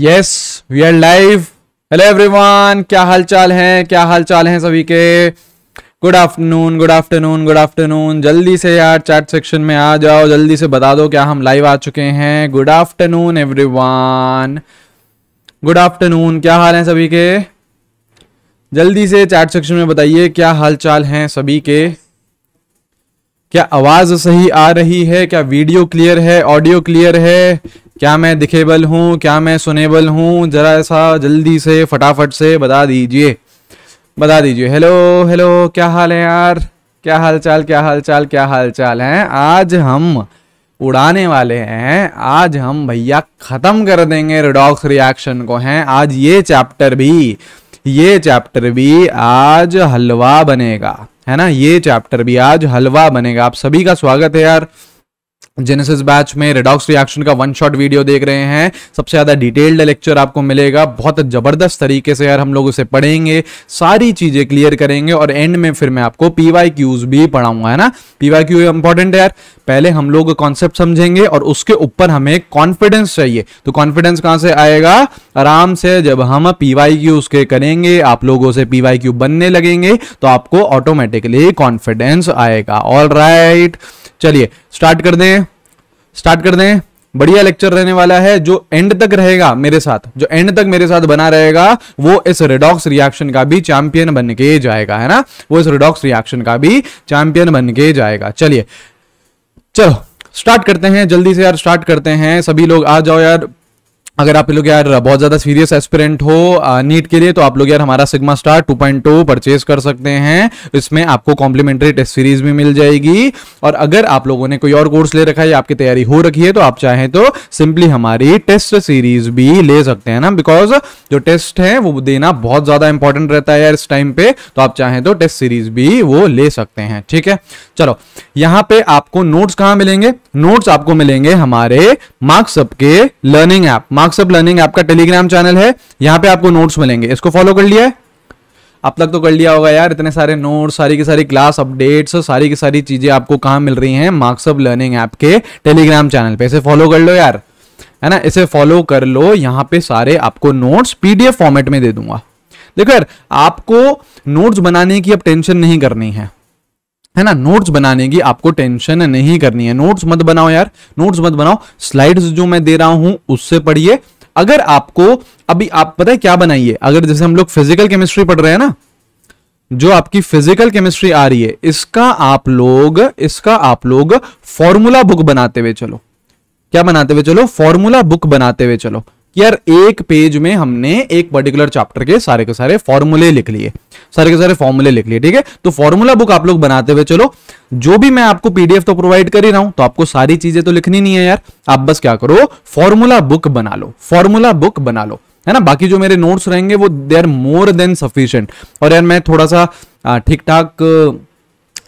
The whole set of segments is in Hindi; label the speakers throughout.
Speaker 1: Yes we are live hello everyone क्या हाल चाल है क्या हाल चाल है सभी के good afternoon good afternoon good afternoon जल्दी से यार चैट सेक्शन में आ जाओ जल्दी से बता दो क्या हम लाइव आ चुके हैं good afternoon everyone good afternoon क्या हाल है सभी के जल्दी से चैट सेक्शन में बताइए क्या हाल चाल हैं सभी के क्या आवाज़ सही आ रही है क्या वीडियो क्लियर है ऑडियो क्लियर है क्या मैं दिखेबल हूँ क्या मैं सुनेबल हूँ ज़रा सा जल्दी से फटाफट से बता दीजिए बता दीजिए हेलो हेलो क्या हाल है यार क्या हाल चाल क्या हाल चाल क्या हाल चाल है आज हम उड़ाने वाले हैं आज हम भैया ख़त्म कर देंगे रिडॉक्स रिएक्शन को हैं आज ये चैप्टर भी ये चैप्टर भी आज हलवा बनेगा है ना ये चैप्टर भी आज हलवा बनेगा आप सभी का स्वागत है यार जेनेसिस बैच में रेडॉक्स रिएक्शन का वन शॉट वीडियो देख रहे हैं सबसे ज़्यादा डिटेल्ड लेक्चर आपको मिलेगा बहुत ज़बरदस्त तरीके से यार हम लोग उसे पढ़ेंगे सारी चीज़ें क्लियर करेंगे और एंड में फिर मैं आपको पीवाई क्यूज भी पढ़ाऊंगा है ना पीवाई क्यू इंपॉर्टेंट है यार पहले हम लोग कॉन्सेप्ट समझेंगे और उसके ऊपर हमें कॉन्फिडेंस चाहिए तो कॉन्फिडेंस कहाँ से आएगा आराम से जब हम पीवाई क्यू उसके करेंगे आप लोगों से पीवाई क्यू बनने लगेंगे तो आपको ऑटोमेटिकली कॉन्फिडेंस आएगा ऑल राइट चलिए स्टार्ट कर दें स्टार्ट कर दें बढ़िया लेक्चर रहने वाला है जो एंड तक रहेगा मेरे साथ जो एंड तक मेरे साथ बना रहेगा वो इस रेडॉक्स रिएक्शन का भी चैंपियन बन के जाएगा है ना वो इस रेडॉक्स रिएक्शन का भी चैंपियन बन के जाएगा चलिए चलो स्टार्ट करते हैं जल्दी से यार स्टार्ट करते हैं सभी लोग आ जाओ यार अगर आप लोग यार बहुत ज़्यादा सीरियस एस्पिरेंट हो नीट के लिए तो आप लोग यार हमारा सिग्मा स्टार 2.2 परचेज कर सकते हैं इसमें आपको कॉम्प्लीमेंट्री टेस्ट सीरीज भी मिल जाएगी और अगर आप लोगों ने कोई और कोर्स ले रखा है या आपकी तैयारी हो रखी है तो आप चाहें तो सिंपली हमारी टेस्ट सीरीज भी ले सकते हैं ना बिकॉज जो टेस्ट है वो देना बहुत ज़्यादा इंपॉर्टेंट रहता है यार इस टाइम पे तो आप चाहें तो टेस्ट सीरीज भी वो ले सकते हैं ठीक है चलो यहाँ पे आपको नोट्स कहाँ मिलेंगे नोट्स आपको मिलेंगे हमारे मार्क्सअप के learning app marks of learning आपका टेलीग्राम चैनल है यहां पे आपको नोट्स मिलेंगे इसको फॉलो कर लिया है अब तक तो कर लिया होगा यार इतने सारे नोट्स सारी की सारी क्लास अपडेट्स सारी की सारी चीजें आपको कहां मिल रही हैं मार्क्स ऑफ लर्निंग ऐप के टेलीग्राम चैनल पे इसे फॉलो कर लो यार है ना इसे फॉलो कर लो यहां पे सारे आपको नोट्स पीडीएफ फॉर्मेट में दे दूंगा देखो यार आपको नोट्स बनाने की अब टेंशन नहीं करनी है है ना नोट्स बनाने की आपको टेंशन नहीं करनी है नोट्स मत बनाओ यार नोट्स मत बनाओ स्लाइड्स जो मैं दे रहा हूं उससे पढ़िए अगर आपको अभी आप पता है क्या बनाइए अगर जैसे हम लोग फिजिकल केमिस्ट्री पढ़ रहे हैं ना जो आपकी फिजिकल केमिस्ट्री आ रही है इसका आप लोग इसका आप लोग फॉर्मूला बुक बनाते हुए चलो क्या बनाते हुए चलो फॉर्मूला बुक बनाते हुए चलो यार एक पेज में हमने एक पर्टिकुलर चैप्टर के सारे के सारे फॉर्मूले लिख लिए सारे के सारे फॉर्मूले लिख लिए ठीक है तो फॉर्मूला बुक आप लोग बनाते हुए चलो जो भी मैं आपको पीडीएफ तो प्रोवाइड कर ही रहा हूं तो आपको सारी चीजें तो लिखनी नहीं है यार आप बस क्या करो फॉर्मूला बुक बना लो फॉर्मूला बुक बना लो है ना बाकी जो मेरे नोट्स रहेंगे वो they are more than sufficient और यार मैं थोड़ा सा ठीक ठाक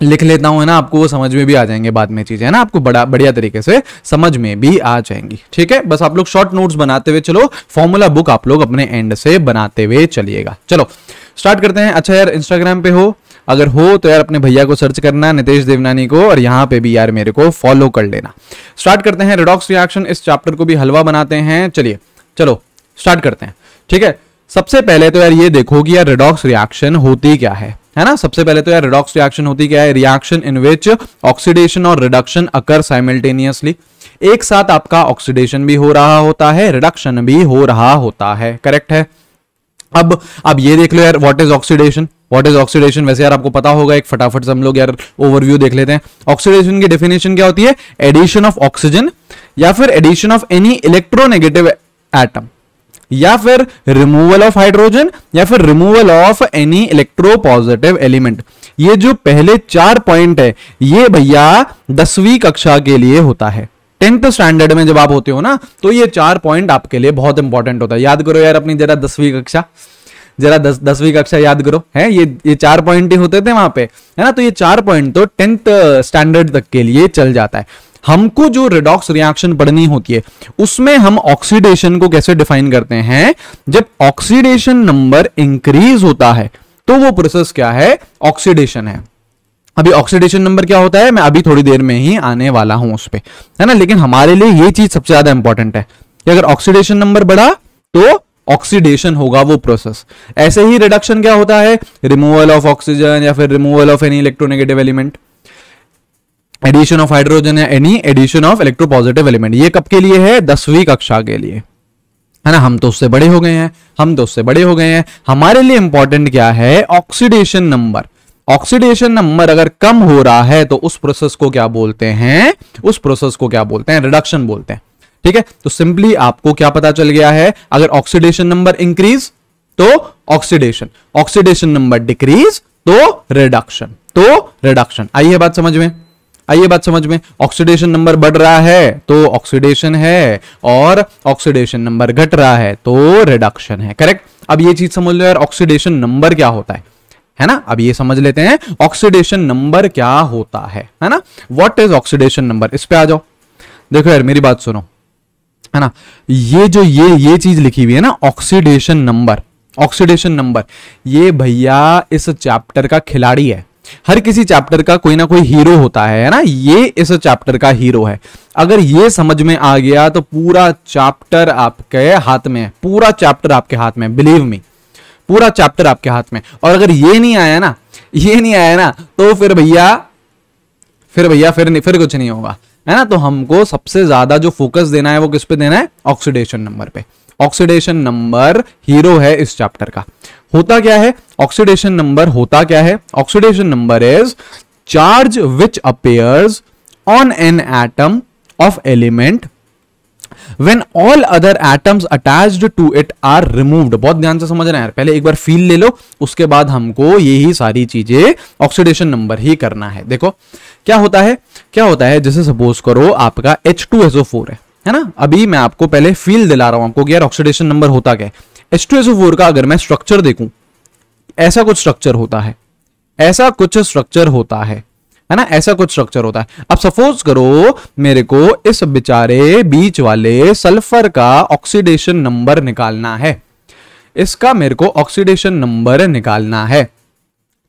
Speaker 1: लिख लेता हूं है ना आपको वो समझ में भी आ जाएंगे बाद में चीज़ें है ना आपको बड़ा बढ़िया तरीके से समझ में भी आ जाएंगी ठीक है बस आप लोग शॉर्ट नोट्स बनाते हुए चलो फॉर्मूला बुक आप लोग अपने एंड से बनाते हुए चलिएगा चलो स्टार्ट करते हैं अच्छा यार इंस्टाग्राम पे हो अगर हो तो यार अपने भैया को सर्च करना नितेश देवनानी को और यहां पे भी यार मेरे को फॉलो कर लेना स्टार्ट करते हैं रेडॉक्स रिएक्शन इस चैप्टर को भी हलवा बनाते हैं चलिए चलो स्टार्ट करते हैं ठीक है सबसे पहले तो यार ये देखो कि यार रेडॉक्स रिएक्शन होती क्या है है ना सबसे पहले तो यार रिडॉक्स रिएक्शन होती क्या है रिएक्शन इन विच ऑक्सीडेशन और रिडक्शन अकर साइमल्टेनियसली एक साथ आपका ऑक्सीडेशन भी हो रहा होता है रिडक्शन भी हो रहा होता है करेक्ट है अब अब ये देख लो यार what is oxidation what is oxidation वैसे यार आपको पता होगा एक फटाफट से हम लोग यार ओवरव्यू देख लेते हैं ऑक्सीडेशन की डेफिनेशन क्या होती है एडिशन ऑफ ऑक्सीजन या फिर addition of any electronegative atom या फिर रिमूवल ऑफ हाइड्रोजन या फिर removal of any positive element ये जो पहले चार पॉइंट है ये भैया दसवीं कक्षा के लिए होता है टेंथ स्टैंडर्ड में जब आप होते हो ना तो ये चार पॉइंट आपके लिए बहुत इंपॉर्टेंट होता है याद करो यार अपनी जरा दसवीं कक्षा जरा दस दसवीं कक्षा याद करो है ये ये चार पॉइंट ही होते थे वहां पे है ना तो ये चार पॉइंट तो टेंथ स्टैंडर्ड तक के लिए चल जाता है हमको जो रिडॉक्स रिएक्शन पढ़नी होती है उसमें हम ऑक्सीडेशन को कैसे डिफाइन करते हैं जब ऑक्सीडेशन नंबर इंक्रीज होता है तो वो प्रोसेस क्या है ऑक्सीडेशन है अभी ऑक्सीडेशन नंबर क्या होता है मैं अभी थोड़ी देर में ही आने वाला हूं उस पर है ना लेकिन हमारे लिए ये चीज सबसे ज्यादा इंपॉर्टेंट है कि अगर ऑक्सीडेशन नंबर बढ़ा तो ऑक्सीडेशन होगा वो प्रोसेस ऐसे ही रिडक्शन क्या होता है रिमूवल ऑफ ऑक्सीजन या फिर removal of any electronegative element addition of hydrogen या any addition of electropositive element ये कब के लिए है दसवीं कक्षा के लिए है ना हम तो उससे बड़े हो गए हैं हम तो उससे बड़े हो गए हैं हमारे लिए इंपॉर्टेंट क्या है ऑक्सीडेशन नंबर ऑक्सीडेशन नंबर अगर कम हो रहा है तो उस प्रोसेस को क्या बोलते हैं उस प्रोसेस को क्या बोलते हैं रिडक्शन बोलते हैं ठीक है तो सिंपली आपको क्या पता चल गया है अगर ऑक्सीडेशन नंबर इंक्रीज तो ऑक्सीडेशन ऑक्सीडेशन नंबर डिक्रीज तो रिडक्शन तो रिडक्शन आइए बात समझ में आइए बात समझ में ऑक्सीडेशन नंबर बढ़ रहा है तो ऑक्सीडेशन है और ऑक्सीडेशन नंबर घट रहा है तो रिडक्शन है करेक्ट अब ये चीज समझ लो यार ऑक्सीडेशन नंबर क्या होता है है ना अब ये समझ लेते हैं ऑक्सीडेशन नंबर क्या होता है है ना व्हाट इज ऑक्सीडेशन नंबर इस पे आ जाओ देखो यार मेरी बात सुनो है ना ये जो ये ये चीज लिखी हुई है ना ऑक्सीडेशन नंबर ऑक्सीडेशन नंबर ये भैया इस चैप्टर का खिलाड़ी है हर किसी चैप्टर का कोई ना कोई हीरो होता है ना ये इस चैप्टर का हीरो है अगर ये समझ में आ गया तो पूरा चैप्टर आपके हाथ में है पूरा चैप्टर आपके हाथ में बिलीव मी पूरा चैप्टर आपके हाथ में और अगर ये नहीं आया ना ये नहीं आया ना तो फिर भैया फिर भैया फिर नहीं फिर कुछ नहीं होगा है ना तो हमको सबसे ज्यादा जो फोकस देना है वो किस पे देना है ऑक्सीडेशन नंबर पे ऑक्सीडेशन नंबर हीरो है इस चैप्टर का होता क्या है ऑक्सीडेशन नंबर होता क्या है oxidation number is charge which appears on an atom of element when all other atoms attached to it are removed बहुत ध्यान से रहे हैं पहले एक बार फील ले लो उसके बाद हमको यही सारी चीजें ऑक्सीडेशन नंबर ही करना है देखो क्या होता है क्या होता है जैसे सपोज करो आपका एसओ है है ना अभी मैं आपको पहले फील दिला रहा हूं आपको कि यार ऑक्सीडेशन नंबर होता क्या है H2SO4 का अगर मैं स्ट्रक्चर देखूं ऐसा कुछ स्ट्रक्चर होता है ऐसा कुछ स्ट्रक्चर होता है है ना ऐसा कुछ स्ट्रक्चर होता है अब सपोज करो मेरे को इस बेचारे बीच वाले सल्फर का ऑक्सीडेशन नंबर निकालना है इसका मेरे को ऑक्सीडेशन नंबर निकालना है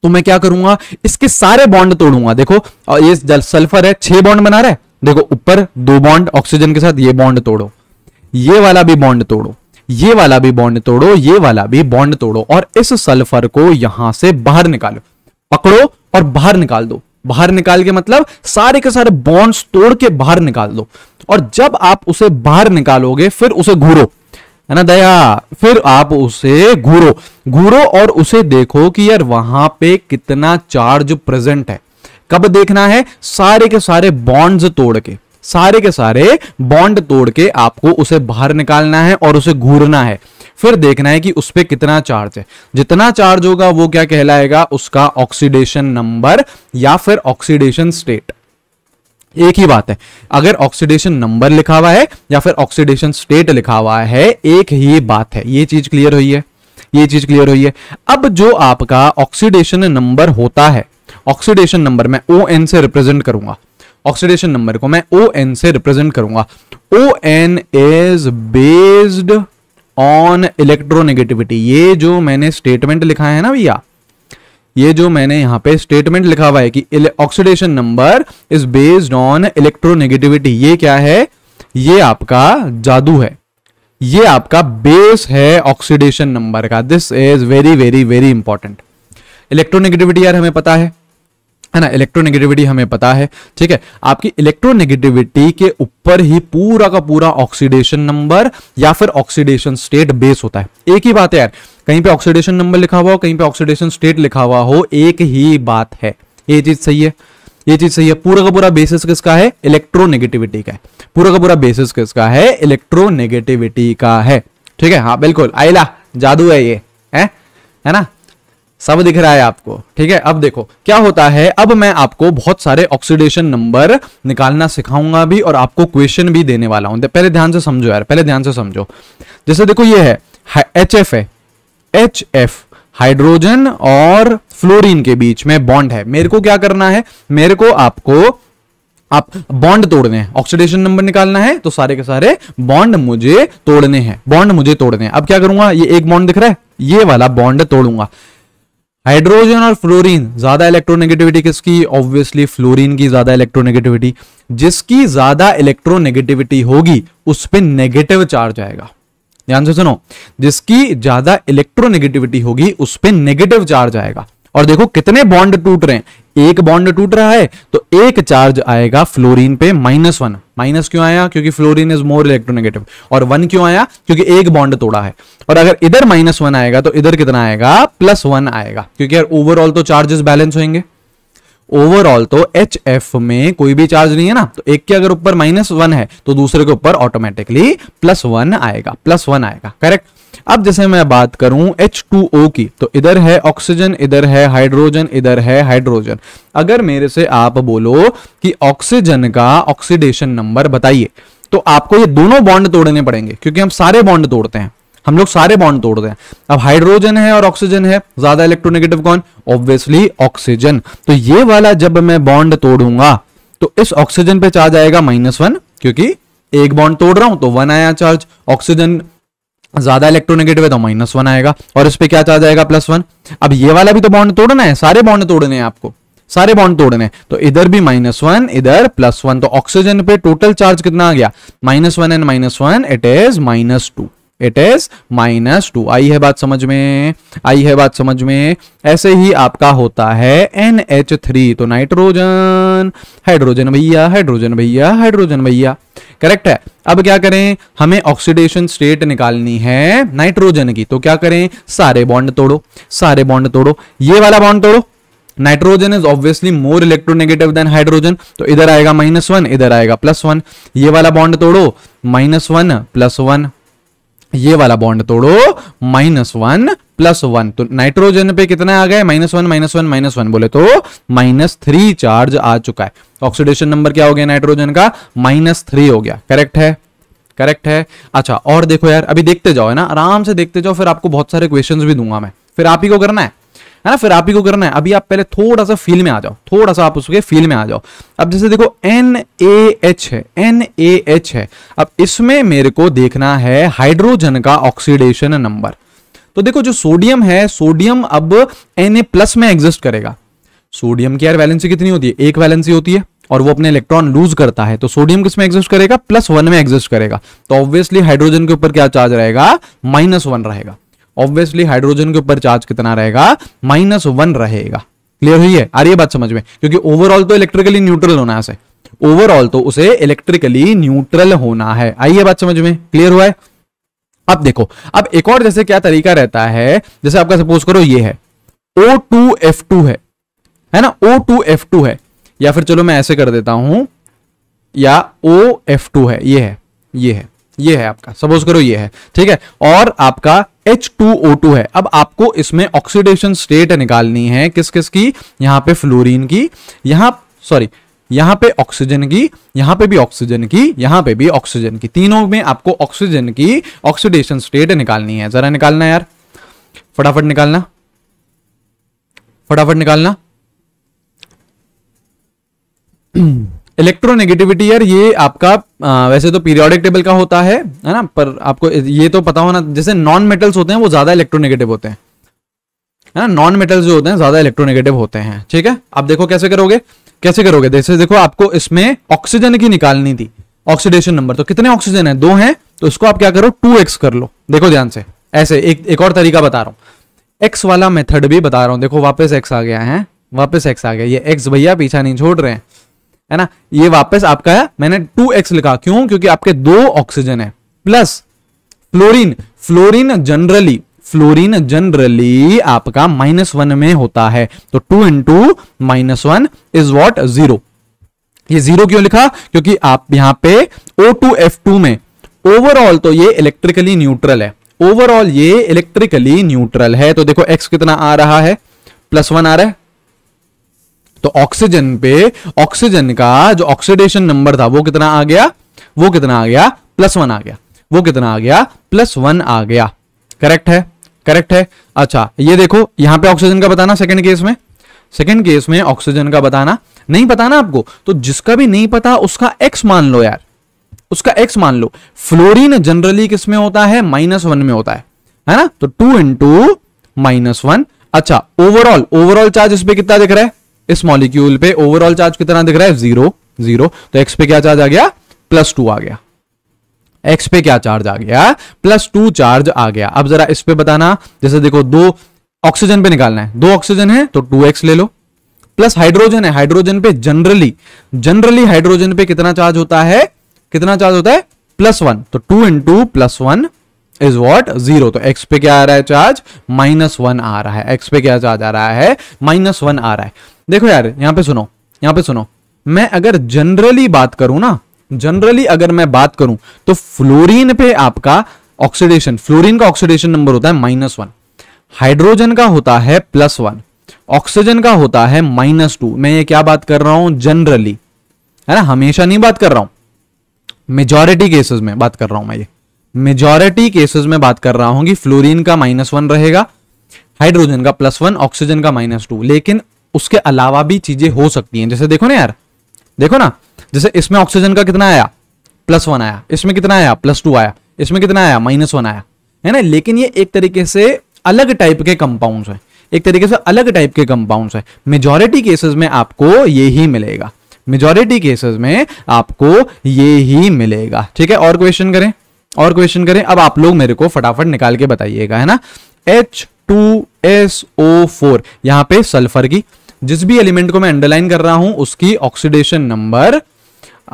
Speaker 1: तो मैं क्या करूंगा इसके सारे बॉन्ड तोड़ूंगा देखो और ये जल सल्फर है छह बॉन्ड बना रहा है देखो ऊपर दो बॉन्ड ऑक्सीजन के साथ ये बॉन्ड तोड़ो ये वाला भी बॉन्ड तोड़ो ये वाला भी बॉन्ड तोड़ो ये वाला भी बॉन्ड तोड़ो और इस सल्फर को यहां से बाहर निकालो पकड़ो और बाहर निकाल दो बाहर निकाल के मतलब सारे के सारे बॉन्ड्स तोड़ के बाहर निकाल दो और जब आप उसे बाहर निकालोगे फिर उसे घूरो है ना दया फिर आप उसे घूरो घूरो और उसे देखो कि यार वहां पे कितना चार्ज प्रेजेंट है कब देखना है सारे के सारे बॉन्ड्स तोड़ के सारे के सारे बॉन्ड तोड़ के आपको उसे बाहर निकालना है और उसे घूरना है फिर देखना है कि उस पर कितना चार्ज है जितना चार्ज होगा वो क्या कहलाएगा उसका ऑक्सीडेशन नंबर या फिर ऑक्सीडेशन स्टेट एक ही बात है अगर ऑक्सीडेशन नंबर लिखा हुआ है या फिर ऑक्सीडेशन स्टेट लिखा हुआ है एक ही बात है ये चीज क्लियर हुई है ये चीज क्लियर हुई है अब जो आपका ऑक्सीडेशन नंबर होता है ऑक्सीडेशन नंबर मैं ओ एन से रिप्रेजेंट करूंगा ऑक्सीडेशन नंबर को मैं ओ एन से रिप्रेजेंट करूंगा O N is based on electronegativity ये जो मैंने स्टेटमेंट लिखा है ना भैया ये जो मैंने यहां पे स्टेटमेंट लिखा हुआ है कि oxidation number is based on electronegativity ये क्या है ये आपका जादू है ये आपका बेस है ऑक्सीडेशन नंबर का this is very very very important electronegativity यार हमें पता है है ना इलेक्ट्रोनेगेटिविटी हमें पता है ठीक है आपकी इलेक्ट्रोनेगेटिविटी के ऊपर ही पूरा का पूरा ऑक्सीडेशन नंबर या फिर ऑक्सीडेशन स्टेट बेस होता है एक ही बात है यार कहीं पे ऑक्सीडेशन नंबर लिखा हुआ हो कहीं पे ऑक्सीडेशन स्टेट लिखा हुआ हो एक ही बात है ये चीज सही है ये चीज सही है पूरा का पूरा बेसिस किसका है इलेक्ट्रोनेगेटिविटी का है पूरा का पूरा बेसिस किसका है इलेक्ट्रोनेगेटिविटी का है ठीक है हाँ बिल्कुल आईला जादू है ये है है ना सब दिख रहा है आपको ठीक है अब देखो क्या होता है अब मैं आपको बहुत सारे ऑक्सीडेशन नंबर निकालना सिखाऊंगा भी और आपको क्वेश्चन भी देने वाला हूं पहले ध्यान से समझो यार पहले ध्यान से समझो जैसे देखो ये है एच एफ है एच एफ हाइड्रोजन और फ्लोरीन के बीच में बॉन्ड है मेरे को क्या करना है मेरे को आपको आप बॉन्ड तोड़ने हैं ऑक्सीडेशन नंबर निकालना है तो सारे के सारे बॉन्ड मुझे तोड़ने हैं बॉन्ड मुझे तोड़ने हैं अब क्या करूंगा ये एक बॉन्ड दिख रहा है ये वाला बॉन्ड तोड़ूंगा हाइड्रोजन और फ्लोरीन ज्यादा इलेक्ट्रोनेगेटिविटी किसकी ऑब्वियसली फ्लोरीन की ज्यादा इलेक्ट्रोनेगेटिविटी जिसकी ज्यादा इलेक्ट्रोनेगेटिविटी होगी उस पर नेगेटिव चार्ज आएगा ध्यान से सुनो जिसकी ज्यादा इलेक्ट्रोनेगेटिविटी होगी उस पर नेगेटिव चार्ज आएगा और देखो कितने बॉन्ड टूट रहे हैं एक बॉन्ड टूट रहा है तो एक चार्ज आएगा फ्लोरीन पे माइनस वन माइनस क्यों आया क्योंकि फ्लोरीन इज मोर इलेक्ट्रोनेगेटिव और वन क्यों आया क्योंकि एक बॉन्ड तोड़ा है और अगर इधर माइनस वन आएगा तो इधर कितना आएगा प्लस वन आएगा क्योंकि यार ओवरऑल तो चार्जेस बैलेंस होंगे ओवरऑल तो एच एफ में कोई भी चार्ज नहीं है ना तो एक के अगर ऊपर माइनस वन है तो दूसरे के ऊपर ऑटोमेटिकली प्लस वन आएगा प्लस वन आएगा करेक्ट अब जैसे मैं बात करूं H2O की तो इधर है ऑक्सीजन इधर है हाइड्रोजन इधर है हाइड्रोजन अगर मेरे से आप बोलो कि ऑक्सीजन का ऑक्सीडेशन नंबर बताइए तो आपको ये दोनों बॉन्ड तोड़ने पड़ेंगे क्योंकि हम सारे बॉन्ड तोड़ते हैं हम लोग सारे बॉन्ड तोड़ते हैं अब हाइड्रोजन है और ऑक्सीजन है ज्यादा इलेक्ट्रोनेगेटिव कौन ऑब्वियसली ऑक्सीजन तो ये वाला जब मैं बॉन्ड तोड़ूंगा तो इस ऑक्सीजन पे चार्ज आएगा माइनस वन क्योंकि एक बॉन्ड तोड़ रहा हूं तो वन आया चार्ज ऑक्सीजन ज्यादा इलेक्ट्रोनेगेटिव है तो माइनस वन आएगा और इस पर क्या चार्ज आएगा प्लस वन अब ये वाला भी तो बॉन्ड तोड़ना है सारे बॉन्ड तोड़ने हैं आपको सारे बॉन्ड तोड़ने तो इधर भी माइनस वन इधर प्लस वन तो ऑक्सीजन पे टोटल चार्ज कितना आ गया minus one and minus one it is minus two it is minus two आई है बात समझ में आई है बात समझ में ऐसे ही आपका होता है एन एच थ्री तो नाइट्रोजन हाइड्रोजन भैया हाइड्रोजन भैया हाइड्रोजन भैया करेक्ट है अब क्या करें हमें ऑक्सीडेशन स्टेट निकालनी है नाइट्रोजन की तो क्या करें सारे बॉन्ड तोड़ो सारे बॉन्ड तोड़ो ये वाला बॉन्ड तोड़ो nitrogen is obviously more electronegative than hydrogen तो इधर आएगा माइनस वन इधर आएगा प्लस वन ये वाला बॉन्ड तोड़ो माइनस वन प्लस वन ये वाला बॉन्ड तोड़ो माइनस वन प्लस वन तो नाइट्रोजन पे कितना आ गए minus one minus one minus one बोले तो माइनस थ्री चार्ज आ चुका है ऑक्सीडेशन नंबर क्या हो गया नाइट्रोजन का माइनस थ्री हो गया करेक्ट है करेक्ट है अच्छा और देखो यार अभी देखते जाओ है ना आराम से देखते जाओ फिर आपको बहुत सारे क्वेश्चंस भी दूंगा मैं फिर आप ही को करना है है ना फिर आप ही को करना है अभी आप पहले थोड़ा सा फील में आ जाओ थोड़ा सा आप उसके फील में आ जाओ अब जैसे देखो एन ए एच है एन ए एच है अब इसमें मेरे को देखना है हाइड्रोजन का ऑक्सीडेशन नंबर तो देखो जो सोडियम है सोडियम अब एन ए प्लस में एग्जिस्ट करेगा सोडियम की यार वैलेंसी कितनी होती है एक वैलेंसी होती है और वो अपने इलेक्ट्रॉन लूज करता है तो सोडियम किसमें एग्जिस्ट करेगा प्लस वन में एग्जिस्ट करेगा तो ऑब्वियसली हाइड्रोजन के ऊपर क्या चार्ज रहेगा माइनस वन रहेगा ऑब्वियसली हाइड्रोजन के ऊपर चार्ज कितना रहेगा माइनस वन रहेगा क्लियर हुई है आ रही है बात समझ में क्योंकि ओवरऑल तो इलेक्ट्रिकली न्यूट्रल होना है ओवरऑल तो उसे इलेक्ट्रिकली न्यूट्रल होना है आई बात समझ में क्लियर हुआ है अब देखो अब एक और जैसे क्या तरीका रहता है जैसे आपका सपोज करो ये है टू है है ना ओ टू एफ टू है या फिर चलो मैं ऐसे कर देता हूं या ओ एफ टू है ये है ये है ये है आपका सपोज करो ये है ठीक है और आपका H2O2 है अब आपको इसमें ऑक्सीडेशन स्टेट निकालनी है किस किस की यहां पे फ्लोरीन की यहां सॉरी यहां पे ऑक्सीजन की यहां पे भी ऑक्सीजन की यहां पे भी ऑक्सीजन की तीनों में आपको ऑक्सीजन की ऑक्सीडेशन स्टेट निकालनी है जरा निकालना यार फटाफट निकालना फटाफट निकालना इलेक्ट्रोनेगेटिविटी यार ये आपका आ, वैसे तो पीरियोडिक टेबल का होता है है ना पर आपको ये तो पता होना जैसे नॉन मेटल्स होते हैं वो ज्यादा इलेक्ट्रोनेगेटिव होते हैं है ना नॉन मेटल्स जो होते हैं ज्यादा इलेक्ट्रोनेगेटिव होते हैं ठीक है आप देखो कैसे करोगे कैसे करोगे जैसे देखो आपको इसमें ऑक्सीजन की निकालनी थी ऑक्सीडेशन नंबर तो कितने ऑक्सीजन है दो हैं तो इसको आप क्या करो टू एक्स कर लो देखो ध्यान से ऐसे एक एक और तरीका बता रहा हूं एक्स वाला मेथड भी बता रहा हूं देखो वापस एक्स आ गया है वापस एक्स आ गया ये एक्स भैया पीछा नहीं छोड़ रहे हैं है ना ये वापस आपका है मैंने टू एक्स लिखा क्यों क्योंकि आपके दो ऑक्सीजन है plus fluorine fluorine generally fluorine generally आपका माइनस वन में होता है तो two into minus one is what zero ये जीरो क्यों लिखा क्योंकि आप यहां पे टू में ओवरऑल तो ये इलेक्ट्रिकली न्यूट्रल है ओवरऑल ये इलेक्ट्रिकली न्यूट्रल है तो देखो एक्स कितना आ रहा है प्लस वन आ रहा है तो ऑक्सीजन पे ऑक्सीजन का जो ऑक्सीडेशन नंबर था वो कितना आ गया वो कितना आ गया प्लस वन आ गया वो कितना आ गया प्लस वन आ गया करेक्ट है करेक्ट है अच्छा ये देखो यहां पे ऑक्सीजन का बताना सेकंड केस में सेकंड केस में ऑक्सीजन का बताना नहीं पता आपको तो जिसका भी नहीं पता उसका एक्स मान लो यार उसका एक्स मान लो फ्लोरीन जनरली किस में होता है माइनस वन में होता है है ना तो टू इंटू माइनस वन अच्छा ओवरऑल ओवरऑल चार्ज इस पर कितना दिख रहा है इस मॉलिक्यूल पे ओवरऑल चार्ज कितना दिख रहा है जीरो जीरो तो एक्स पे क्या चार्ज आ गया प्लस टू आ गया एक्स पे क्या चार्ज आ गया प्लस टू चार्ज आ गया अब जरा इस पे बताना जैसे देखो दो ऑक्सीजन पे निकालना है दो ऑक्सीजन है तो टू एक्स ले लो प्लस हाइड्रोजन है हाइड्रोजन पे जनरली जनरली हाइड्रोजन पे कितना चार्ज होता है कितना चार्ज होता है प्लस वन तो two into plus one is what zero तो एक्स पे क्या आ रहा है चार्ज माइनस वन आ रहा है एक्स पे क्या चार्ज आ रहा है माइनस वन आ रहा है देखो यार यहां पे सुनो यहां पे सुनो मैं अगर जनरली बात करूं ना जनरली अगर मैं बात करूं तो फ्लोरीन पे आपका ऑक्सीडेशन फ्लोरीन का ऑक्सीडेशन नंबर होता है माइनस वन हाइड्रोजन का होता है प्लस वन ऑक्सीजन का होता है माइनस टू मैं ये क्या बात कर रहा हूं जनरली है ना हमेशा नहीं बात कर रहा हूं मेजोरिटी केसेस में बात कर रहा हूं मैं ये मेजोरिटी केसेस में बात कर रहा हूं कि फ्लोरीन का माइनस वन रहेगा हाइड्रोजन का प्लस वन ऑक्सीजन का माइनस टू लेकिन उसके अलावा भी चीजें हो सकती हैं जैसे देखो ना यार देखो ना जैसे इसमें ऑक्सीजन का कितना आया प्लस वन आया इसमें कितना आया प्लस टू आया इसमें कितना आया माइनस वन आया है ना लेकिन ये एक तरीके से अलग टाइप के कंपाउंड्स हैं एक तरीके से अलग टाइप के कंपाउंड्स हैं मेजोरिटी केसेस में आपको ये ही मिलेगा मेजोरिटी केसेस में आपको ये ही मिलेगा ठीक है और क्वेश्चन करें और क्वेश्चन करें अब आप लोग मेरे को फटाफट निकाल के बताइएगा है ना H two S O four यहां पर सल्फर की जिस भी एलिमेंट को मैं अंडरलाइन कर रहा हूं उसकी ऑक्सीडेशन नंबर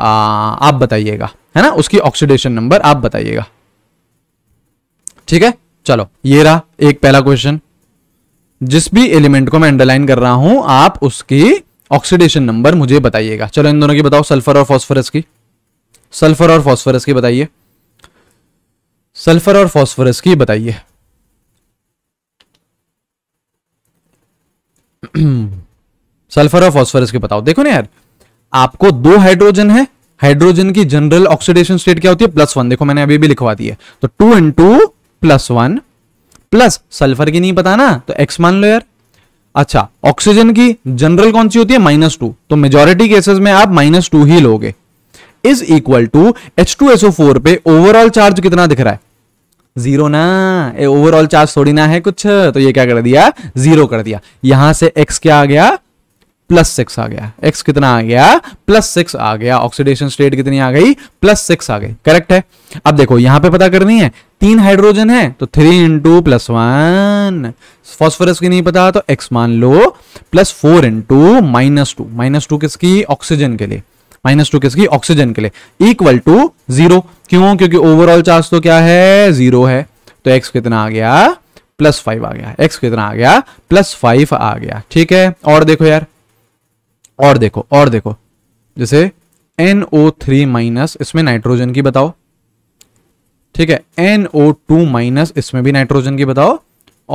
Speaker 1: आप बताइएगा है ना उसकी ऑक्सीडेशन नंबर आप बताइएगा ठीक है चलो ये रहा एक पहला क्वेश्चन जिस भी एलिमेंट को मैं अंडरलाइन कर रहा हूं आप उसकी ऑक्सीडेशन नंबर मुझे बताइएगा चलो इन दोनों की बताओ सल्फर और फॉस्फोरस की सल्फर और फॉस्फोरस की बताइए सल्फर और फॉस्फोरस की बताइए सल्फर और फॉस्फोरस की बताओ देखो ना यार आपको दो हाइड्रोजन है हाइड्रोजन की जनरल ऑक्सीडेशन स्टेट क्या होती है प्लस वन देखो मैंने अभी भी लिखवा दी है तो two in to plus one plus sulphur की नहीं पता ना तो एक्स मान लो यार अच्छा ऑक्सीजन की जनरल कौन सी होती है माइनस टू तो मेजोरिटी केसेस में आप माइनस टू ही लोगे is equal to H two SO four पे ओवरऑल चार्ज कितना दिख रहा है जीरो ना ओवरऑल चार्ज थोड़ी ना है कुछ तो ये क्या कर दिया जीरो कर दिया यहां से एक्स क्या आ गया प्लस सिक्स आ गया एक्स कितना आ गया प्लस सिक्स आ गया ऑक्सीडेशन स्टेट कितनी आ गई प्लस सिक्स आ गई करेक्ट है अब देखो यहां पे पता करनी है तीन हाइड्रोजन है तो three into plus one phosphorus की नहीं पता तो एक्स मान लो plus four into minus two minus two किसकी ऑक्सीजन के लिए माइनस टू किसकी ऑक्सीजन के लिए इक्वल टू जीरो क्यों क्योंकि ओवरऑल चार्ज तो क्या है जीरो है तो एक्स कितना आ गया प्लस फाइव आ गया एक्स कितना आ गया प्लस फाइव आ गया ठीक है और देखो यार और देखो और देखो जैसे एन ओ थ्री माइनस इसमें नाइट्रोजन की बताओ ठीक है एन ओ टू माइनस इसमें भी नाइट्रोजन की बताओ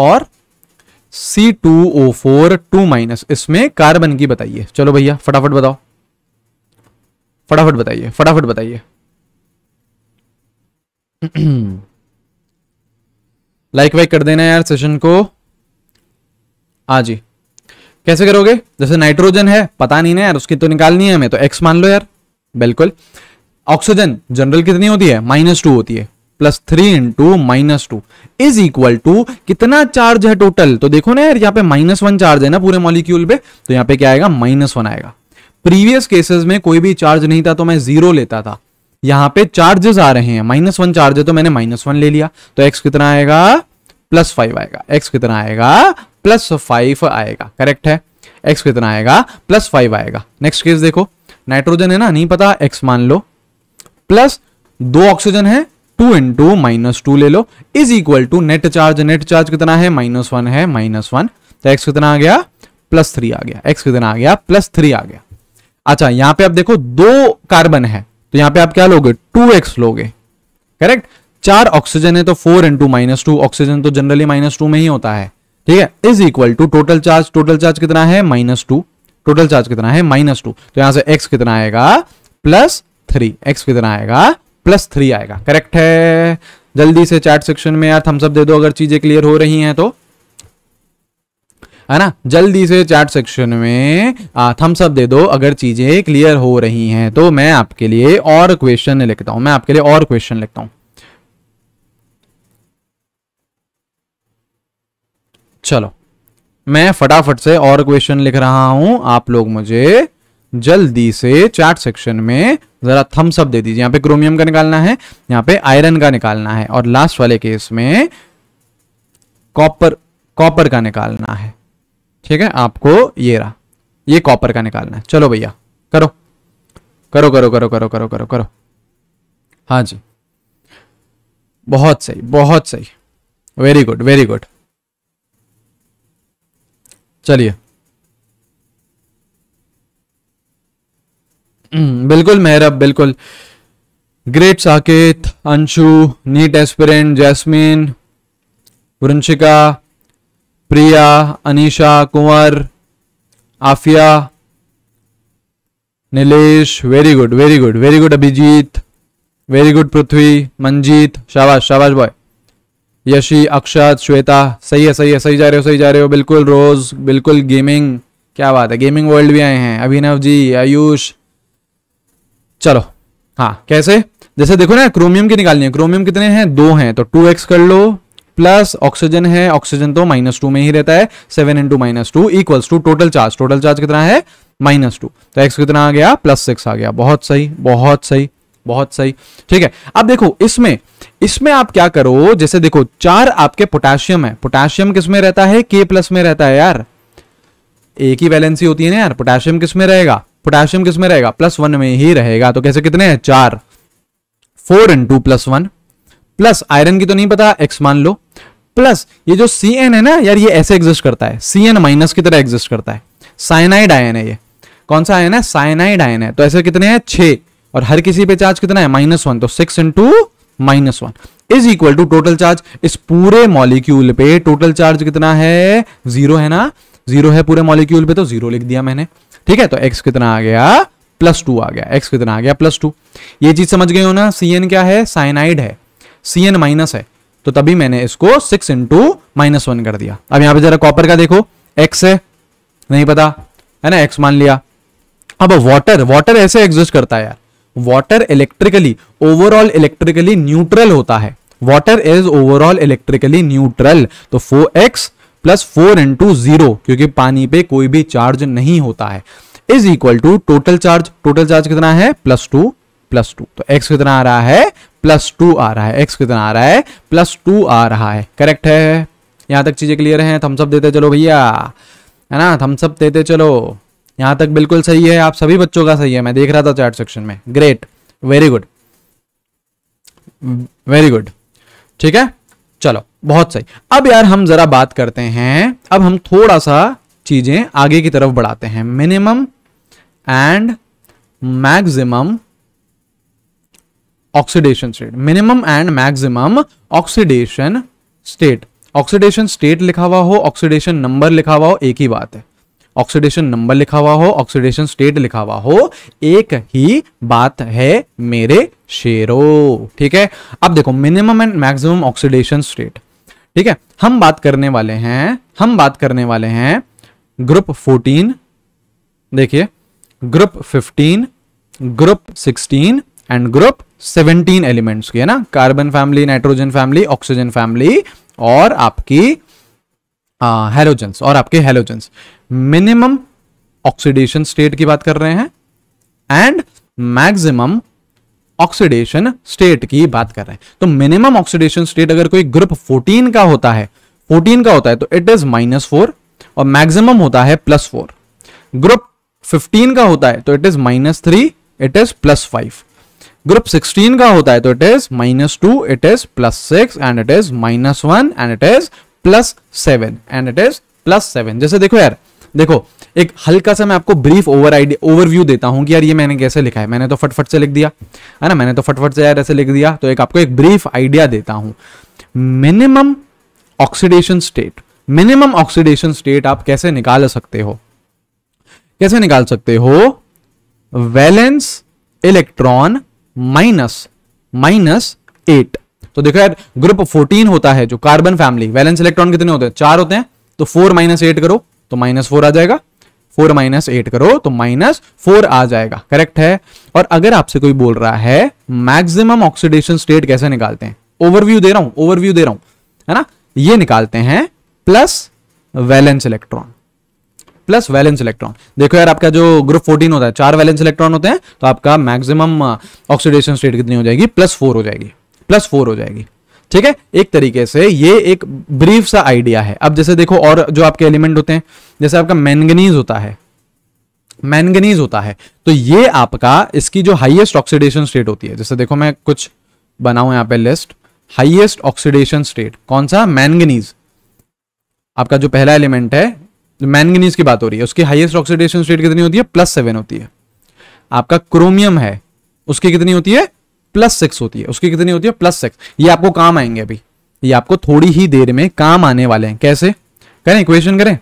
Speaker 1: और C two O four two minus इसमें कार्बन की बताइए चलो भैया फटाफट बताओ फटाफट बताइए फटाफट बताइए लाइक वाइक कर देना यार सेशन को हाँ जी कैसे करोगे जैसे नाइट्रोजन है पता नहीं ना यार उसकी तो निकालनी है हमें तो एक्स मान लो यार बिल्कुल ऑक्सीजन जनरल कितनी होती है माइनस टू होती है plus three into minus two is equal to कितना चार्ज है टोटल तो देखो ना यार यहाँ पे माइनस वन चार्ज है ना पूरे मॉलिक्यूल पे तो यहाँ पे क्या आएगा माइनस वन आएगा प्रीवियस केसेस में कोई भी चार्ज नहीं था तो मैं जीरो लेता था यहां पे चार्जेस आ रहे हैं माइनस वन चार्ज है तो मैंने माइनस वन ले लिया तो एक्स कितना आएगा प्लस फाइव आएगा एक्स कितना आएगा प्लस फाइव आएगा करेक्ट है एक्स कितना आएगा प्लस फाइव आएगा नेक्स्ट केस देखो नाइट्रोजन है ना नहीं पता एक्स मान लो प्लस दो ऑक्सीजन है two in to minus two ले लो is equal to net charge net charge कितना है माइनस वन है माइनस वन तो एक्स कितना आ गया प्लस थ्री आ गया एक्स कितना आ गया प्लस थ्री आ गया अच्छा यहां पे आप देखो दो कार्बन है तो यहां पे आप क्या लोगे टू एक्स लोगे करेक्ट चार ऑक्सीजन है तो four into minus two oxygen तो जनरली माइनस टू में ही होता है ठीक है is equal to total charge total charge कितना है माइनस टू टोटल चार्ज कितना है माइनस टू तो यहां से एक्स कितना आएगा प्लस थ्री एक्स कितना आएगा प्लस थ्री आएगा करेक्ट है जल्दी से चैट सेक्शन में यार थम्सअप दे दो अगर चीजें क्लियर हो रही हैं तो है ना जल्दी से चैट सेक्शन में थम्स अप दे दो अगर चीजें क्लियर हो रही हैं तो मैं आपके लिए और क्वेश्चन लिखता हूं मैं आपके लिए और क्वेश्चन लिखता हूं चलो मैं फटाफट से और क्वेश्चन लिख रहा हूं आप लोग मुझे जल्दी से चैट सेक्शन में जरा थम्स अप दे दीजिए यहां पे क्रोमियम का निकालना है यहाँ पे आयरन का निकालना है और लास्ट वाले केस में कॉपर कॉपर का निकालना है ठीक है आपको ये रहा ये कॉपर का निकालना है चलो भैया करो करो करो करो करो करो करो करो हाँ जी बहुत सही बहुत सही वेरी गुड वेरी गुड चलिए हम्म, बिल्कुल मेहरब बिल्कुल great Saket Anshu NEET aspirant Jasmine Vrinshika Priya Anisha Kunwar Aafiya Nilesh very good very good very good Abhijeet very good Prithvi Manjeet शाबाश शाबाश बॉय यशी अक्षत श्वेता सही है सही है सही जा रहे हो सही जा रहे हो बिल्कुल रोज बिल्कुल गेमिंग क्या बात है गेमिंग वर्ल्ड भी आए हैं अभिनव जी आयुष चलो हाँ कैसे जैसे देखो ना क्रोमियम की निकालनी है क्रोमियम कितने हैं दो हैं तो टू एक्स कर लो प्लस ऑक्सीजन है ऑक्सीजन तो माइनस टू में ही रहता है seven into minus two equals to total charge total charge कितना है माइनस टू तो एक्स कितना आ गया प्लस सिक्स आ गया बहुत सही बहुत सही बहुत सही ठीक है अब देखो इसमें इसमें आप क्या करो जैसे देखो चार आपके पोटेशियम है पोटेशियम किस में रहता है के प्लस में रहता है यार एक ही वैलेंसी होती है ना यार पोटेशियम किस में रहेगा पोटेशियम किस में रहेगा प्लस वन में ही रहेगा तो कैसे कितने हैं चार four in to plus one plus iron की तो नहीं पता एक्स मान लो प्लस ये जो सी एन है ना यार ये ऐसे एग्जिस्ट करता है सी एन माइनस की तरह एग्जिस्ट करता है साइनाइड आयन है ये कौन सा आयन है साइनाइड आयन है तो ऐसे कितने हैं छे और हर किसी पे चार्ज कितना है माइनस वन तो six into minus one is equal to total charge इस पूरे मॉलिक्यूल पे टोटल चार्ज कितना है जीरो है ना जीरो है पूरे मॉलिक्यूल पे तो जीरो लिख दिया मैंने ठीक है तो एक्स कितना आ गया प्लस टू आ गया एक्स कितना आ गया प्लस टू ये चीज समझ गए हो ना सी क्या है साइनाइड है सी माइनस है तो तभी मैंने इसको सिक्स इंटू माइनस वन कर दिया अब यहां पे जरा कॉपर का देखो एक्स है नहीं पता है ना एक्स मान लिया अब वाटर वाटर ऐसे एग्जिस्ट करता है यार water electrically overall electrically neutral होता है water is overall electrically neutral तो four X plus four into zero क्योंकि पानी पे कोई भी चार्ज नहीं होता है is equal to total charge total charge कितना है प्लस टू प्लस टू तो एक्स कितना आ रहा है प्लस टू आ रहा है एक्स कितना आ रहा है प्लस टू आ रहा है करेक्ट है यहां तक चीज़ें क्लियर हैं अप देते चलो भैया है ना थम्स अप देते चलो यहां तक बिल्कुल सही है आप सभी बच्चों का सही है मैं देख रहा था चार्ट सेक्शन में great very good very good ठीक है चलो बहुत सही अब यार हम जरा बात करते हैं अब हम थोड़ा सा चीजें आगे की तरफ बढ़ाते हैं minimum and maximum oxidation state minimum and maximum oxidation state oxidation state लिखा हुआ हो ऑक्सीडेशन नंबर लिखा हुआ हो एक ही बात है ऑक्सीडेशन नंबर लिखा हुआ हो ऑक्सीडेशन स्टेट लिखा हुआ हो एक ही बात है मेरे शेरो ठीक है अब देखो minimum and maximum oxidation state ठीक है हम बात करने वाले हैं हम बात करने वाले हैं ग्रुप 14 देखिए group 15 group 16 and group seventeen elements की है ना carbon family nitrogen family oxygen family और आपकी हेलोजेंस और आपके हेलोजेंस मिनिमम ऑक्सीडेशन स्टेट की बात कर रहे हैं एंड मैक्सिमम ऑक्सीडेशन स्टेट की बात कर रहे हैं तो मिनिमम ऑक्सीडेशन स्टेट अगर कोई ग्रुप 14 का होता है 14 का होता है तो इट इज माइनस फोर और मैक्सिमम होता है प्लस फोर ग्रुप 15 का होता है तो it is minus three it is plus five group 16 का होता है तो it is minus two it is plus six and it is minus one and it is plus seven and it is plus seven जैसे देखो यार देखो एक हल्का सा मैं आपको ब्रीफ ओवर आइडिया ओवरव्यू देता हूं कि यार ये मैंने कैसे लिखा है मैंने तो फटफट से लिख दिया है ना मैंने तो फटफट से यार ऐसे लिख दिया तो एक आपको एक ब्रीफ आइडिया देता हूं minimum oxidation state minimum oxidation state आप कैसे निकाल सकते हो कैसे निकाल सकते हो valence electron minus minus eight तो देखो यार ग्रुप फोर्टीन होता है जो कार्बन फैमिली वैलेंस इलेक्ट्रॉन कितने होते हैं चार होते हैं तो फोर माइनस एट करो तो माइनस फोर आ जाएगा फोर माइनस एट करो तो माइनस फोर आ जाएगा करेक्ट है और अगर आपसे कोई बोल रहा है मैक्सिमम ऑक्सीडेशन स्टेट कैसे निकालते हैं ओवरव्यू दे रहा हूं ओवरव्यू दे रहा हूं है ना ये निकालते हैं plus valence electron plus valence electron देखो यार आपका जो ग्रुप फोर्टीन होता है चार वैलेंस इलेक्ट्रॉन होते हैं तो आपका मैक्सिमम ऑक्सीडेशन स्टेट कितनी हो जाएगी प्लस फोर हो जाएगी प्लस फोर हो जाएगी ठीक है एक तरीके से ये एक ब्रीफ सा आइडिया है अब जैसे देखो और जो आपके एलिमेंट होते हैं जैसे आपका मैंगनीज होता है मैंगनीज होता है तो ये आपका इसकी जो हाइएस्ट ऑक्सीडेशन स्टेट होती है जैसे देखो मैं कुछ बनाऊ यहां पे लिस्ट हाइएस्ट ऑक्सीडेशन स्टेट कौन सा मैंगनीज आपका जो पहला एलिमेंट है मैंगनीज की बात हो रही है उसकी हाइएस्ट ऑक्सीडेशन रेट कितनी होती है प्लस सेवन होती है आपका क्रोमियम है उसकी कितनी होती है प्लस सिक्स होती है उसकी कितनी होती है प्लस सिक्स ये आपको काम आएंगे अभी ये आपको थोड़ी ही देर में काम आने वाले हैं कैसे करें इक्वेशन करें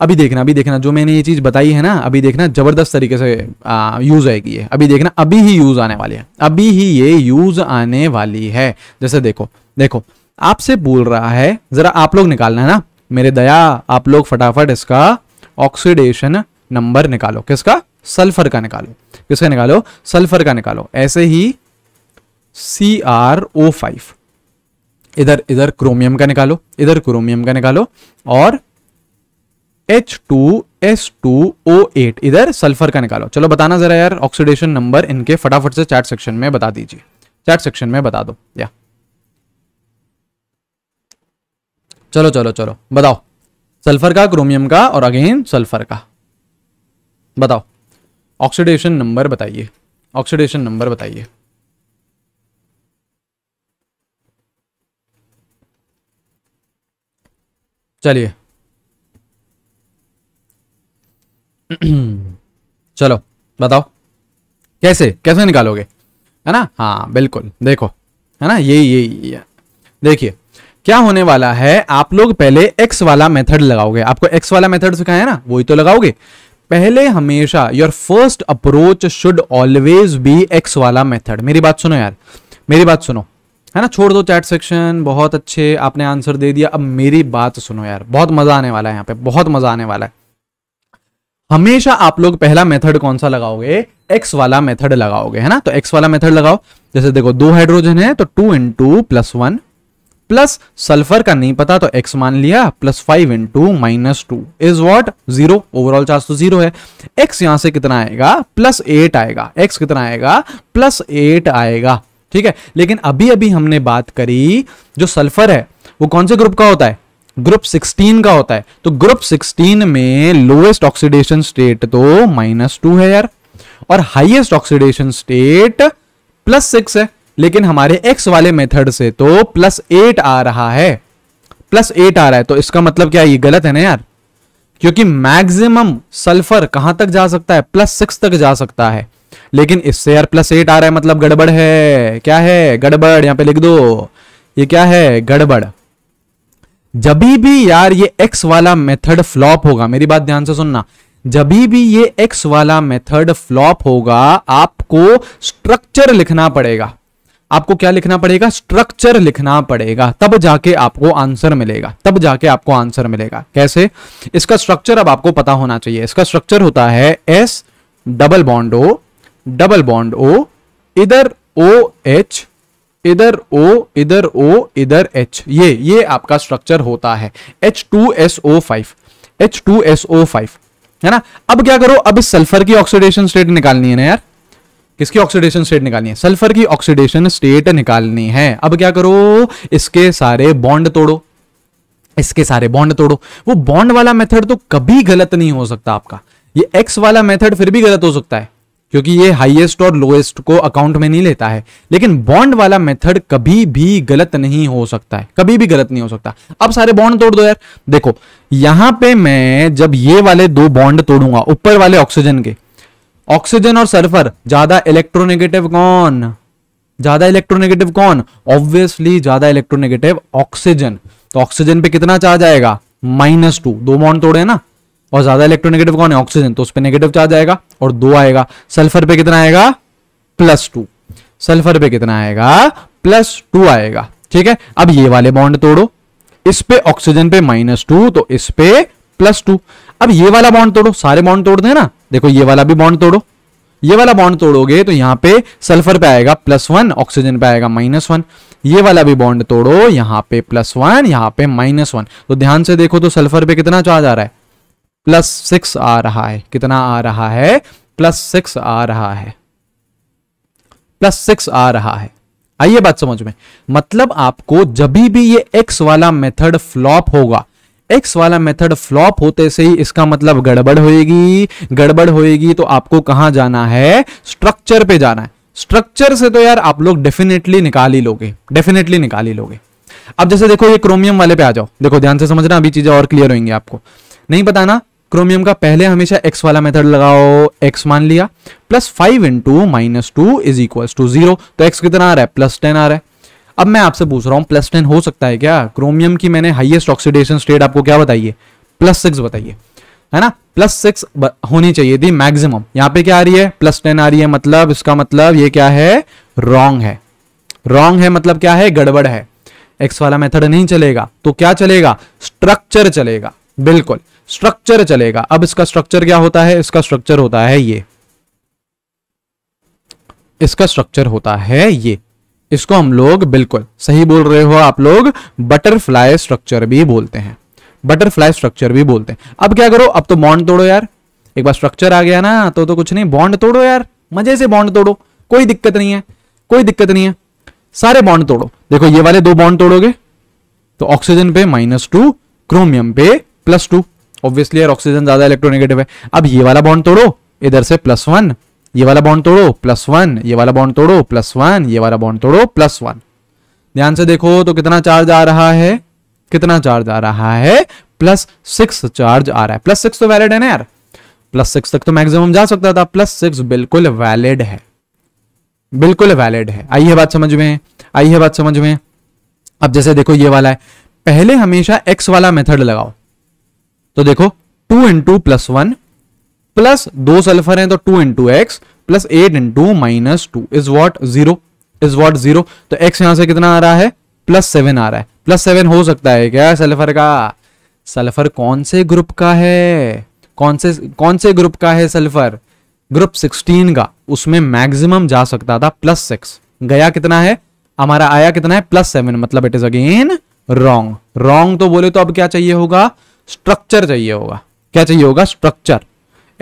Speaker 1: अभी देखना अभी देखना जो मैंने ये चीज बताई है ना अभी देखना जबरदस्त तरीके से आ, यूज आएगी है अभी देखना अभी ही यूज आने वाली है अभी ही ये यूज आने वाली है जैसे देखो देखो आपसे बोल रहा है जरा आप लोग निकालना है ना मेरे दया आप लोग फटाफट इसका ऑक्सीडेशन नंबर निकालो किसका सल्फर का निकालो किसका निकालो सल्फर का निकालो ऐसे ही सी आर ओ फाइव इधर इधर क्रोमियम का निकालो इधर क्रोमियम का निकालो और H two S two O eight इधर सल्फर का निकालो चलो बताना जरा यार ऑक्सीडेशन नंबर इनके फटाफट से चैट सेक्शन में बता दीजिए चैट सेक्शन में बता दो या चलो चलो चलो बताओ सल्फर का क्रोमियम का और अगेन सल्फर का बताओ ऑक्सीडेशन नंबर बताइए ऑक्सीडेशन नंबर बताइए चलिए चलो बताओ कैसे कैसे निकालोगे है ना हाँ बिल्कुल देखो है ना यही यही देखिए क्या होने वाला है आप लोग पहले एक्स वाला मेथड लगाओगे आपको एक्स वाला मेथड सिखाया है ना वही तो लगाओगे पहले हमेशा your first approach should always be X वाला मेथड मेरी बात सुनो यार मेरी बात सुनो है ना छोड़ दो चैट सेक्शन बहुत अच्छे आपने आंसर दे दिया अब मेरी बात सुनो यार बहुत मजा आने वाला है यहाँ पे बहुत मजा आने वाला है हमेशा आप लोग पहला मेथड कौन सा लगाओगे एक्स वाला मेथड लगाओगे है ना तो एक्स वाला मेथड लगाओ जैसे देखो दो हाइड्रोजन है तो two into plus one plus sulphur का नहीं पता तो x मान लिया plus five in to minus two is what zero overall charge तो जीरो है x यहां से कितना आएगा प्लस एट आएगा x कितना आएगा प्लस एट आएगा ठीक है लेकिन अभी अभी हमने बात करी जो सल्फर है वो कौन से ग्रुप का होता है ग्रुप 16 का होता है तो ग्रुप 16 में लोएस्ट ऑक्सीडेशन स्टेट तो माइनस टू है यार और highest oxidation state plus six है लेकिन हमारे एक्स वाले मेथड से तो प्लस एट आ रहा है प्लस एट आ रहा है तो इसका मतलब क्या ये गलत है ना यार क्योंकि मैक्सिमम सल्फर कहां तक जा सकता है प्लस सिक्स तक जा सकता है लेकिन इससे यार प्लस एट आ रहा है मतलब गड़बड़ है क्या है गड़बड़ यहां पे लिख दो ये क्या है गड़बड़ जब भी यार ये एक्स वाला मेथड फ्लॉप होगा मेरी बात ध्यान से सुनना जब भी ये एक्स वाला मेथड फ्लॉप होगा आपको स्ट्रक्चर लिखना पड़ेगा आपको क्या लिखना पड़ेगा स्ट्रक्चर लिखना पड़ेगा तब जाके आपको आंसर मिलेगा तब जाके आपको आंसर मिलेगा कैसे इसका स्ट्रक्चर अब आपको पता होना चाहिए इसका स्ट्रक्चर होता है S double bond O double bond O इधर ओ एच इधर ओ इधर ओ इधर एच ये ये आपका स्ट्रक्चर होता है H H two two S S O five O five है ना अब क्या करो अब इस सल्फर की ऑक्सीडेशन स्टेट निकालनी है ना यार किसकी ऑक्सीडेशन स्टेट निकालनी है सल्फर की ऑक्सीडेशन स्टेट निकालनी है अब क्या करो इसके सारे बॉन्ड तोड़ो इसके सारे बॉन्ड तोड़ो वो बॉन्ड वाला मेथड तो कभी गलत नहीं हो सकता आपका ये एक्स वाला मेथड फिर भी गलत हो सकता है क्योंकि ये हाईएस्ट और लोएस्ट को अकाउंट में नहीं लेता है लेकिन बॉन्ड वाला मेथड कभी भी गलत नहीं हो सकता है कभी भी गलत नहीं हो सकता अब सारे बॉन्ड तोड़ दो यार देखो यहां पे मैं जब ये वाले दो बॉन्ड तोड़ूंगा ऊपर वाले ऑक्सीजन के ऑक्सीजन और सल्फर ज्यादा इलेक्ट्रोनेगेटिव कौन ज्यादा इलेक्ट्रोनेगेटिव कौन ऑब्वियसली ज्यादा इलेक्ट्रोनेगेटिव ऑक्सीजन तो ऑक्सीजन पे कितना चार्ज आएगा माइनस टू दो बॉन्ड तोड़े ना और ज्यादा इलेक्ट्रोनेगेटिव कौन है ऑक्सीजन तो उस पर नेगेटिव चार्ज आएगा और दो आएगा सल्फर पे कितना आएगा प्लस टू सल्फर पे कितना आएगा प्लस टू आएगा ठीक है अब ये वाले बॉन्ड तोड़ो इस पे ऑक्सीजन पे माइनस टू तो इस पे प्लस टू अब ये वाला बॉन्ड तोड़ो सारे बॉन्ड तोड़ देना देखो ये वाला भी बॉन्ड तोड़ो ये वाला बॉन्ड तोड़ोगे तो यहां पे सल्फर पे आएगा प्लस वन ऑक्सीजन पे आएगा माइनस वन ये वाला भी बॉन्ड तोड़ो यहां पे प्लस वन यहां पे माइनस वन तो ध्यान से देखो तो सल्फर पे कितना चार्ज आ रहा है प्लस सिक्स आ रहा है कितना आ रहा है प्लस सिक्स आ रहा है प्लस सिक्स आ रहा है आइए बात समझ में मतलब आपको जब भी ये एक्स वाला मेथड फ्लॉप होगा एक्स वाला मेथड फ्लॉप होते से ही इसका मतलब गड़बड़ होएगी गड़बड़ होएगी तो आपको कहां जाना है स्ट्रक्चर पे जाना है स्ट्रक्चर से तो यार आप लोग डेफिनेटली निकाल ही लोगे डेफिनेटली निकाल ही लोगे अब जैसे देखो ये क्रोमियम वाले पे आ जाओ देखो ध्यान से समझना अभी चीजें और क्लियर होंगी आपको नहीं पता ना क्रोमियम का पहले हमेशा एक्स वाला मेथड लगाओ एक्स मान लिया plus five into minus two is equal to zero तो एक्स कितना आ रहा है प्लस टेन आ रहा है अब मैं आपसे पूछ रहा हूँ प्लस टेन हो सकता है क्या क्रोमियम की मैंने हाइएस्ट ऑक्सीडेशन स्टेट आपको क्या बताइए प्लस सिक्स बताइए है ना प्लस सिक्स होनी चाहिए थी मैक्सिमम यहां पे क्या आ रही है प्लस टेन आ रही है मतलब इसका मतलब ये क्या है रॉन्ग है रॉन्ग है मतलब क्या है गड़बड़ है एक्स वाला मेथड नहीं चलेगा तो क्या चलेगा स्ट्रक्चर चलेगा बिल्कुल स्ट्रक्चर चलेगा अब इसका स्ट्रक्चर क्या होता है इसका स्ट्रक्चर होता है ये इसका स्ट्रक्चर होता है ये इसको हम लोग बिल्कुल सही बोल रहे हो आप लोग बटरफ्लाई स्ट्रक्चर भी बोलते हैं बटरफ्लाई स्ट्रक्चर भी बोलते हैं अब क्या करो अब तो बॉन्ड तोड़ो यार एक बार स्ट्रक्चर आ गया ना तो तो कुछ नहीं बॉन्ड तोड़ो यार मजे से बॉन्ड तोड़ो कोई दिक्कत नहीं है कोई दिक्कत नहीं है सारे बॉन्ड तोड़ो देखो ये वाले दो बॉन्ड तोड़ोगे तो ऑक्सीजन पे माइनस टू क्रोमियम पे प्लस टू ऑब्वियसली यार ऑक्सीजन ज्यादा इलेक्ट्रोनेगेटिव है अब ये वाला बॉन्ड तोड़ो इधर से प्लस वन ये वाला बॉन्ड तोड़ो प्लस वन ये वाला बॉन्ड तोड़ो प्लस वन ये वाला बॉन्ड तोड़ो प्लस वन ध्यान से देखो तो कितना चार्ज आ रहा है कितना चार्ज आ रहा है प्लस सिक्स चार्ज आ रहा है प्लस सिक्स तो वैलिड है ना यार प्लस सिक्स तक तो मैक्सिमम जा सकता था प्लस सिक्स बिल्कुल वैलिड है बिल्कुल वैलिड है आई है बात समझ में आई है बात समझ में अब जैसे देखो ये वाला है पहले हमेशा एक्स वाला मेथड लगाओ तो देखो two into plus one plus दो सल्फर हैं तो two into X plus eight into minus two is what zero is what zero तो एक्स यहां से कितना आ रहा है प्लस सेवन आ रहा है प्लस सेवन हो सकता है क्या सल्फर का सल्फर कौन से ग्रुप का है कौन से कौन से ग्रुप का है सल्फर ग्रुप सिक्सटीन का उसमें मैक्सिमम जा सकता था प्लस सिक्स गया कितना है हमारा आया कितना है प्लस सेवन मतलब it is again wrong wrong तो बोले तो अब क्या चाहिए होगा स्ट्रक्चर चाहिए होगा क्या चाहिए होगा structure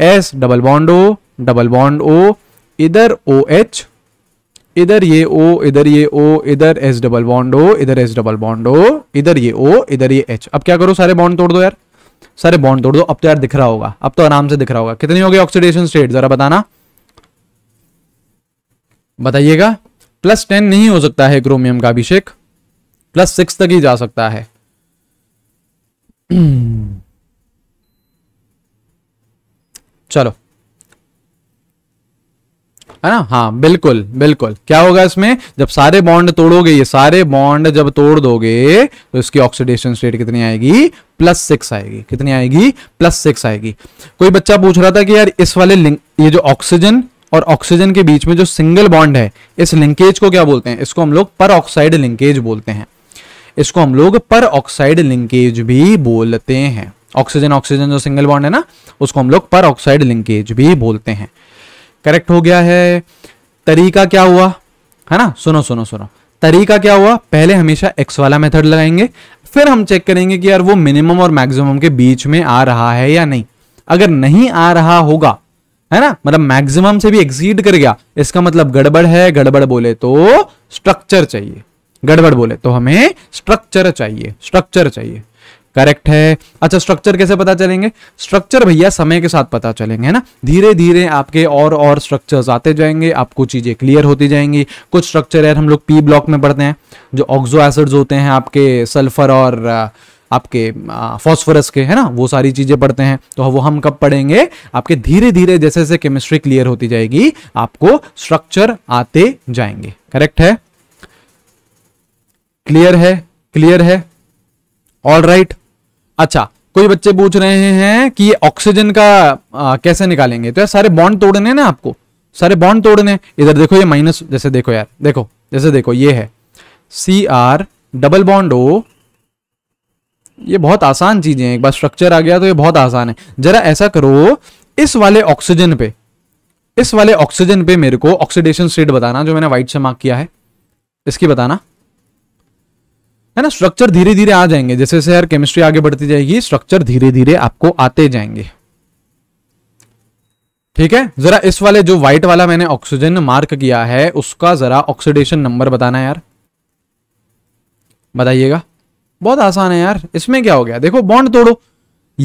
Speaker 1: S double bond O double bond O इधर ओ एच इधर ये ओ इधर ये ओ इधर एस डबल बॉन्ड ओ इधर एस डबल बॉन्ड ओ इधर ये ओ इधर ये एच अब क्या करो सारे बॉन्ड तोड़ दो यार सारे बॉन्ड तोड़ दो अब तो यार दिख रहा होगा अब तो आराम से दिख रहा होगा कितनी होगी ऑक्सीडेशन स्टेट जरा बताना बताइएगा प्लस टेन नहीं हो सकता है क्रोमियम का अभिषेक प्लस सिक्स तक ही जा सकता है चलो है ना हाँ बिल्कुल बिल्कुल क्या होगा इसमें जब सारे बॉन्ड तोड़ोगे ये सारे बॉन्ड जब तोड़ दोगे तो इसकी ऑक्सीडेशन स्टेट कितनी आएगी प्लस सिक्स आएगी कितनी आएगी प्लस सिक्स आएगी कोई बच्चा पूछ रहा था कि यार इस वाले लिंक ये जो ऑक्सीजन और ऑक्सीजन के बीच में जो सिंगल बॉन्ड है इस लिंकेज को क्या बोलते हैं इसको हम लोग पर ऑक्साइड लिंकेज बोलते हैं इसको हम लोग पर ऑक्साइड लिंकेज भी बोलते हैं ऑक्सीजन ऑक्सीजन जो सिंगल बॉन्ड है ना उसको हम लोग पर ऑक्साइड लिंकेज भी बोलते हैं करेक्ट हो गया है तरीका क्या हुआ है ना सुनो सुनो सुनो तरीका क्या हुआ पहले हमेशा एक्स वाला मेथड लगाएंगे फिर हम चेक करेंगे कि यार वो मिनिमम और मैक्सिमम के बीच में आ रहा है या नहीं अगर नहीं आ रहा होगा है ना मतलब मैक्सिमम से भी एक्सीड कर गया इसका मतलब गड़बड़ है गड़बड़ बोले तो स्ट्रक्चर चाहिए गड़बड़ बोले तो हमें स्ट्रक्चर चाहिए स्ट्रक्चर चाहिए करेक्ट है अच्छा स्ट्रक्चर कैसे पता चलेंगे स्ट्रक्चर भैया समय के साथ पता चलेंगे है ना धीरे धीरे आपके और और स्ट्रक्चर्स आते जाएंगे आपको चीज़ें क्लियर होती जाएंगी कुछ स्ट्रक्चर है हम लोग पी ब्लॉक में पढ़ते हैं जो ऑक्जो एसिड्स होते हैं आपके सल्फर और आपके फॉस्फोरस के है ना वो सारी चीज़ें पढ़ते हैं तो वो हम कब पढ़ेंगे आपके धीरे धीरे जैसे जैसे केमिस्ट्री क्लियर होती जाएगी आपको स्ट्रक्चर आते जाएंगे करेक्ट है क्लियर है क्लियर है ऑल राइट अच्छा कोई बच्चे पूछ रहे हैं कि ये ऑक्सीजन का आ, कैसे निकालेंगे तो यार सारे बॉन्ड तोड़ने ना आपको सारे बॉन्ड तोड़ने इधर देखो ये माइनस जैसे देखो यार देखो जैसे देखो ये है C R double bond O ये बहुत आसान चीजें हैं एक बार स्ट्रक्चर आ गया तो ये बहुत आसान है जरा ऐसा करो इस वाले ऑक्सीजन पे इस वाले ऑक्सीजन पे मेरे को ऑक्सीडेशन स्टेट बताना जो मैंने व्हाइट से मार्क किया है इसकी बताना है ना स्ट्रक्चर धीरे धीरे आ जाएंगे जैसे जैसे यार केमिस्ट्री आगे बढ़ती जाएगी स्ट्रक्चर धीरे धीरे आपको आते जाएंगे ठीक है जरा इस वाले जो व्हाइट वाला मैंने ऑक्सीजन मार्क किया है उसका जरा ऑक्सीडेशन नंबर बताना यार बताइएगा बहुत आसान है यार इसमें क्या हो गया देखो बॉन्ड तोड़ो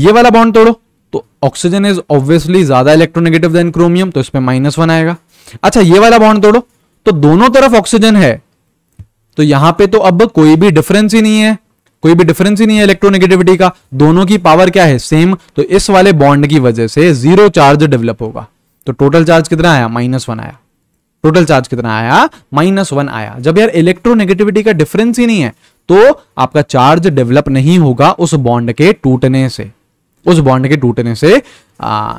Speaker 1: ये वाला बॉन्ड तोड़ो तो ऑक्सीजन इज ऑब्वियसली ज्यादा इलेक्ट्रोनेगेटिव देन क्रोमियम तो इसमें माइनस वन आएगा अच्छा ये वाला बॉन्ड तोड़ो तो दोनों तरफ ऑक्सीजन है तो यहां पे तो अब कोई भी डिफरेंस ही नहीं है कोई भी डिफरेंस ही नहीं है इलेक्ट्रोनेगेटिविटी का दोनों की पावर क्या है सेम तो इस वाले बॉन्ड की वजह से जीरो चार्ज डेवलप होगा तो टोटल चार्ज कितना आया माइनस वन आया टोटल चार्ज कितना आया माइनस वन आया जब यार इलेक्ट्रोनेगेटिविटी का डिफरेंस ही नहीं है तो आपका चार्ज डेवलप नहीं होगा उस बॉन्ड के टूटने से उस बॉन्ड के टूटने से आ,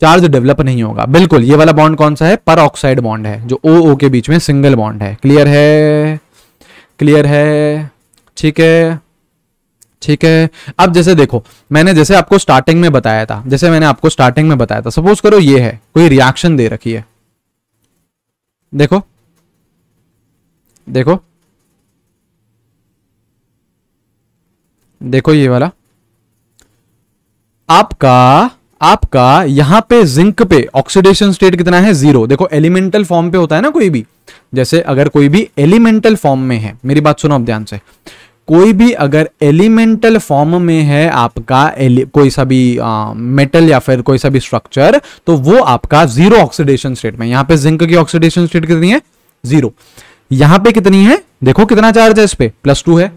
Speaker 1: चार्ज डेवलप नहीं होगा बिल्कुल ये वाला बॉन्ड कौन सा है पर ऑक्साइड बॉन्ड है जो ओ ओ के बीच में सिंगल बॉन्ड है क्लियर है क्लियर है ठीक है ठीक है अब जैसे देखो मैंने जैसे आपको स्टार्टिंग में बताया था जैसे मैंने आपको स्टार्टिंग में बताया था सपोज करो ये है कोई रिएक्शन दे रखी है देखो देखो देखो ये वाला आपका आपका यहां पे जिंक पे ऑक्सीडेशन स्टेट कितना है जीरो देखो एलिमेंटल फॉर्म पे होता है ना कोई भी जैसे अगर कोई भी एलिमेंटल फॉर्म में है मेरी बात सुनो आप ध्यान से कोई भी अगर एलिमेंटल फॉर्म में है आपका कोई सा भी मेटल या फिर कोई सा भी स्ट्रक्चर तो वो आपका जीरो ऑक्सीडेशन स्टेट में यहां पे जिंक की ऑक्सीडेशन स्टेट कितनी है जीरो यहां पे कितनी है देखो कितना चार्ज है इस पे प्लस टू है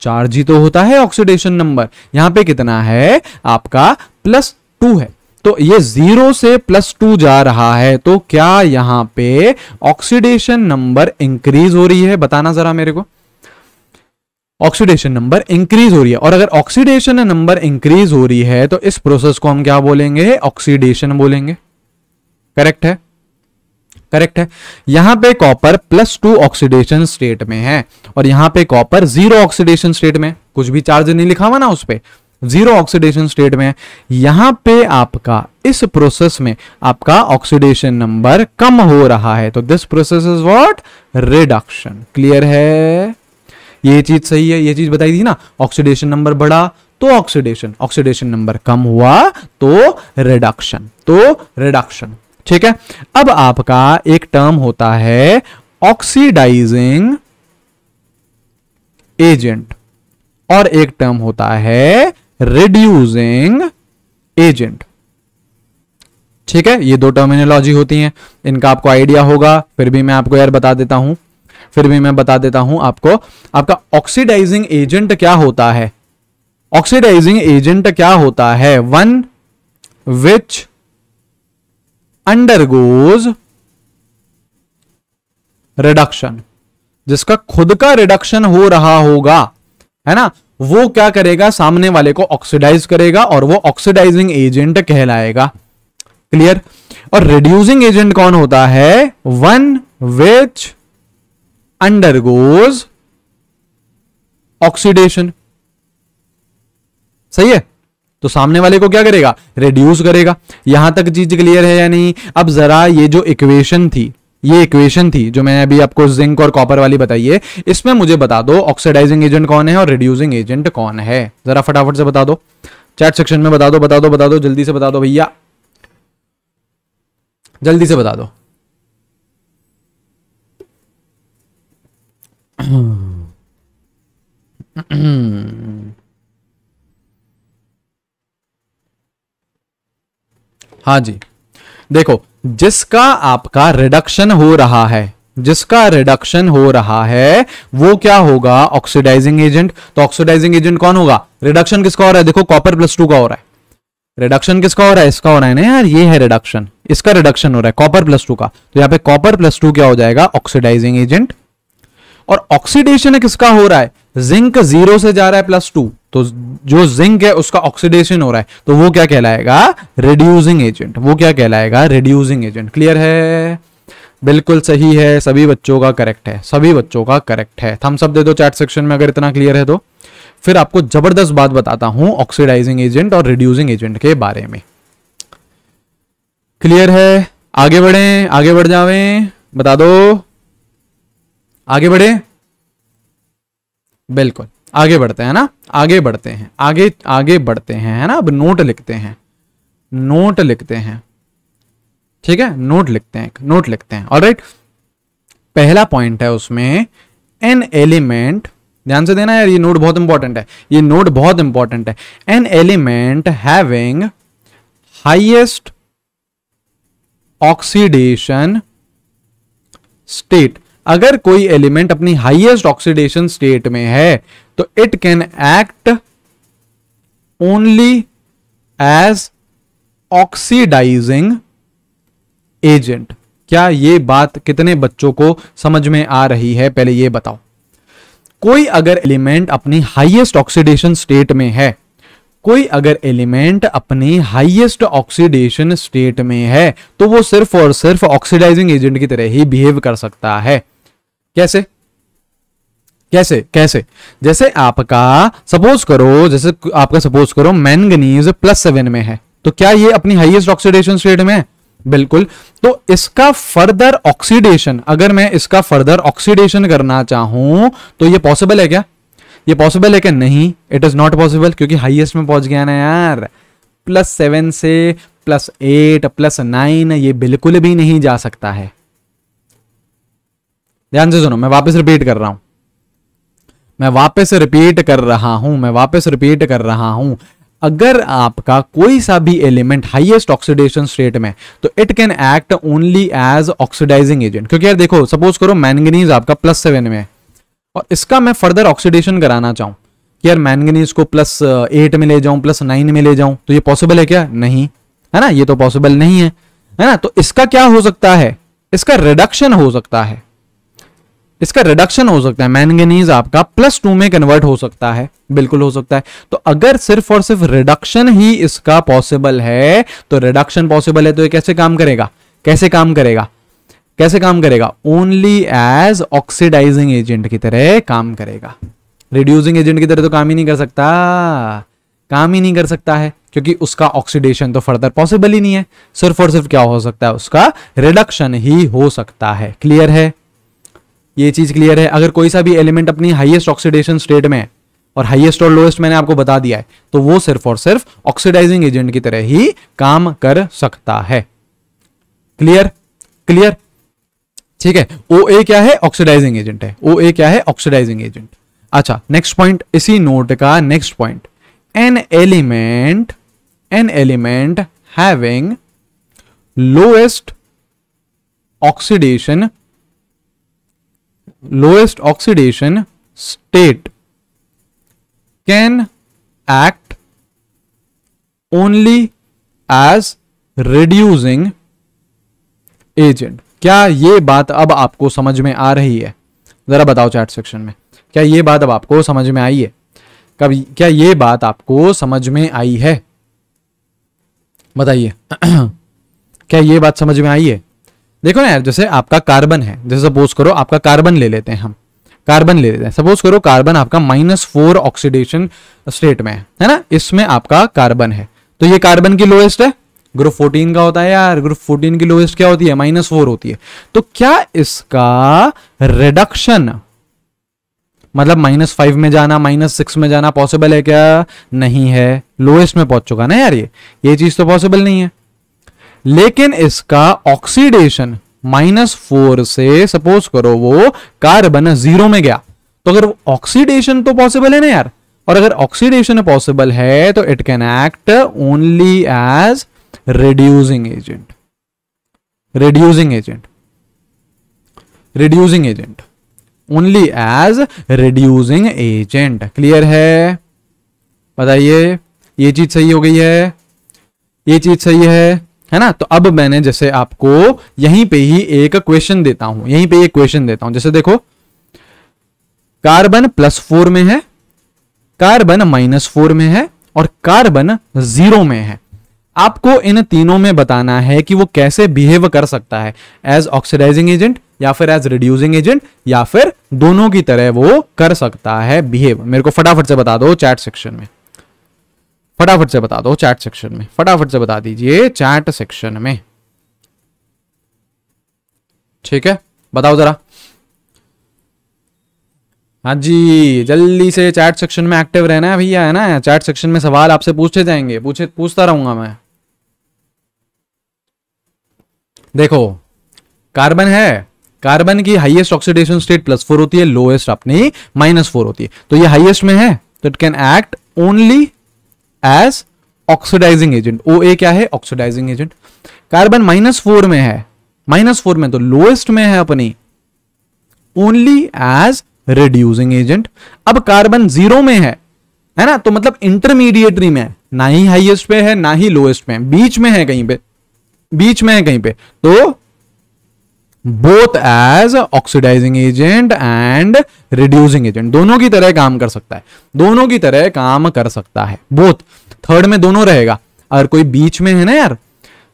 Speaker 1: चार्ज ही तो होता है ऑक्सीडेशन नंबर यहां पे कितना है आपका प्लस टू है तो ये जीरो से प्लस टू जा रहा है तो क्या यहां पे ऑक्सीडेशन नंबर इंक्रीज हो रही है बताना जरा मेरे को ऑक्सीडेशन नंबर इंक्रीज हो रही है और अगर ऑक्सीडेशन नंबर इंक्रीज हो रही है तो इस प्रोसेस को हम क्या बोलेंगे ऑक्सीडेशन बोलेंगे करेक्ट है करेक्ट है यहां पे copper plus two oxidation state में है और यहां पे कॉपर जीरो ऑक्सीडेशन स्टेट में कुछ भी चार्ज नहीं लिखा हुआ ना उस पर जीरो ऑक्सीडेशन स्टेट में यहां पे आपका इस प्रोसेस में आपका ऑक्सीडेशन नंबर कम हो रहा है तो this process is what reduction clear है ये चीज सही है ये चीज बताई थी ना ऑक्सीडेशन नंबर बढ़ा तो ऑक्सीडेशन ऑक्सीडेशन नंबर कम हुआ तो रिडक्शन तो रिडक्शन ठीक है अब आपका एक टर्म होता है ऑक्सीडाइजिंग एजेंट और एक टर्म होता है रिड्यूसिंग एजेंट ठीक है ये दो टर्मिनोलॉजी होती हैं इनका आपको आइडिया होगा फिर भी मैं आपको यार बता देता हूं फिर भी मैं बता देता हूं आपको आपका ऑक्सीडाइजिंग एजेंट क्या होता है ऑक्सीडाइजिंग एजेंट क्या होता है वन विच अंडरगोज रिडक्शन जिसका खुद का रिडक्शन हो रहा होगा है ना वो क्या करेगा सामने वाले को ऑक्सीडाइज करेगा और वो ऑक्सीडाइजिंग एजेंट कहलाएगा क्लियर और रिड्यूसिंग एजेंट कौन होता है वन विच अंडरगोज ऑक्सीडेशन सही है तो सामने वाले को क्या करेगा रिड्यूस करेगा यहां तक चीज क्लियर है या नहीं अब जरा ये जो इक्वेशन थी ये इक्वेशन थी जो मैंने अभी आपको जिंक और कॉपर वाली बताई है इसमें मुझे बता दो ऑक्सीडाइजिंग एजेंट कौन है और रिड्यूसिंग एजेंट कौन है जरा फटाफट से बता दो चैट सेक्शन में बता दो बता दो बता दो जल्दी से बता दो भैया जल्दी से बता दो हाँ जी देखो जिसका आपका रिडक्शन हो रहा है जिसका रिडक्शन हो रहा है वो क्या होगा ऑक्सीडाइजिंग एजेंट तो ऑक्सीडाइजिंग एजेंट कौन होगा रिडक्शन किसका हो रहा है देखो कॉपर प्लस टू का हो रहा है रिडक्शन किसका हो रहा है इसका हो रहा है ना यार ये है रिडक्शन इसका रिडक्शन हो रहा है कॉपर प्लस टू का तो यहां पे कॉपर प्लस टू क्या हो जाएगा ऑक्सीडाइजिंग एजेंट और ऑक्सीडेशन किसका हो रहा है जिंक जीरो से जा रहा है प्लस टू तो जो जिंक है उसका ऑक्सीडेशन हो रहा है तो वो क्या कहलाएगा रिड्यूसिंग एजेंट वो क्या कहलाएगा रिड्यूसिंग एजेंट क्लियर है बिल्कुल सही है सभी बच्चों का करेक्ट है सभी बच्चों का करेक्ट है थम्स सब दे दो चैट सेक्शन में अगर इतना क्लियर है तो फिर आपको जबरदस्त बात बताता हूं ऑक्सीडाइजिंग एजेंट और रिड्यूसिंग एजेंट के बारे में क्लियर है आगे बढ़े आगे बढ़ जावे बता दो आगे बढ़े बिल्कुल आगे बढ़ते हैं ना आगे बढ़ते हैं आगे आगे बढ़ते हैं है ना अब नोट लिखते हैं नोट लिखते हैं ठीक है नोट लिखते हैं नोट लिखते हैं ऑलराइट right? पहला पॉइंट है उसमें एन एलिमेंट ध्यान से देना यार ये नोट बहुत इंपॉर्टेंट है ये नोट बहुत इंपॉर्टेंट है an element having highest oxidation state अगर कोई एलिमेंट अपनी हाईएस्ट ऑक्सीडेशन स्टेट में है तो it can act only as oxidising agent क्या ये बात कितने बच्चों को समझ में आ रही है पहले ये बताओ कोई अगर एलिमेंट अपनी हाईएस्ट ऑक्सीडेशन स्टेट में है कोई अगर एलिमेंट अपनी हाईएस्ट ऑक्सीडेशन स्टेट में है तो वो सिर्फ और सिर्फ ऑक्सीडाइजिंग एजेंट की तरह ही बिहेव कर सकता है कैसे कैसे कैसे जैसे आपका सपोज करो जैसे आपका सपोज करो मैंगनीज प्लस सेवन में है तो क्या ये अपनी हाईएस्ट ऑक्सीडेशन स्टेट में है बिल्कुल तो इसका फर्दर ऑक्सीडेशन अगर मैं इसका फर्दर ऑक्सीडेशन करना चाहूं तो ये पॉसिबल है क्या ये पॉसिबल है क्या नहीं इट इज नॉट पॉसिबल क्योंकि हाईएस्ट में पहुंच गया ना यार प्लस सेवन से प्लस एट प्लस नाइन ये बिल्कुल भी नहीं जा सकता है ध्यान से सुनो मैं वापस रिपीट कर रहा हूं मैं वापस रिपीट कर रहा हूं मैं वापस रिपीट कर रहा हूं अगर आपका कोई सा भी एलिमेंट हाईएस्ट ऑक्सीडेशन स्टेट में तो it can act only as oxidising agent क्योंकि यार देखो सपोज करो मैंगनीज आपका प्लस सेवन में है और इसका मैं फर्दर ऑक्सीडेशन कराना चाहूं कि यार मैंगनीज को प्लस एट uh, में ले जाऊं प्लस नाइन में ले जाऊं तो ये पॉसिबल है क्या नहीं है ना ये तो पॉसिबल नहीं है है ना तो इसका क्या हो सकता है इसका रिडक्शन हो सकता है इसका रिडक्शन हो सकता है मैंगनीज आपका प्लस टू में कन्वर्ट हो सकता है बिल्कुल हो सकता है तो अगर सिर्फ और सिर्फ रिडक्शन ही इसका पॉसिबल है तो रिडक्शन पॉसिबल है तो ये कैसे काम करेगा कैसे काम करेगा कैसे काम करेगा ओनली एज ऑक्सीडाइजिंग एजेंट की तरह काम करेगा रिड्यूसिंग एजेंट की तरह तो काम ही नहीं कर सकता काम ही नहीं कर सकता है क्योंकि उसका ऑक्सीडेशन तो फर्दर पॉसिबल ही नहीं है सिर्फ और सिर्फ क्या हो सकता है उसका रिडक्शन ही हो सकता है क्लियर है ये चीज़ क्लियर है अगर कोई सा भी एलिमेंट अपनी हाईएस्ट ऑक्सीडेशन स्टेट में है और हाईएस्ट और लोएस्ट मैंने आपको बता दिया है तो वो सिर्फ और सिर्फ ऑक्सीडाइजिंग एजेंट की तरह ही काम कर सकता है क्लियर क्लियर ठीक है ओ ए क्या है ऑक्सीडाइजिंग एजेंट है ओ ए क्या है ऑक्सीडाइजिंग एजेंट अच्छा नेक्स्ट पॉइंट इसी नोट का next point an element an element having lowest oxidation lowest oxidation state can act only as reducing agent. क्या ये बात अब आपको समझ में आ रही है ज़रा बताओ चैट सेक्शन में क्या ये बात अब आपको समझ में आई है कभी क्या ये बात आपको समझ में आई है बताइए क्या ये बात समझ में आई है देखो ना यार जैसे आपका कार्बन है जैसे सपोज करो आपका कार्बन ले लेते हैं हम कार्बन ले लेते हैं सपोज करो कार्बन आपका माइनस फोर ऑक्सीडेशन स्टेट में है है ना इसमें आपका कार्बन है तो ये कार्बन की लोएस्ट है ग्रुप फोर्टीन का होता है यार ग्रुप फोर्टीन की लोएस्ट क्या होती है माइनस फोर होती है तो क्या इसका रिडक्शन मतलब माइनस फाइव में जाना माइनस सिक्स में जाना पॉसिबल है क्या नहीं है लोएस्ट में पहुंच चुका ना यार ये ये चीज तो पॉसिबल नहीं है लेकिन इसका ऑक्सीडेशन माइनस फोर से सपोज करो वो कार्बन जीरो में गया तो अगर ऑक्सीडेशन तो पॉसिबल है ना यार और अगर ऑक्सीडेशन पॉसिबल है तो it can act only as reducing agent reducing agent reducing agent only as reducing agent clear है बताइए ये चीज सही हो गई है ये चीज सही है है ना तो अब मैंने जैसे आपको यहीं पे ही एक क्वेश्चन देता हूं यहीं पे एक क्वेश्चन देता हूं जैसे देखो कार्बन प्लस फोर में है कार्बन माइनस फोर में है और कार्बन जीरो में है आपको इन तीनों में बताना है कि वो कैसे बिहेव कर सकता है एज ऑक्सीडाइजिंग एजेंट या फिर एज रिड्यूसिंग एजेंट या फिर दोनों की तरह वो कर सकता है बिहेव मेरे को फटाफट से बता दो चैट सेक्शन में फटाफट से बता दो चैट सेक्शन में फटाफट से बता दीजिए चैट सेक्शन में ठीक है बताओ जरा हाँ जी जल्दी से चैट सेक्शन में एक्टिव रहना है भैया है ना चैट सेक्शन में सवाल आपसे पूछे जाएंगे पूछे पूछता रहूंगा मैं देखो कार्बन है कार्बन की highest oxidation state plus four होती है लोएस्ट अपनी माइनस फोर होती है तो ये हाईएस्ट में है तो it can act only as oxidising agent O A क्या है oxidising agent carbon minus four में है माइनस फोर में तो लोएस्ट में है अपनी ओनली एज रिड्यूसिंग एजेंट अब कार्बन जीरो में है है ना तो मतलब इंटरमीडिएटरी में ना ही हाईएस्ट पे है ना ही लोएस्ट में बीच में है कहीं पे बीच में है कहीं पे तो both as oxidising agent and reducing agent दोनों की तरह काम कर सकता है दोनों की तरह काम कर सकता है बोथ थर्ड में दोनों रहेगा अगर कोई बीच में है ना यार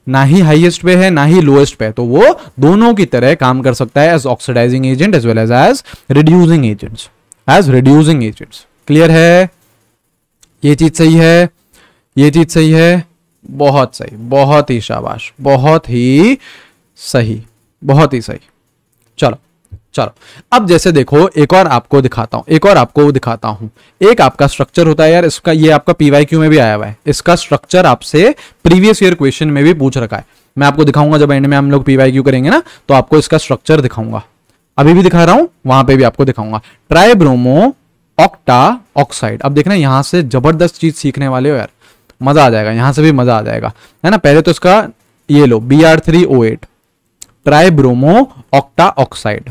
Speaker 1: ना ही हाईएस्ट पे है ना ही लोएस्ट पे है तो वो दोनों की तरह काम कर सकता है as oxidising agent as well as as reducing agents as reducing agents clear है ये चीज सही है ये चीज सही है बहुत सही बहुत ही शाबाश बहुत ही सही बहुत ही सही चलो चलो अब जैसे देखो एक और आपको दिखाता हूं एक और आपको दिखाता हूं एक आपका स्ट्रक्चर होता है यार इसका ये आपका पीवाईक्यू में भी आया हुआ है इसका स्ट्रक्चर आपसे प्रीवियस ईयर क्वेश्चन में भी पूछ रखा है मैं आपको दिखाऊंगा जब एंड में हम लोग पीवाईक्यू करेंगे ना तो आपको इसका स्ट्रक्चर दिखाऊंगा अभी भी दिखा रहा हूं वहां पर भी आपको दिखाऊंगा ट्राइब्रोमो ऑक्टा ऑक्साइड अब देखना यहां से जबरदस्त चीज सीखने वाले हो यार मजा आ जाएगा यहां से भी मजा आ जाएगा है ना पहले तो इसका ये लो B R three O eight tribromo octa oxide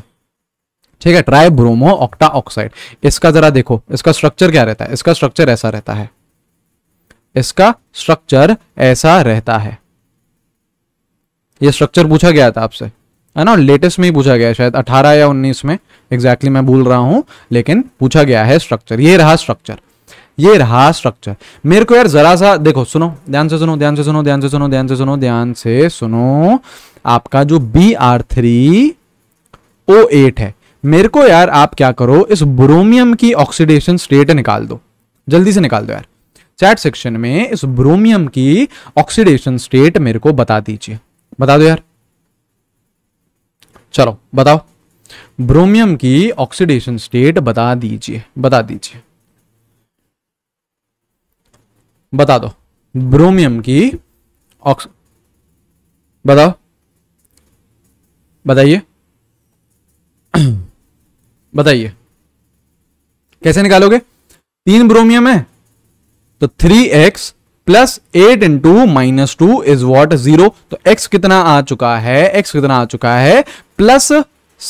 Speaker 1: ठीक है ट्राइब्रोमो ऑक्टा ऑक्साइड इसका जरा देखो इसका स्ट्रक्चर क्या रहता है इसका स्ट्रक्चर ऐसा रहता है इसका स्ट्रक्चर ऐसा रहता है यह स्ट्रक्चर पूछा गया था आपसे है ना लेटेस्ट में ही पूछा गया शायद 18 या 19 में एग्जैक्टली exactly मैं भूल रहा हूं लेकिन पूछा गया है स्ट्रक्चर ये रहा स्ट्रक्चर ये रहा स्ट्रक्चर मेरे को यार जरा सा देखो सुनो ध्यान से सुनो ध्यान से सुनो ध्यान से सुनो ध्यान से सुनो ध्यान से सुनो आपका जो B R three O eight है मेरे को यार आप क्या करो इस ब्रोमियम की ऑक्सीडेशन स्टेट निकाल दो जल्दी से निकाल दो यार चैट सेक्शन में इस ब्रोमियम की ऑक्सीडेशन स्टेट मेरे को बता दीजिए बता दो यार चलो बताओ ब्रोमियम की ऑक्सीडेशन स्टेट बता दीजिए बता दीजिए बता दो ब्रोमियम की ऑक्स बताओ बताइए बताइए कैसे निकालोगे तीन ब्रोमियम है तो three X plus eight into minus two is what zero तो एक्स कितना आ चुका है एक्स कितना आ चुका है प्लस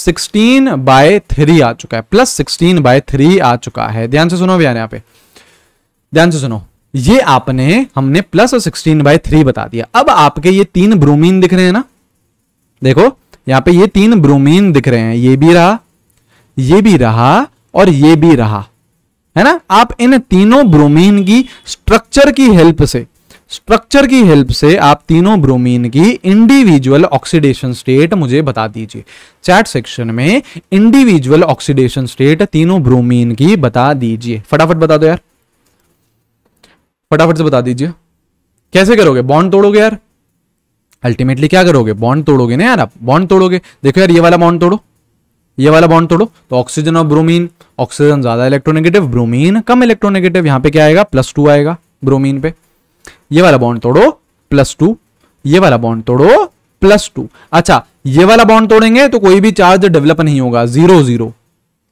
Speaker 1: सिक्सटीन बाय थ्री आ चुका है प्लस सिक्सटीन बाय थ्री आ चुका है ध्यान से सुनो भैया यहां पे ध्यान से सुनो ये आपने हमने प्लस और सिक्सटीन बाई थ्री बता दिया अब आपके ये तीन ब्रोमीन दिख रहे हैं ना देखो यहां पे ये तीन ब्रोमीन दिख रहे हैं ये भी रहा ये भी रहा और ये भी रहा है ना आप इन तीनों ब्रोमीन की स्ट्रक्चर की हेल्प से स्ट्रक्चर की हेल्प से आप तीनों ब्रोमीन की इंडिविजुअल ऑक्सीडेशन स्टेट मुझे बता दीजिए चैट सेक्शन में इंडिविजुअल ऑक्सीडेशन स्टेट तीनों ब्रोमीन की बता दीजिए फटाफट बता दो यार फटाफट से बता दीजिए कैसे करोगे बॉन्ड तोड़ोगे यार अल्टीमेटली क्या करोगे बॉन्ड तोड़ोगे ना यार आप बॉन्ड तोड़ोगे देखो यार ये वाला बॉन्ड तोड़ो ये वाला बॉन्ड तोड़ो तो ऑक्सीजन और ब्रोमीन ऑक्सीजन ज्यादा इलेक्ट्रोनेगेटिव ब्रोमीन कम इलेक्ट्रोनेगेटिव यहां पे क्या आएगा प्लस टू आएगा ब्रोमीन पे ये वाला बॉन्ड तोड़ो प्लस टू ये वाला बॉन्ड तोड़ो प्लस टू अच्छा ये वाला बॉन्ड तोड़ेंगे तो कोई भी चार्ज डेवलप नहीं होगा जीरो जीरो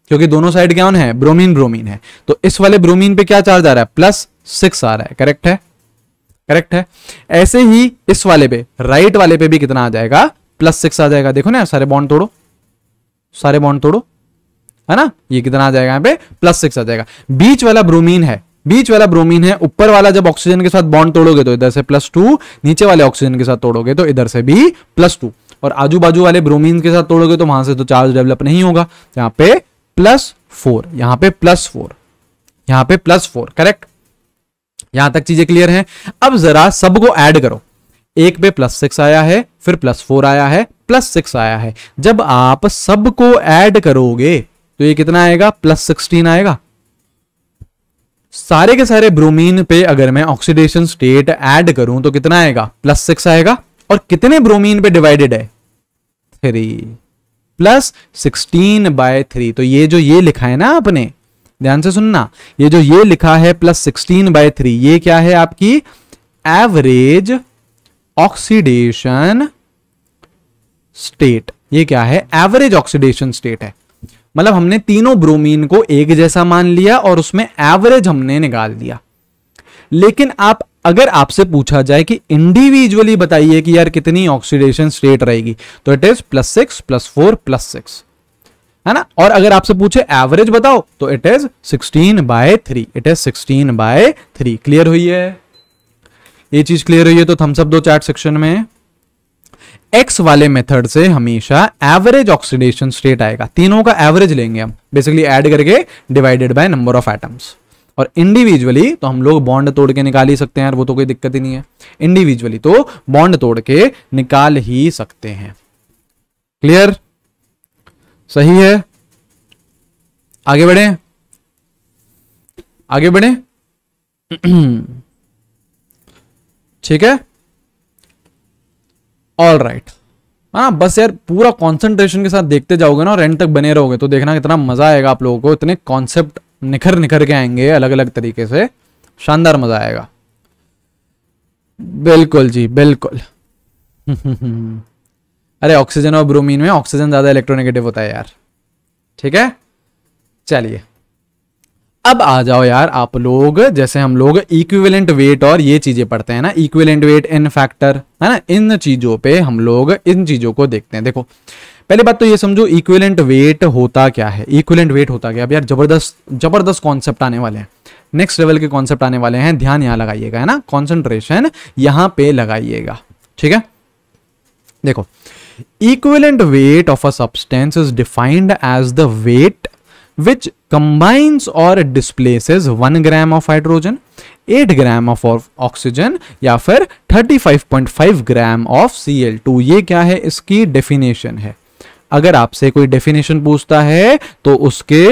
Speaker 1: क्योंकि दोनों साइड क्या है ब्रोमीन ब्रोमीन है तो इस वाले ब्रोमीन पे क्या चार्ज आ रहा है प्लस सिक्स आ रहा है करेक्ट है करेक्ट है ऐसे ही इस वाले पे राइट वाले पे भी कितना आ जाएगा प्लस सिक्स आ जाएगा देखो ना सारे बॉन्ड तोड़ो सारे बॉन्ड तोड़ो है ना ये कितना आ जाएगा यहां पे प्लस सिक्स आ जाएगा बीच वाला ब्रोमीन है बीच वाला ब्रोमीन है ऊपर वाला जब ऑक्सीजन के साथ बॉन्ड तोड़ोगे तो इधर से प्लस टू नीचे वाले ऑक्सीजन के साथ तोड़ोगे तो इधर से भी प्लस टू और आजू बाजू वाले ब्रोमीन के साथ तोड़ोगे तो वहां से तो चार्ज डेवलप नहीं होगा यहां पे प्लस फोर यहां पे प्लस फोर यहां पे प्लस फोर करेक्ट यहां तक चीजें क्लियर हैं अब जरा सबको ऐड करो एक पे प्लस सिक्स आया है फिर प्लस फोर आया है प्लस सिक्स आया है जब आप सबको ऐड करोगे तो ये कितना आएगा प्लस सिक्सटीन आएगा सारे के सारे ब्रोमीन पे अगर मैं ऑक्सीडेशन स्टेट ऐड करूं तो कितना आएगा प्लस सिक्स आएगा और कितने ब्रोमीन पे डिवाइडेड है three plus sixteen by three तो ये जो ये लिखा है ना आपने ध्यान से सुनना ये जो ये लिखा है प्लस सिक्सटीन बाय थ्री ये क्या है आपकी एवरेज ऑक्सीडेशन स्टेट ये क्या है एवरेज ऑक्सीडेशन स्टेट है मतलब हमने तीनों ब्रोमीन को एक जैसा मान लिया और उसमें एवरेज हमने निकाल दिया लेकिन आप अगर आपसे पूछा जाए कि इंडिविजुअली बताइए कि यार कितनी ऑक्सीडेशन स्टेट रहेगी तो it is plus six plus four plus six है ना और अगर आपसे पूछे एवरेज बताओ तो it is 16 by three it is 16 by three clear हुई है ये चीज क्लियर हुई है तो थम्सअप दो चैट सेक्शन में एक्स वाले मेथड से हमेशा एवरेज ऑक्सीडेशन स्टेट आएगा तीनों का एवरेज लेंगे हम बेसिकली ऐड करके divided by number of atoms और इंडिविजुअली तो हम लोग बॉन्ड तोड़ के निकाल ही सकते हैं यार वो तो कोई दिक्कत ही नहीं है इंडिविजुअली तो बॉन्ड तोड़ के निकाल ही सकते हैं क्लियर सही है आगे बढ़े आगे बढ़े ठीक है ऑल राइट हाँ बस यार पूरा कंसंट्रेशन के साथ देखते जाओगे ना और एंड तक बने रहोगे तो देखना कितना मजा आएगा आप लोगों को इतने कॉन्सेप्ट निखर निखर के आएंगे अलग अलग तरीके से शानदार मजा आएगा बिल्कुल जी बिल्कुल अरे ऑक्सीजन और ब्रोमीन में ऑक्सीजन ज़्यादा इलेक्ट्रोनेगेटिव होता है यार ठीक है चलिए अब आ जाओ यार आप लोग जैसे हम लोग इक्विवेलेंट वेट और ये चीजें पढ़ते हैं ना इक्विवेलेंट वेट इन फैक्टर है ना इन चीजों पे हम लोग इन चीजों को देखते हैं देखो पहली बात तो ये समझो इक्विवेलेंट वेट होता क्या है इक्विवेलेंट वेट होता क्या अब यार जबरदस्त जबरदस्त कॉन्सेप्ट आने वाले हैं नेक्स्ट लेवल के कॉन्सेप्ट आने वाले हैं ध्यान यहां लगाइएगा है ना कॉन्सेंट्रेशन यहां पे लगाइएगा ठीक है देखो equivalent weight of a substance is defined as the weight which combines or displaces 1 gram of hydrogen 8 gram of oxygen या फिर 35.5 ग्राम ऑफ Cl2 ये क्या है इसकी डेफिनेशन है अगर आपसे कोई डेफिनेशन पूछता है तो उसके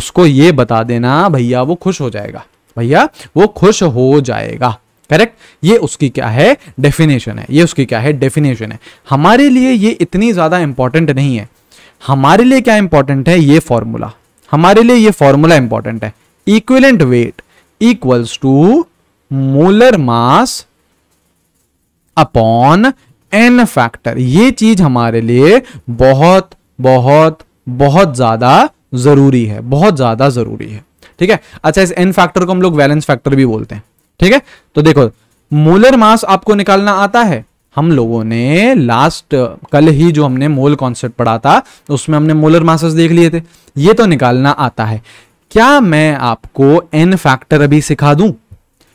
Speaker 1: उसको ये बता देना भैया वो खुश हो जाएगा भैया वो खुश हो जाएगा करेक्ट ये उसकी क्या है डेफिनेशन है ये उसकी क्या है डेफिनेशन है हमारे लिए ये इतनी ज़्यादा इंपॉर्टेंट नहीं है हमारे लिए क्या इंपॉर्टेंट है ये फॉर्मूला हमारे लिए ये फॉर्मूला इंपॉर्टेंट है equivalent weight equals to molar mass upon N factor ये चीज हमारे लिए बहुत बहुत बहुत ज्यादा जरूरी है बहुत ज्यादा जरूरी है ठीक है अच्छा इस एन फैक्टर को हम लोग वैलेंस फैक्टर भी बोलते हैं ठीक है तो देखो मोलर मास आपको निकालना आता है हम लोगों ने लास्ट कल ही जो हमने मोल कॉन्सेप्ट पढ़ा था तो उसमें हमने मोलर मास देख लिए थे ये तो निकालना आता है क्या मैं आपको एन फैक्टर अभी सिखा दूं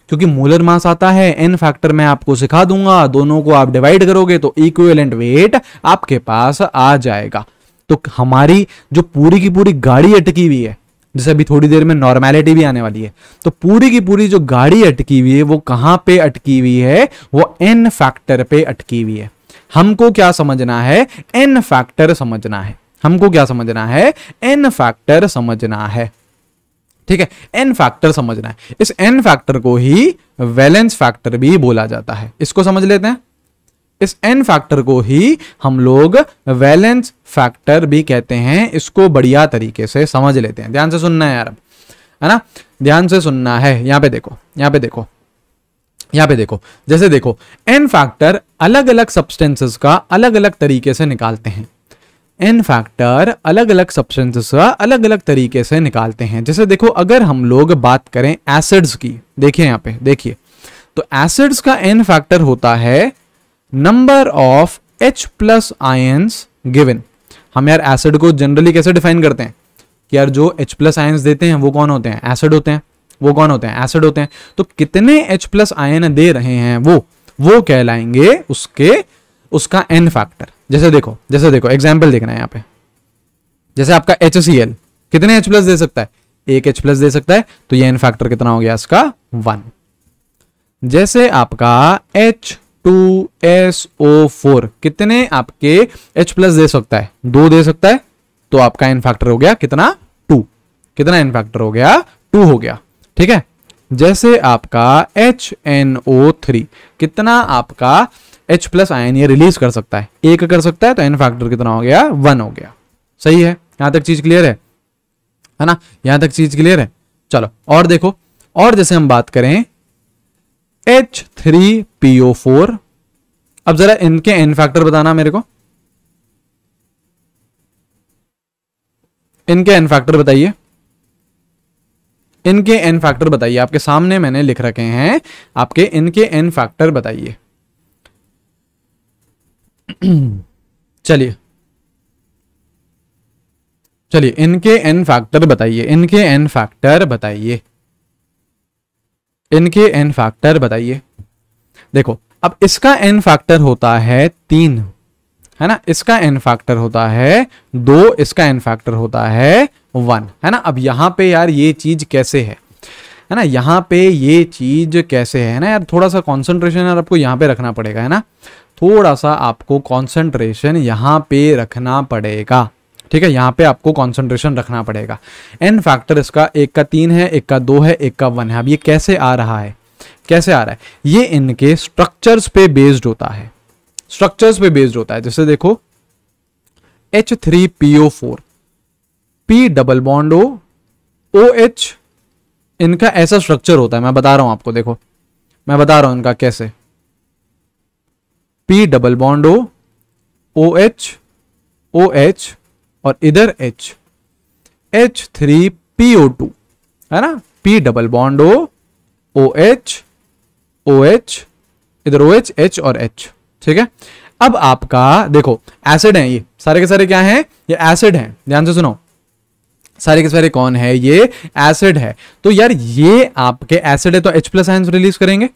Speaker 1: क्योंकि मोलर मास आता है एन फैक्टर मैं आपको सिखा दूंगा दोनों को आप डिवाइड करोगे तो इक्विवेलेंट वेट आपके पास आ जाएगा तो हमारी जो पूरी की पूरी गाड़ी अटकी हुई है जैसे अभी थोड़ी देर में नॉर्मैलिटी भी आने वाली है तो पूरी की पूरी जो गाड़ी अटकी हुई है वो कहां पे अटकी हुई है वो एन फैक्टर पे अटकी हुई है हमको क्या समझना है एन फैक्टर समझना है हमको क्या समझना है एन फैक्टर समझना है ठीक है एन फैक्टर समझना है इस एन फैक्टर को ही वैलेंस फैक्टर भी बोला जाता है इसको समझ लेते हैं इस एन फैक्टर को ही हम लोग वैलेंस फैक्टर भी कहते हैं इसको बढ़िया तरीके से समझ लेते हैं ध्यान से सुनना है यार अब है ना ध्यान से सुनना है यहां पे देखो यहां पे देखो यहां पे देखो जैसे देखो एन फैक्टर अलग अलग सब्सटेंसेस का अलग अलग तरीके से निकालते हैं एन फैक्टर अलग अलग सब्सटेंसेस का अलग अलग तरीके से निकालते हैं जैसे देखो अगर हम लोग बात करें एसिड्स की देखिए यहां पे देखिए तो एसिड्स का एन फैक्टर होता है number of H plus ions given हम यार एसिड को जनरली कैसे डिफाइन करते हैं कि यार जो H प्लस आयंस देते हैं वो कौन होते हैं एसिड होते हैं वो कौन होते हैं एसिड होते हैं तो कितने H प्लस आयन दे रहे हैं वो वो कहलाएंगे उसके उसका एन फैक्टर जैसे देखो जैसे देखो एग्जाम्पल देखना है यहां पे जैसे आपका एच कितने H प्लस दे सकता है एक H प्लस दे सकता है तो ये एन फैक्टर कितना हो गया इसका वन जैसे आपका H two S O four कितने आपके H प्लस दे सकता है दो दे सकता है तो आपका एन फैक्टर हो गया कितना टू कितना एन फैक्टर हो गया टू हो गया ठीक है जैसे आपका एच एन ओ थ्री कितना आपका H प्लस आयन ये रिलीज कर सकता है एक कर सकता है तो एन फैक्टर कितना हो गया वन हो गया सही है यहां तक चीज क्लियर है है ना यहां तक चीज क्लियर है चलो और देखो और जैसे हम बात करें एच थ्री पीओ फोर अब जरा इनके एन फैक्टर बताना मेरे को इनके एन फैक्टर बताइए इनके एन फैक्टर बताइए आपके सामने मैंने लिख रखे हैं आपके इनके एन फैक्टर बताइए चलिए चलिए इनके एन फैक्टर बताइए इनके एन फैक्टर बताइए इनके एन फैक्टर बताइए देखो अब इसका एन फैक्टर होता है तीन है ना इसका एन फैक्टर होता है दो इसका एन फैक्टर होता है वन है ना अब यहां पे यार ये चीज कैसे है है ना यहां पे ये चीज कैसे है ना यार थोड़ा सा कॉन्सेंट्रेशन यार आपको यहां पे रखना पड़ेगा है ना थोड़ा सा आपको कॉन्सेंट्रेशन यहां पे रखना पड़ेगा ठीक है यहाँ पे आपको कॉन्सेंट्रेशन रखना पड़ेगा एन फैक्टर इसका एक का तीन है एक का दो है एक का वन है अब ये कैसे आ रहा है कैसे आ रहा है ये इनके स्ट्रक्चर्स पे बेस्ड होता है स्ट्रक्चर्स पे बेस्ड होता है जैसे देखो H three PO four P double bond O O H इनका ऐसा स्ट्रक्चर होता है मैं बता रहा हूं आपको देखो मैं बता रहा हूं इनका कैसे P double bond O O H O H और इधर H H three P O two है ना P double bond O O H O H इधर ओ एच एच और एच ठीक है अब आपका देखो एसिड है ये सारे के सारे क्या हैं ये एसिड हैं ध्यान से सुनो सारे के सारे कौन है ये एसिड है तो यार ये आपके एसिड है तो H प्लस आयंस रिलीज करेंगे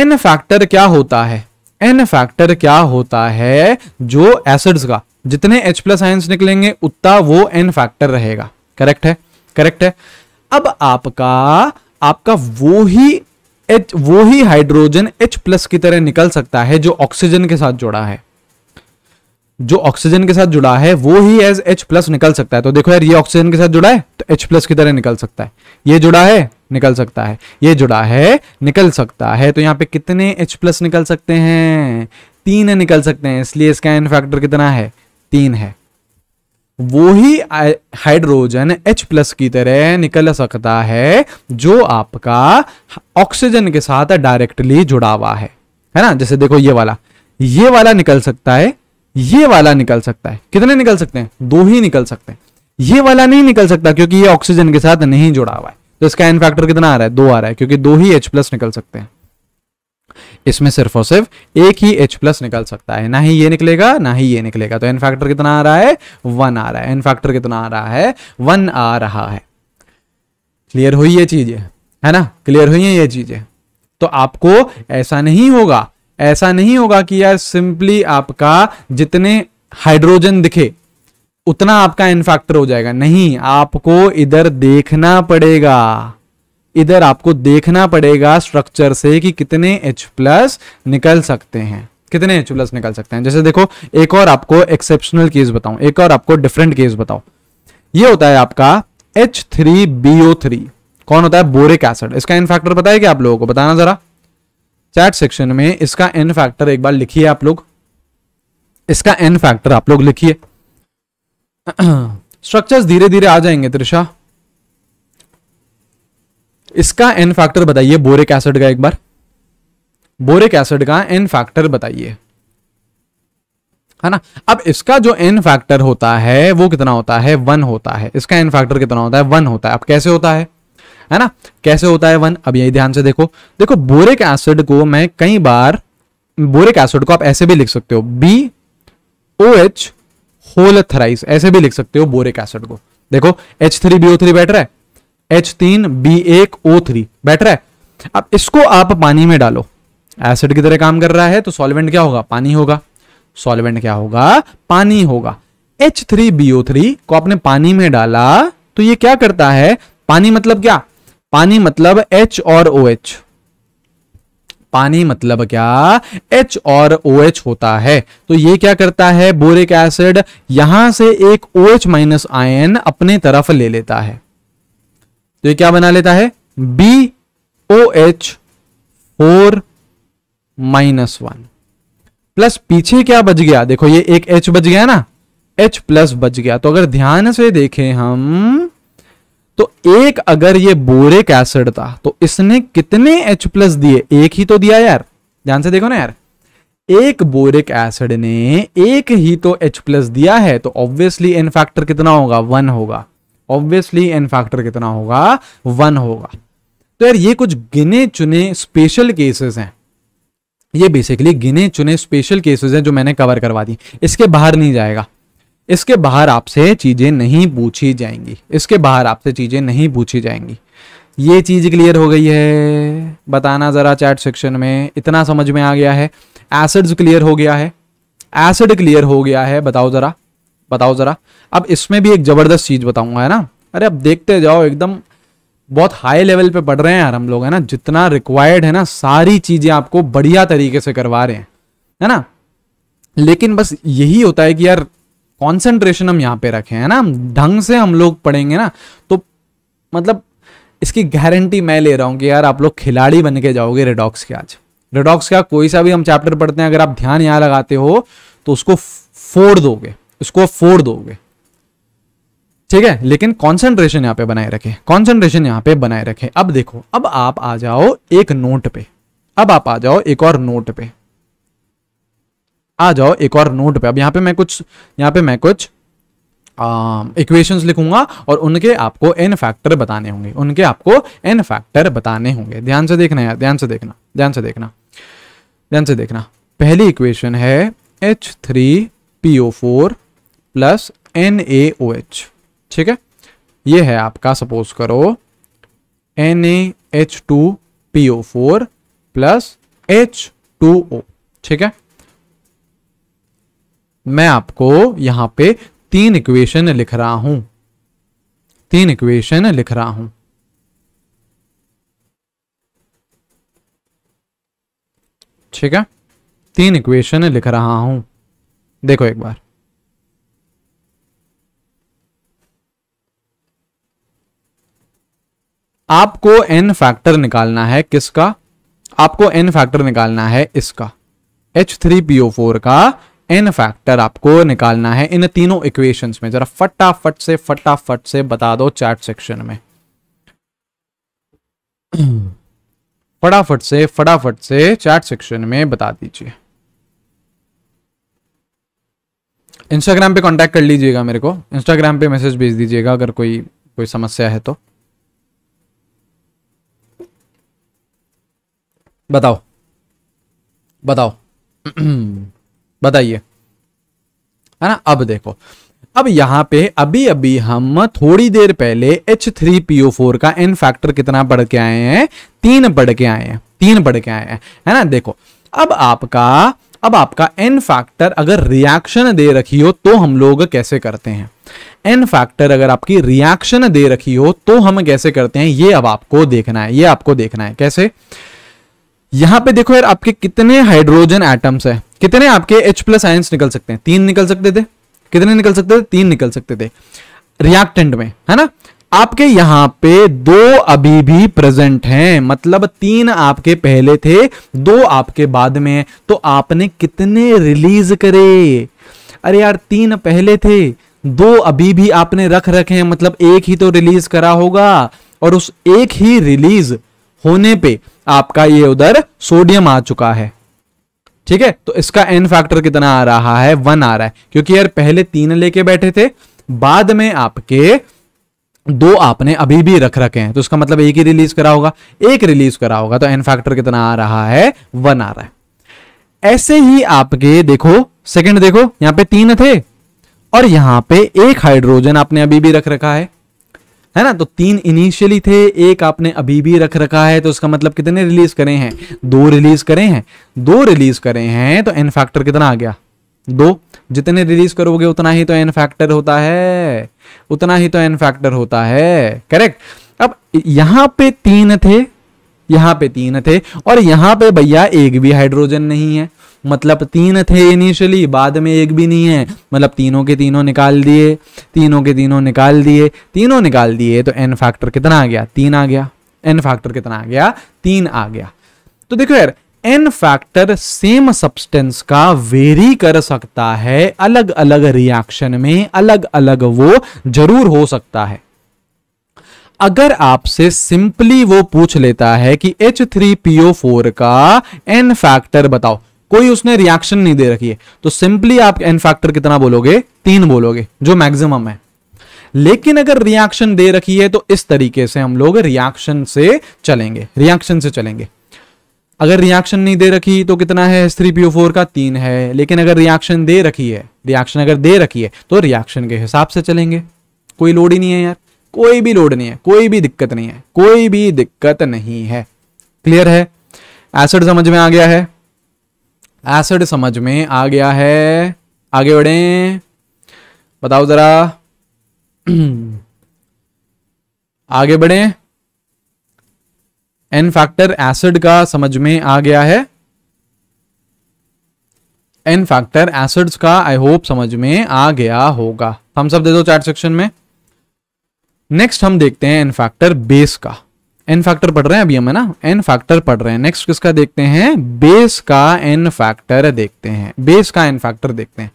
Speaker 1: एन फैक्टर क्या होता है एन फैक्टर क्या होता है जो एसिड्स का जितने H प्लस आयंस निकलेंगे उतना वो एन फैक्टर रहेगा करेक्ट है करेक्ट है अब आपका आपका वो ही H वो ही हाइड्रोजन एच प्लस की तरह निकल सकता है जो ऑक्सीजन के साथ जुड़ा है जो ऑक्सीजन के साथ जुड़ा है वो ही एज एच प्लस निकल सकता है तो देखो यार ये ऑक्सीजन के साथ जुड़ा है तो एच प्लस की तरह निकल सकता है ये जुड़ा है निकल सकता है ये जुड़ा है निकल सकता है तो यहाँ पे कितने एच प्लस निकल सकते हैं तीन निकल सकते हैं इसलिए इसका एन फैक्टर कितना है तीन है वो ही हाइड्रोजन H प्लस की तरह निकल सकता है जो आपका ऑक्सीजन के साथ डायरेक्टली जुड़ा हुआ है है ना जैसे देखो ये वाला ये वाला निकल सकता है ये वाला निकल सकता है कितने निकल सकते हैं दो ही निकल सकते हैं ये वाला नहीं निकल सकता क्योंकि ये ऑक्सीजन के साथ नहीं जुड़ा हुआ है तो इसका एन फैक्टर कितना आ रहा है दो आ रहा है क्योंकि दो ही एच प्लस निकल सकते हैं इसमें सिर्फ और सिर्फ एक ही एच प्लस निकल सकता है ना ही ये निकलेगा ना ही ये निकलेगा तो एन फैक्टर कितना आ रहा है वन आ रहा है एन फैक्टर कितना आ रहा है वन आ रहा है क्लियर हुई ये चीजें है ना क्लियर हुई है ये चीजें तो आपको ऐसा नहीं होगा ऐसा नहीं होगा कि यार सिंपली आपका जितने हाइड्रोजन दिखे उतना आपका इनफैक्टर हो जाएगा नहीं आपको इधर देखना पड़ेगा इधर आपको देखना पड़ेगा स्ट्रक्चर से कि कितने एच प्लस निकल सकते हैं कितने एच प्लस निकल सकते हैं जैसे देखो एक और आपको एक्सेप्शनल केस बताऊं एक और आपको डिफरेंट केस बताओ ये होता है आपका एच थ्री बीओ थ्री कौन होता है बोरिक एसिड इसका एन फैक्टर बताया क्या आप लोगों को बताना जरा चैट सेक्शन में इसका एन फैक्टर एक बार लिखिए आप लोग इसका एन फैक्टर आप लोग लिखिए स्ट्रक्चर्स धीरे धीरे आ जाएंगे त्रिशा इसका एन फैक्टर बताइए बोरिक एसिड का एक बार बोरिक एसिड का एन फैक्टर बताइए है ना अब इसका जो एन फैक्टर होता है वो कितना होता है वन होता है इसका एन फैक्टर कितना होता है वन होता है अब कैसे होता है है ना कैसे होता है वन अब यही ध्यान से देखो देखो बोरिक एसिड को मैं कई बार बोरिक एसिड को आप ऐसे भी लिख सकते हो B O H whole thrice ऐसे भी लिख सकते हो बोरिक एसिड को देखो H three B O three बैठ रहा है एच तीन बी एक ओ थ्री बेटर है अब इसको आप पानी में डालो एसिड की तरह काम कर रहा है तो सॉल्वेंट क्या होगा पानी होगा सॉल्वेंट क्या होगा पानी होगा H three B O three को आपने पानी में डाला तो ये क्या करता है पानी मतलब क्या पानी मतलब एच और ओ एच पानी मतलब क्या एच और ओ एच होता है तो ये क्या करता है बोरिक एसिड यहां से एक ओ एच माइनस आयन अपने तरफ ले लेता है तो ये क्या बना लेता है B O H four minus one plus पीछे क्या बच गया देखो ये एक एच बच गया ना एच प्लस बच गया तो अगर ध्यान से देखें हम तो एक अगर ये बोरिक एसिड था तो इसने कितने एच प्लस दिए एक ही तो दिया यार ध्यान से देखो ना यार एक बोरिक एसिड ने एक ही तो एच प्लस दिया है तो ऑब्वियसली एन फैक्टर कितना होगा वन होगा ऑब्वियसली एन फैक्टर कितना होगा वन होगा तो यार ये कुछ गिने चुने स्पेशल केसेस हैं ये बेसिकली गिने चुने स्पेशल केसेस हैं जो मैंने कवर करवा दी इसके बाहर नहीं जाएगा इसके बाहर आपसे चीजें नहीं पूछी जाएंगी इसके बाहर आपसे चीजें नहीं पूछी जाएंगी ये चीज क्लियर हो गई है बताना जरा चैट सेक्शन में इतना समझ में आ गया है एसिड्स क्लियर हो गया है एसिड क्लियर हो गया है बताओ जरा बताओ ज़रा अब इसमें भी एक ज़बरदस्त चीज़ बताऊंगा है ना अरे अब देखते जाओ एकदम बहुत हाई लेवल पे पढ़ रहे हैं यार हम लोग है ना जितना रिक्वायर्ड है ना सारी चीज़ें आपको बढ़िया तरीके से करवा रहे हैं है ना लेकिन बस यही होता है कि यार कॉन्सेंट्रेशन हम यहाँ पे रखें है ना ढंग से हम लोग पढ़ेंगे ना तो मतलब इसकी गारंटी मैं ले रहा हूँ कि यार आप लोग खिलाड़ी बन के जाओगे रेडॉक्स के आज रेडॉक्स का कोई सा भी हम चैप्टर पढ़ते हैं अगर आप ध्यान यहाँ लगाते हो तो उसको फोड़ दोगे इसको आप फोर दोगे ठीक है लेकिन कॉन्सेंट्रेशन यहां पे बनाए रखे कॉन्सेंट्रेशन यहां पे बनाए रखे अब देखो अब आप आ जाओ एक नोट पे अब आप आ जाओ एक और नोट पे आ जाओ एक और नोट पे अब यहां पे मैं कुछ यहां पे मैं कुछ इक्वेशंस लिखूंगा और उनके आपको एन फैक्टर बताने होंगे उनके आपको एन फैक्टर बताने होंगे ध्यान से देखना यार ध्यान से देखना ध्यान से देखना ध्यान से देखना पहली इक्वेशन है H three P O four plus N A O H ठीक है ये है आपका सपोज करो N A H two P O four plus H two O ठीक है मैं आपको यहां पे तीन इक्वेशन लिख रहा हूं तीन इक्वेशन लिख रहा हूं ठीक है तीन इक्वेशन लिख रहा हूं देखो एक बार आपको एन फैक्टर निकालना है किसका आपको एन फैक्टर निकालना है इसका एच थ्री पीओ फोर का एन फैक्टर आपको निकालना है इन तीनों इक्वेशंस में जरा फटाफट से फटाफट से बता दो चैट सेक्शन में फटाफट से फटाफट से चैट सेक्शन में बता दीजिए इंस्टाग्राम पे कांटेक्ट कर लीजिएगा मेरे को इंस्टाग्राम पे मैसेज भेज दीजिएगा अगर कोई कोई समस्या है तो बताओ बताओ बताइए है ना अब देखो अब यहां पे अभी अभी हम थोड़ी देर पहले एच थ्री पीओ फोर का एन फैक्टर कितना बढ़ के आए हैं तीन बढ़ के आए हैं तीन बढ़ के आए हैं है ना देखो अब आपका अब आपका एन फैक्टर अगर रिएक्शन दे रखी हो तो हम लोग कैसे करते हैं एन फैक्टर अगर आपकी रिएक्शन दे रखी हो तो हम कैसे करते हैं ये अब आपको देखना है ये आपको देखना है कैसे यहां पे देखो यार आपके कितने हाइड्रोजन एटम्स है कितने आपके H प्लस आयंस निकल सकते हैं तीन निकल सकते थे कितने निकल सकते थे तीन निकल सकते थे रिएक्टेंट में है ना आपके यहां पे दो अभी भी प्रेजेंट हैं मतलब तीन आपके पहले थे दो आपके बाद में तो आपने कितने रिलीज करे अरे यार तीन पहले थे दो अभी भी आपने रख रखे हैं मतलब एक ही तो रिलीज करा होगा और उस एक ही रिलीज होने पे आपका ये उधर सोडियम आ चुका है ठीक है तो इसका एन फैक्टर कितना आ रहा है वन आ रहा है क्योंकि यार पहले तीन लेके बैठे थे बाद में आपके दो आपने अभी भी रख रखे हैं तो इसका मतलब एक ही रिलीज करा होगा एक रिलीज करा होगा तो एन फैक्टर कितना आ रहा है वन आ रहा है ऐसे ही आपके देखो सेकंड देखो यहां पे तीन थे और यहां पे एक हाइड्रोजन आपने अभी भी रख रखा है है ना तो तीन इनिशियली थे एक आपने अभी भी रख रखा है तो उसका मतलब कितने रिलीज करे हैं दो रिलीज करे हैं दो रिलीज करे हैं तो एन फैक्टर कितना आ गया दो जितने रिलीज करोगे उतना ही तो एन फैक्टर होता है उतना ही तो एन फैक्टर होता है करेक्ट अब यहां पे तीन थे यहां पे तीन थे और यहां पे भैया एक भी हाइड्रोजन नहीं है मतलब तीन थे इनिशियली बाद में एक भी नहीं है मतलब तीनों के तीनों निकाल दिए तीनों के तीनों निकाल दिए तीनों निकाल दिए तो एन फैक्टर कितना आ गया तीन आ गया एन फैक्टर कितना आ गया तीन आ गया तो देखो यार एन फैक्टर सेम सब्सटेंस का वेरी कर सकता है अलग अलग रिएक्शन में अलग अलग वो जरूर हो सकता है अगर आपसे सिंपली वो पूछ लेता है कि H3PO4 का एन फैक्टर बताओ कोई उसने रिएक्शन नहीं दे रखी है तो सिंपली आप एन फैक्टर कितना बोलोगे तीन बोलोगे जो मैक्सिमम है लेकिन अगर रिएक्शन दे रखी है तो इस तरीके से हम लोग रिएक्शन से चलेंगे रिएक्शन से चलेंगे अगर रिएक्शन नहीं दे रखी तो कितना है थ्री पीओ फोर का तीन है लेकिन अगर रिएक्शन दे रखी है रिएक्शन अगर दे रखी है तो रिएक्शन के हिसाब से चलेंगे कोई लोड ही नहीं है यार कोई भी लोड नहीं है कोई भी दिक्कत नहीं है कोई भी दिक्कत नहीं है क्लियर है एसिड समझ में आ गया है एसिड समझ में आ गया है आगे बढ़े बताओ जरा आगे बढ़े एन फैक्टर एसिड का समझ में आ गया है एन फैक्टर एसिड्स का आई होप समझ में आ गया होगा हम सब दे दो चार्ट सेक्शन में नेक्स्ट हम देखते हैं एन फैक्टर बेस का एन फैक्टर पढ़ रहे हैं अभी हम है ना एन फैक्टर पढ़ रहे हैं नेक्स्ट किसका देखते हैं बेस का एन फैक्टर देखते हैं बेस का एन फैक्टर देखते हैं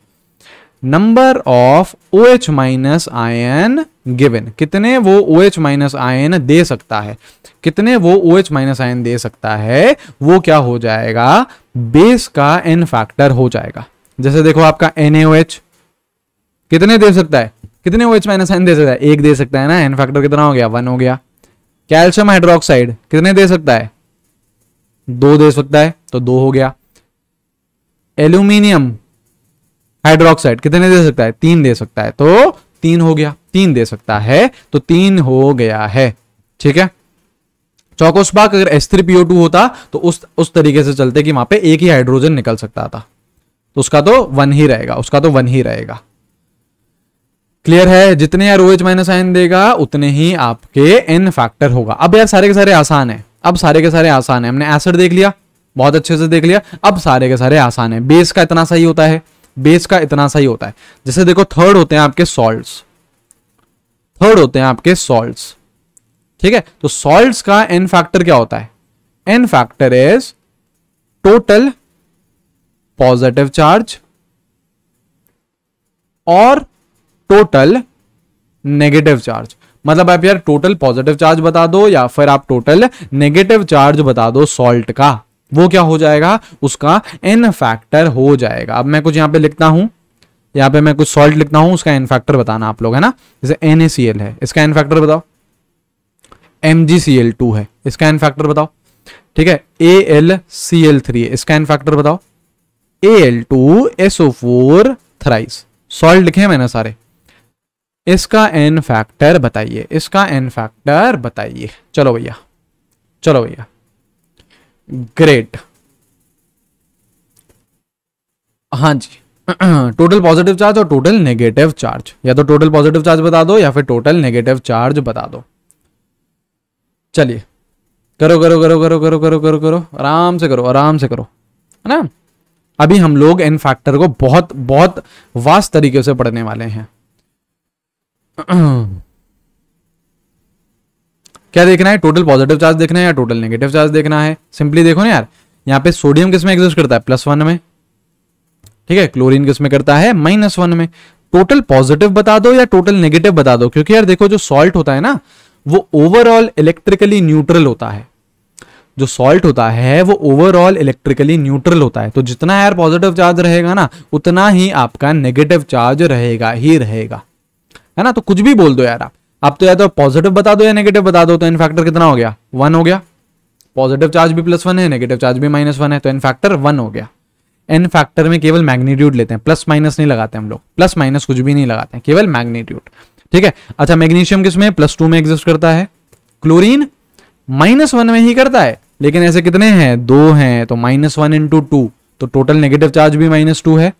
Speaker 1: number of O H minus ion given कितने वो ओ एच माइनस आयन दे सकता है कितने वो ओ एच माइनस आयन दे सकता है वो क्या हो जाएगा बेस का एन फैक्टर हो जाएगा जैसे देखो आपका एन एच कितने दे सकता है कितने ओ एच माइनस आयन दे सकता है एक दे सकता है ना एन फैक्टर कितना हो गया वन हो गया कैल्शियम हाइड्रोक्साइड कितने दे सकता है दो दे सकता है तो दो हो गया एल्यूमिनियम हाइड्रोक्साइड कितने दे सकता है तीन दे सकता है तो तीन हो गया तीन दे सकता है तो तीन हो गया है ठीक है चौकोस्पाक अगर टू होता तो उस उस तरीके से चलते कि वहां पे एक ही हाइड्रोजन निकल सकता था तो उसका तो वन ही रहेगा उसका तो वन ही रहेगा क्लियर है जितने यार ओ एच माइनस आयन देगा उतने ही आपके एन फैक्टर होगा अब यार सारे के सारे आसान है अब सारे के सारे आसान है हमने एसिड देख लिया बहुत अच्छे से देख लिया अब सारे के सारे आसान है बेस का इतना सही होता है बेस का इतना सही होता है जैसे देखो थर्ड होते हैं आपके सॉल्ट थर्ड होते हैं आपके सॉल्ट ठीक है तो सॉल्ट का एन फैक्टर क्या होता है N factor is total positive charge और टोटल नेगेटिव चार्ज मतलब आप यार टोटल पॉजिटिव चार्ज बता दो या फिर आप टोटल नेगेटिव चार्ज बता दो सॉल्ट का वो क्या हो जाएगा उसका एन फैक्टर हो जाएगा अब मैं कुछ यहां पे लिखता हूं यहां पे मैं कुछ सॉल्ट लिखता हूं उसका एन फैक्टर बताना आप लोग है ना जैसे एन है इसका एन फैक्टर बताओ एम है इसका एन फैक्टर बताओ ठीक है A L C L three इसका एन फैक्टर बताओ A L two SO four thrice salt लिखे हैं मैंने सारे इसका एन फैक्टर बताइए इसका एन फैक्टर बताइए चलो भैया चलो भैया ग्रेट हाँ जी टोटल पॉजिटिव चार्ज और टोटल नेगेटिव चार्ज या तो टोटल पॉजिटिव चार्ज बता दो या फिर टोटल नेगेटिव चार्ज बता दो चलिए करो करो करो करो करो करो करो करो आराम से करो आराम से करो है ना अभी हम लोग इन फैक्टर को बहुत बहुत वास्ट तरीके से पढ़ने वाले हैं क्या देखना है टोटल पॉजिटिव चार्ज देखना है या टोटल नेगेटिव चार्ज देखना है सिंपली देखो ना यार यहाँ पे सोडियम किसमें एग्जिस्ट करता है प्लस वन में ठीक है क्लोरीन किसमें करता है माइनस वन में टोटल पॉजिटिव बता दो या टोटल नेगेटिव बता दो क्योंकि यार देखो जो सॉल्ट होता है ना वो ओवरऑल इलेक्ट्रिकली न्यूट्रल होता है जो सॉल्ट होता है वो ओवरऑल इलेक्ट्रिकली न्यूट्रल होता है तो जितना यार पॉजिटिव चार्ज रहेगा ना उतना ही आपका नेगेटिव चार्ज रहेगा ही रहेगा है ना तो कुछ भी बोल दो यार आप आप तो या तो पॉजिटिव बता दो या नेगेटिव बता दो तो इन फैक्टर कितना हो गया वन हो गया पॉजिटिव चार्ज भी प्लस वन है नेगेटिव चार्ज भी माइनस वन है तो इन फैक्टर वन हो गया एन फैक्टर में केवल मैग्नीट्यूड लेते हैं प्लस माइनस नहीं लगाते हम लोग प्लस माइनस कुछ भी नहीं लगाते हैं केवल मैग्नीट्यूड ठीक है अच्छा मैग्नीशियम किस में प्लस टू में एग्जिस्ट करता है क्लोरीन माइनस वन में ही करता है लेकिन ऐसे कितने हैं दो हैं तो माइनस वन इंटू टू तो टोटल नेगेटिव चार्ज भी माइनस टू है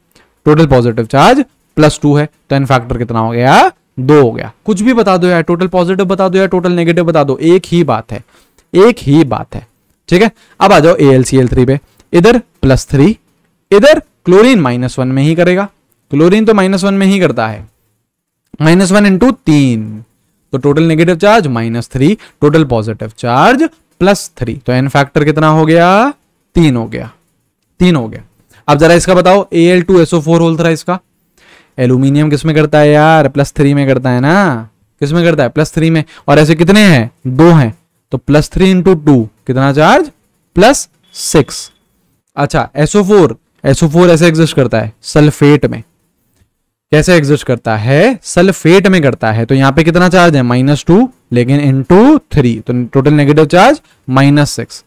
Speaker 1: total positive charge plus two है तो एन फैक्टर कितना हो गया दो हो गया कुछ भी बता दो यार टोटल पॉजिटिव बता दो या टोटल नेगेटिव बता दो एक ही बात है एक ही बात है ठीक है अब आ जाओ A L C L three पे इधर प्लस थ्री इधर क्लोरीन माइनस वन में ही करेगा क्लोरीन तो माइनस वन में ही करता है माइनस वन इंटू तीन तो total negative charge minus three total positive charge plus three तो एन फैक्टर कितना हो गया तीन हो गया तीन हो गया अब जरा इसका बताओ A L two SO four whole था इसका एलुमिनियम किस में करता है यार प्लस थ्री में करता है ना किस में करता है प्लस थ्री में और ऐसे कितने हैं दो हैं तो प्लस थ्री इंटू टू कितना चार्ज प्लस सिक्स अच्छा एसओ फोर एसओ फोर ऐसे एग्जिस्ट करता है सल्फेट में कैसे एग्जिस्ट करता है सल्फेट में करता है तो यहाँ पे कितना चार्ज है माइनस टू लेकिन इंटू थ्री तो total negative charge minus six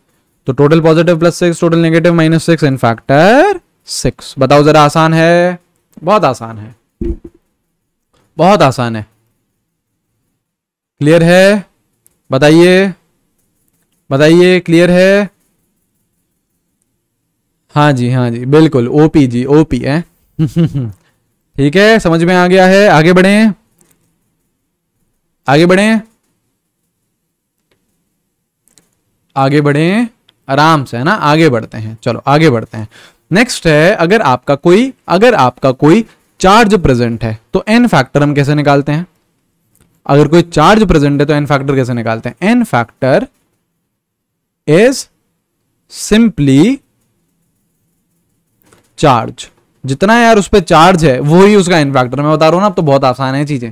Speaker 1: तो total positive plus six total negative minus six N factor six बताओ जरा आसान है बहुत आसान है बहुत आसान है क्लियर है बताइए बताइए क्लियर है हाँ जी हाँ जी बिल्कुल ओपी जी ओपी है ठीक है समझ में आ गया है आगे बढ़े आगे बढ़े आगे बढ़े आराम से है ना आगे बढ़ते हैं चलो आगे बढ़ते हैं नेक्स्ट है अगर आपका कोई अगर आपका कोई चार्ज प्रेजेंट है तो एन फैक्टर हम कैसे निकालते हैं अगर कोई चार्ज प्रेजेंट है तो एन फैक्टर कैसे निकालते हैं N factor is simply charge जितना यार उस पर चार्ज है वो ही उसका एन फैक्टर मैं बता रहा हूं ना अब तो बहुत आसान है चीजें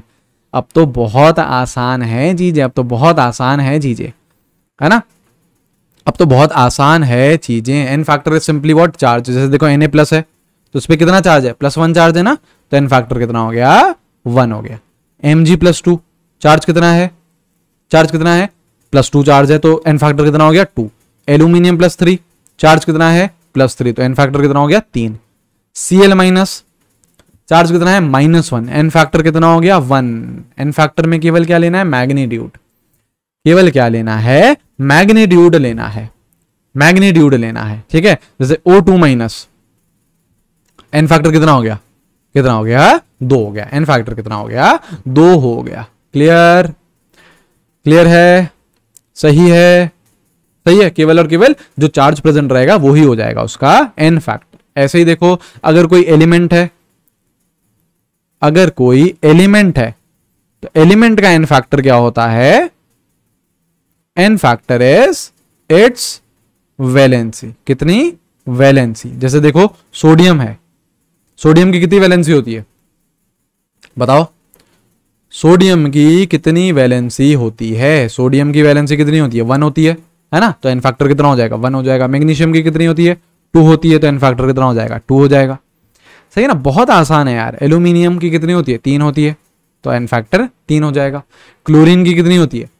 Speaker 1: अब तो बहुत आसान है चीजें अब तो बहुत आसान है चीजें है ना अब तो बहुत आसान है चीजें N factor is simply what charge जैसे देखो एन ए प्लस है तो उसपे कितना चार्ज है प्लस वन चार्ज है ना तो एन फैक्टर कितना हो गया वन हो गया M G plus two charge कितना है चार्ज कितना है प्लस टू चार्ज है तो एन फैक्टर कितना हो गया two aluminium plus three charge कितना है प्लस थ्री तो एन फैक्टर कितना हो गया तीन सी एल माइनस चार्ज कितना है माइनस वन एन फैक्टर कितना हो गया वन एन फैक्टर में केवल क्या लेना है मैग्नीट्यूड केवल क्या लेना है मैग्नीट्यूड लेना है मैग्नीट्यूड लेना है ठीक है जैसे O two minus N factor कितना हो गया कितना हो गया दो हो गया एन फैक्टर कितना हो गया दो हो गया क्लियर क्लियर है सही है सही है केवल और केवल जो चार्ज प्रेजेंट रहेगा वो ही हो जाएगा उसका एन फैक्टर ऐसे ही देखो अगर कोई एलिमेंट है अगर कोई एलिमेंट है तो एलिमेंट का एन फैक्टर क्या होता है N factor is it's valency कितनी वैलेंसी जैसे देखो सोडियम है सोडियम की कितनी वैलेंसी होती है बताओ सोडियम की कितनी वैलेंसी होती है सोडियम की वैलेंसी कितनी होती है वन होती है है ना तो एन फैक्टर कितना हो जाएगा वन हो जाएगा मैग्नीशियम की कितनी होती है टू होती है तो एन फैक्टर कितना हो जाएगा टू हो जाएगा सही है ना बहुत आसान है यार एल्यूमिनियम की कितनी होती है तीन होती है तो एन फैक्टर तीन हो जाएगा क्लोरीन की कितनी होती है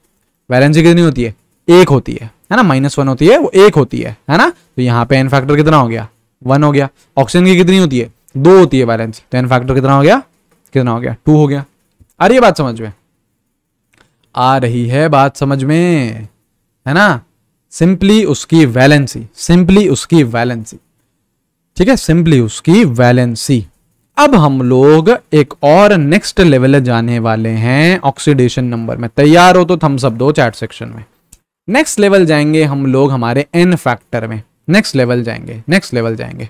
Speaker 1: वैलेंसी कितनी होती है एक होती है है ना माइनस वन होती है वो एक होती है है ना तो यहाँ पे एन फैक्टर कितना हो गया वन हो गया ऑक्सीजन की कितनी होती है दो होती है बैलेंस तो एन फैक्टर कितना हो गया कितना हो गया टू हो गया आ रही है बात समझ में आ रही है बात समझ में है ना सिंपली उसकी वैलेंसी सिंपली उसकी वैलेंसी ठीक है सिंपली उसकी वैलेंसी अब हम लोग एक और नेक्स्ट लेवल जाने वाले हैं ऑक्सीडेशन नंबर में तैयार हो तो थम्सअप दो चैट सेक्शन में नेक्स्ट लेवल जाएंगे हम लोग हमारे एन फैक्टर में नेक्स्ट लेवल जाएंगे नेक्स्ट लेवल जाएंगे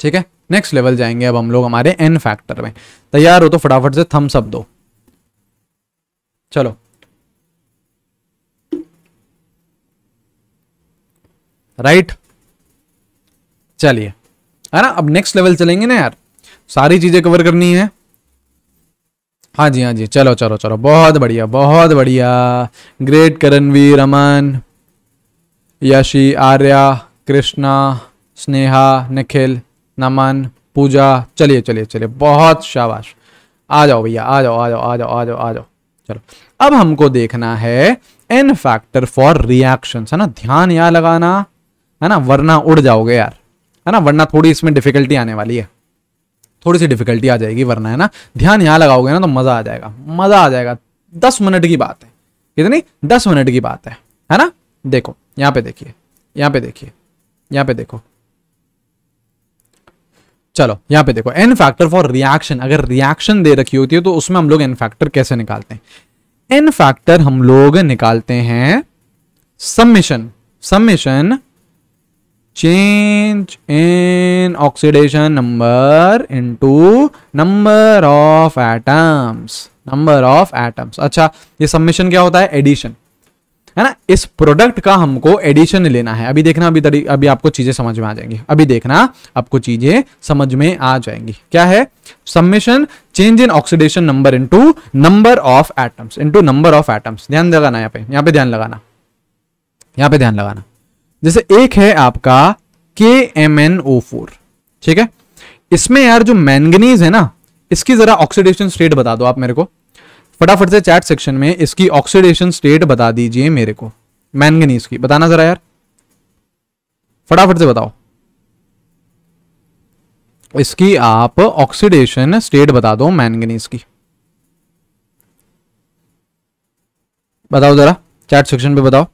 Speaker 1: ठीक है नेक्स्ट लेवल जाएंगे अब हम लोग हमारे एन फैक्टर में तैयार हो तो फटाफट से थम्सअप दो चलो राइट चलिए है ना अब नेक्स्ट लेवल चलेंगे ना यार सारी चीजें कवर करनी है हाँ जी हाँ जी चलो चलो चलो बहुत बढ़िया बहुत बढ़िया ग्रेट करणवीर अमन यशी आर्या कृष्णा स्नेहा निखिल नमन पूजा चलिए चलिए चलिए बहुत शाबाश आ जाओ भैया आ जाओ आ जाओ आ जाओ आ जाओ आ जाओ चलो अब हमको देखना है एन फैक्टर फॉर रिएक्शन है ना ध्यान यहाँ लगाना है ना वरना उड़ जाओगे यार है ना वरना थोड़ी इसमें डिफिकल्टी आने वाली है थोड़ी सी डिफिकल्टी आ जाएगी वरना है ना ध्यान यहाँ लगाओगे ना तो मजा आ जाएगा मजा आ जाएगा दस मिनट की बात है कितनी दस मिनट की बात है है ना देखो यहाँ पे देखिए यहाँ पे देखिए यहाँ पे देखो चलो यहाँ पे देखो एन फैक्टर फॉर रिएक्शन अगर रिएक्शन दे रखी होती है तो उसमें हम लोग एन फैक्टर कैसे निकालते हैं एन फैक्टर हम लोग निकालते हैं summation summation change in oxidation number into number of atoms number of atoms अच्छा ये सबमिशन क्या होता है एडिशन है ना इस प्रोडक्ट का हमको एडिशन लेना है अभी देखना अभी तरी, अभी आपको चीजें समझ में आ जाएंगी अभी देखना आपको चीजें समझ में आ जाएंगी क्या है submission change in oxidation number into number of atoms into number of atoms ध्यान लगाना यहाँ पे यहाँ पे ध्यान लगाना यहाँ पे ध्यान लगाना जैसे एक है आपका के एम एन ओ फोर ठीक है इसमें यार जो मैंगनीज है ना इसकी जरा ऑक्सीडेशन स्टेट बता दो आप मेरे को फटाफट से चैट सेक्शन में इसकी ऑक्सीडेशन स्टेट बता दीजिए मेरे को मैंगनीज की बताना जरा यार फटाफट से बताओ इसकी आप ऑक्सीडेशन स्टेट बता दो मैंगनीज की बताओ जरा चैट सेक्शन पे बताओ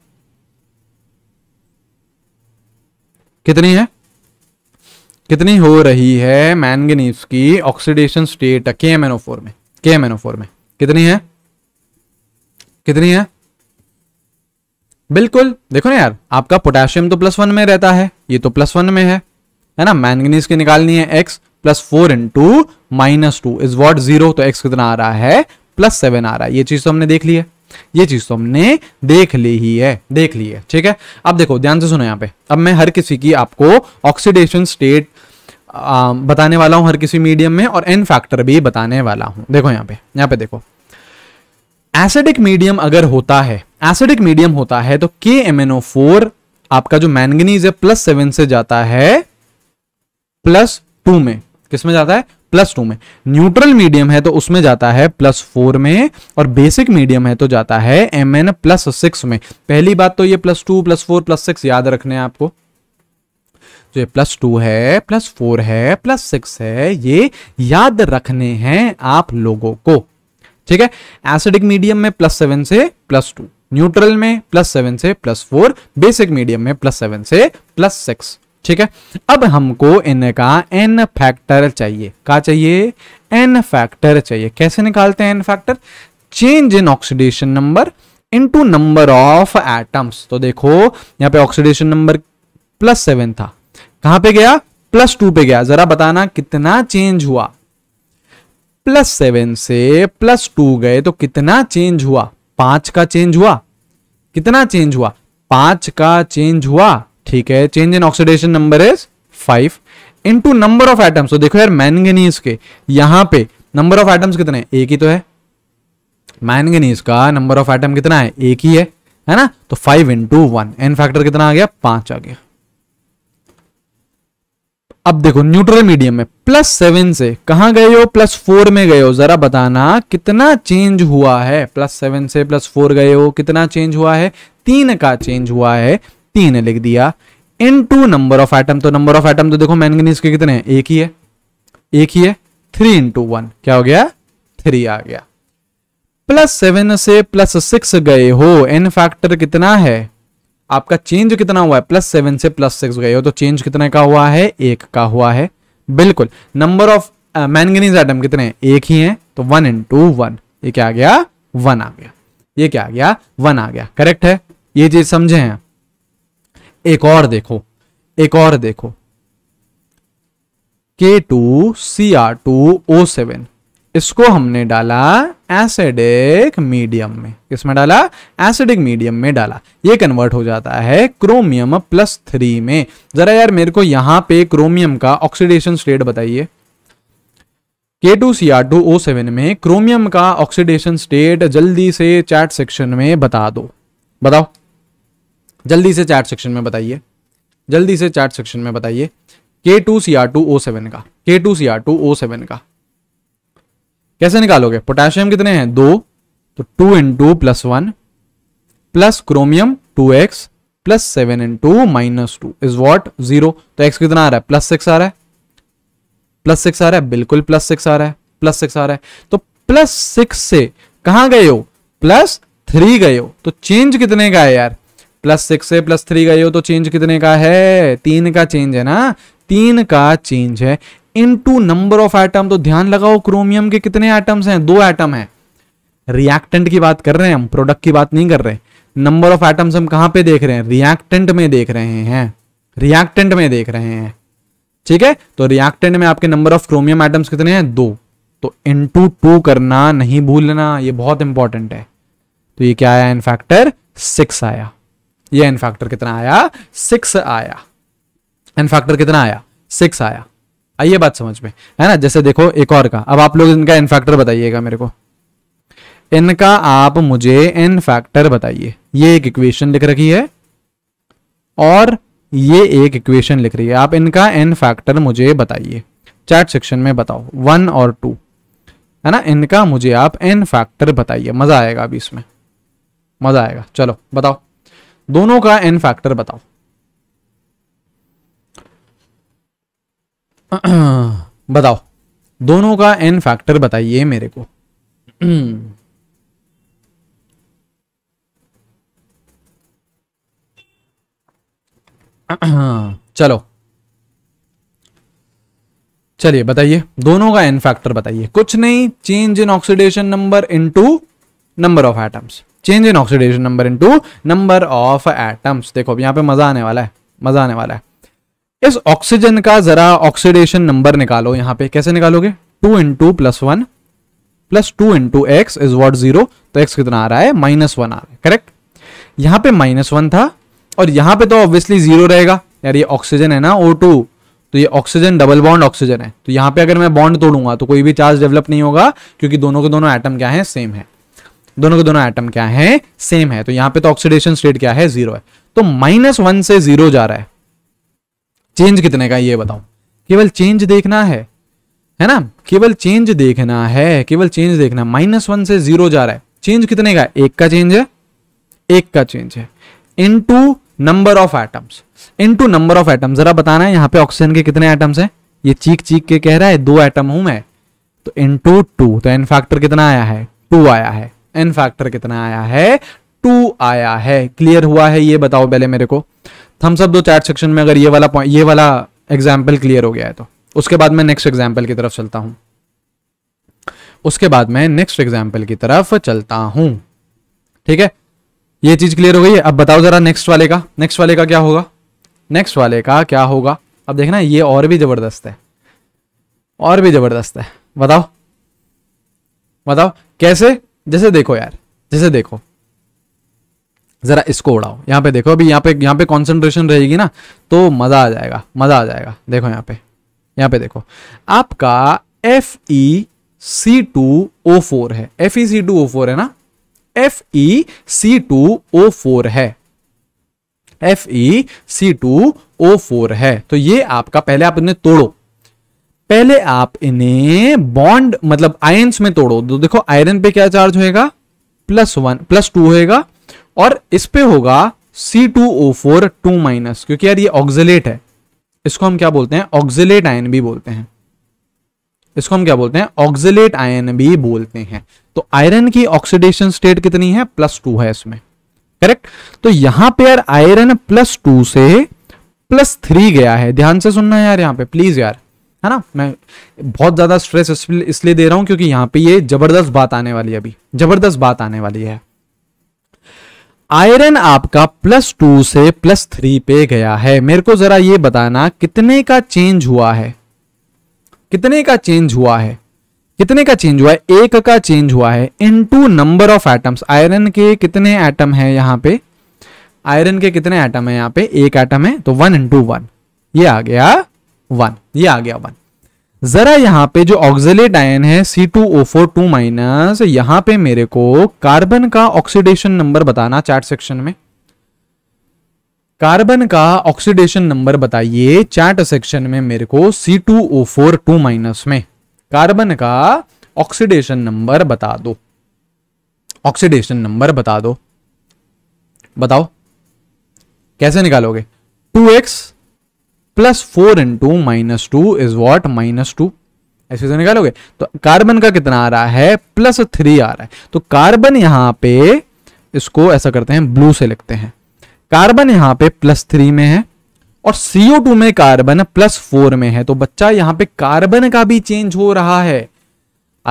Speaker 1: कितनी है कितनी हो रही है मैंगनीज की oxidation state K M N O four में K M N O four में कितनी है कितनी है बिल्कुल देखो ना यार आपका पोटेशियम तो प्लस वन में रहता है ये तो प्लस वन में है है ना मैंगनीज की निकालनी है X plus four into minus two is what zero तो एक्स कितना आ रहा है प्लस सेवन आ रहा है ये चीज तो हमने देख ली है ये चीज तो हमने देख ली ही है देख ली है ठीक है अब देखो ध्यान से सुनो यहाँ पे अब मैं हर किसी की आपको ऑक्सीडेशन स्टेट बताने वाला हूं हर किसी मीडियम में और एन फैक्टर भी बताने वाला हूं देखो यहाँ पे यहाँ पे देखो एसिडिक मीडियम अगर होता है एसिडिक मीडियम होता है तो के एम एन ओ फोर आपका जो मैंगनीज है प्लस सेवन से जाता है प्लस टू में किसमें जाता है प्लस टू में न्यूट्रल मीडियम है तो उसमें जाता है प्लस फोर में और बेसिक मीडियम है तो जाता है एम एन प्लस सिक्स में पहली बात तो ये plus two plus four plus six याद रखने हैं आपको जो तो ये प्लस टू है प्लस फोर है प्लस सिक्स है ये याद रखने हैं आप लोगों को ठीक है एसिडिक मीडियम में प्लस सेवन से प्लस टू न्यूट्रल में प्लस सेवन से प्लस फोर बेसिक मीडियम में प्लस सेवन से प्लस सिक्स ठीक है अब हमको इनका एन फैक्टर चाहिए क्या चाहिए एन फैक्टर चाहिए कैसे निकालते हैं N factor change in oxidation number into number of atoms तो देखो यहां पे ऑक्सीडेशन नंबर प्लस सेवन था कहां पे गया प्लस टू पे गया जरा बताना कितना चेंज हुआ प्लस सेवन से प्लस टू गए तो कितना चेंज हुआ पांच का चेंज हुआ कितना चेंज हुआ पांच का चेंज हुआ ठीक है change in oxidation number is five in into number of atoms तो देखो यार मैनगनीज के यहां पे नंबर ऑफ एटम्स कितने है? एक ही तो है मैनगनीज का नंबर ऑफ एटम कितना है एक ही है है ना तो five into one N factor कितना आ गया पांच आ गया अब देखो न्यूट्रल मीडियम में प्लस सेवन से कहा गए हो प्लस फोर में गए हो जरा बताना कितना चेंज हुआ है प्लस सेवन से प्लस फोर गए हो कितना चेंज हुआ है तीन का चेंज हुआ है तीन लिख दिया into number of item तो नंबर ऑफ आइटम तो देखो मैंगनीज के कितने हैं एक ही है एक ही है थ्री इंटू वन क्या हो गया थ्री आ गया प्लस सेवन से प्लस सिक्स गए हो एन फैक्टर कितना है आपका चेंज कितना हुआ है प्लस सेवन से प्लस सिक्स गए हो तो चेंज कितने का हुआ है एक का हुआ है बिल्कुल नंबर ऑफ मैंगनीज आइटम कितने हैं एक ही हैं तो वन इंटू वन ये क्या आ गया वन आ गया ये क्या आ गया वन आ गया करेक्ट है ये चीज समझे हैं एक और देखो एक और देखो K two C R two O seven इसको हमने डाला एसिडिक मीडियम में किसमें डाला एसिडिक मीडियम में डाला ये कन्वर्ट हो जाता है क्रोमियम प्लस थ्री में जरा यार मेरे को यहां पे क्रोमियम का ऑक्सीडेशन स्टेट बताइए K two C R two O seven में क्रोमियम का ऑक्सीडेशन स्टेट जल्दी से चैट सेक्शन में बता दो बताओ जल्दी से चैट सेक्शन में बताइए जल्दी से चैट सेक्शन में बताइए K two C R two O seven का K two C R two O seven का कैसे निकालोगे पोटेशियम कितने हैं दो तो two in to plus one plus chromium two X plus seven in to minus two is what zero तो एक्स कितना आ रहा है प्लस सिक्स आ रहा है प्लस सिक्स आ रहा है बिल्कुल प्लस सिक्स आ रहा है प्लस सिक्स आ रहा है तो प्लस सिक्स से कहा गए हो प्लस थ्री गए हो तो चेंज कितने का है यार प्लस सिक्स से प्लस थ्री गए हो तो चेंज कितने का है तीन का चेंज है ना तीन का चेंज है into number of atom तो ध्यान लगाओ क्रोमियम के कितने एटम्स हैं दो एटम हैं रिएक्टेंट की बात कर रहे हैं हम प्रोडक्ट की बात नहीं कर रहे नंबर ऑफ एटम्स हम कहां पे देख रहे हैं रिएक्टेंट में देख रहे हैं रिएक्टेंट में देख रहे हैं ठीक है तो रिएक्टेंट में आपके नंबर ऑफ क्रोमियम एटम्स कितने हैं दो तो इंटू टू करना नहीं भूलना ये बहुत इंपॉर्टेंट है तो ये क्या आया इनफैक्टर सिक्स आया ये एन फैक्टर कितना आया सिक्स आया एन फैक्टर कितना आया सिक्स आया आइए बात समझ में है ना जैसे देखो एक और का अब आप लोग इनका एन फैक्टर बताइएगा मेरे को इनका आप मुझे एन फैक्टर बताइए ये एक इक्वेशन लिख रखी है और ये एक इक्वेशन लिख रही है आप इनका एन फैक्टर मुझे बताइए चैट सेक्शन में बताओ वन और टू है ना इनका मुझे आप एन फैक्टर बताइए मजा आएगा अभी इसमें मजा आएगा चलो बताओ दोनों का एन फैक्टर बताओ बताओ दोनों का एन फैक्टर बताइए मेरे को चलो चलिए बताइए दोनों का एन फैक्टर बताइए कुछ नहीं change in oxidation number into number of atoms change in oxidation number into number of atoms देखो अब यहाँ पे मजा आने वाला है मजा आने वाला है इस ऑक्सीजन का जरा ऑक्सीडेशन नंबर निकालो यहां पे कैसे निकालोगे two in to plus one plus two into X is what zero तो एक्स कितना आ रहा है माइनस वन आ रहा है करेक्ट यहां पे माइनस वन था और यहाँ पे तो ऑब्वियसली जीरो रहेगा यार ये ऑक्सीजन है ना ओ टू तो ये ऑक्सीजन डबल बॉन्ड ऑक्सीजन है तो यहाँ पे अगर मैं बॉन्ड तोड़ूंगा तो कोई भी चार्ज डेवलप नहीं होगा क्योंकि दोनों के दोनों एटम क्या है सेम है दोनों के दोनों एटम तो तो क्या है सेम है तो यहां पे तो ऑक्सीडेशन स्टेट क्या है जीरो है तो माइनस वन से जीरो जा रहा है चेंज कितने का ये बताओ केवल चेंज देखना है है ना केवल चेंज देखना है केवल चेंज देखना माइनस वन से जीरो जा रहा है चेंज कितने का एक का चेंज है एक का चेंज है into number of atoms into number of atoms जरा बताना है यहां पे ऑक्सीजन के कितने एटम्स हैं ये चीख चीख के कह रहा है दो एटम हूं मैं तो इनटू टू तो एन फैक्टर कितना आया है टू आया है एन फैक्टर कितना आया है टू आया है क्लियर हुआ है ये बताओ पहले मेरे को हम सब दो चैट सेक्शन में अगर ये वाला ये वाला एग्जाम्पल क्लियर हो गया है तो उसके बाद मैं नेक्स्ट एग्जाम्पल की तरफ चलता हूं उसके बाद मैं नेक्स्ट एग्जाम्पल की तरफ चलता हूं ठीक है ये चीज क्लियर हो गई है अब बताओ जरा नेक्स्ट वाले का नेक्स्ट वाले का क्या होगा नेक्स्ट वाले का क्या होगा अब देखना ये और भी जबरदस्त है और भी जबरदस्त है बताओ बताओ कैसे जैसे देखो यार जैसे देखो ज़रा इसको उड़ाओ यहाँ पे देखो अभी यहाँ पे यहाँ पे कॉन्सेंट्रेशन रहेगी ना तो मज़ा आ जाएगा मज़ा आ जाएगा देखो यहाँ पे यहाँ पे देखो आपका F E C two O four है F E C two O four है ना F E C two O four है F E C two O four है तो ये आपका पहले आप इन्हें तोड़ो पहले आप इन्हें बॉन्ड मतलब आयंस में तोड़ो तो देखो आयरन पे क्या चार्ज होएगा प्लस वन प्लस टू होएगा और इस पे होगा C two O four two minus क्योंकि यार ये ऑक्जिलेट है इसको हम क्या बोलते हैं ऑक्जिलेट आयन भी बोलते हैं इसको हम क्या बोलते हैं ऑक्जिलेट आयन भी बोलते हैं तो आयरन की ऑक्सीडेशन स्टेट कितनी है प्लस टू है इसमें करेक्ट तो यहां पे यार आयरन प्लस टू से प्लस थ्री गया है ध्यान से सुनना है यार यहां पे प्लीज यार है ना मैं बहुत ज़्यादा स्ट्रेस इसलिए दे रहा हूं क्योंकि यहां पे ये जबरदस्त बात आने वाली है अभी जबरदस्त बात आने वाली है आयरन आपका प्लस टू से प्लस थ्री पे गया है मेरे को जरा ये बताना कितने का चेंज हुआ है कितने का चेंज हुआ है कितने का चेंज हुआ है एक का चेंज हुआ है into number of atoms iron के कितने एटम है यहां पे आयरन के कितने एटम है यहाँ पे एक एटम है तो वन इंटू वन ये आ गया वन ये आ गया वन जरा यहाँ पे जो ऑक्जिलेट आयन है C two O four two minus यहां पे मेरे को कार्बन का ऑक्सीडेशन नंबर बताना चार्ट सेक्शन में कार्बन का ऑक्सीडेशन नंबर बताइए चार्ट सेक्शन में मेरे को C two O four two minus में कार्बन का ऑक्सीडेशन नंबर बता दो ऑक्सीडेशन नंबर बता दो बताओ कैसे निकालोगे two X plus four into minus two is what minus two ऐसे से निकालोगे तो कार्बन का कितना आ रहा है प्लस थ्री आ रहा है तो कार्बन यहां पे इसको ऐसा करते हैं ब्लू से लिखते हैं कार्बन यहां पे प्लस थ्री में है और CO2 में कार्बन प्लस फोर में है तो बच्चा यहां पे कार्बन का भी चेंज हो रहा है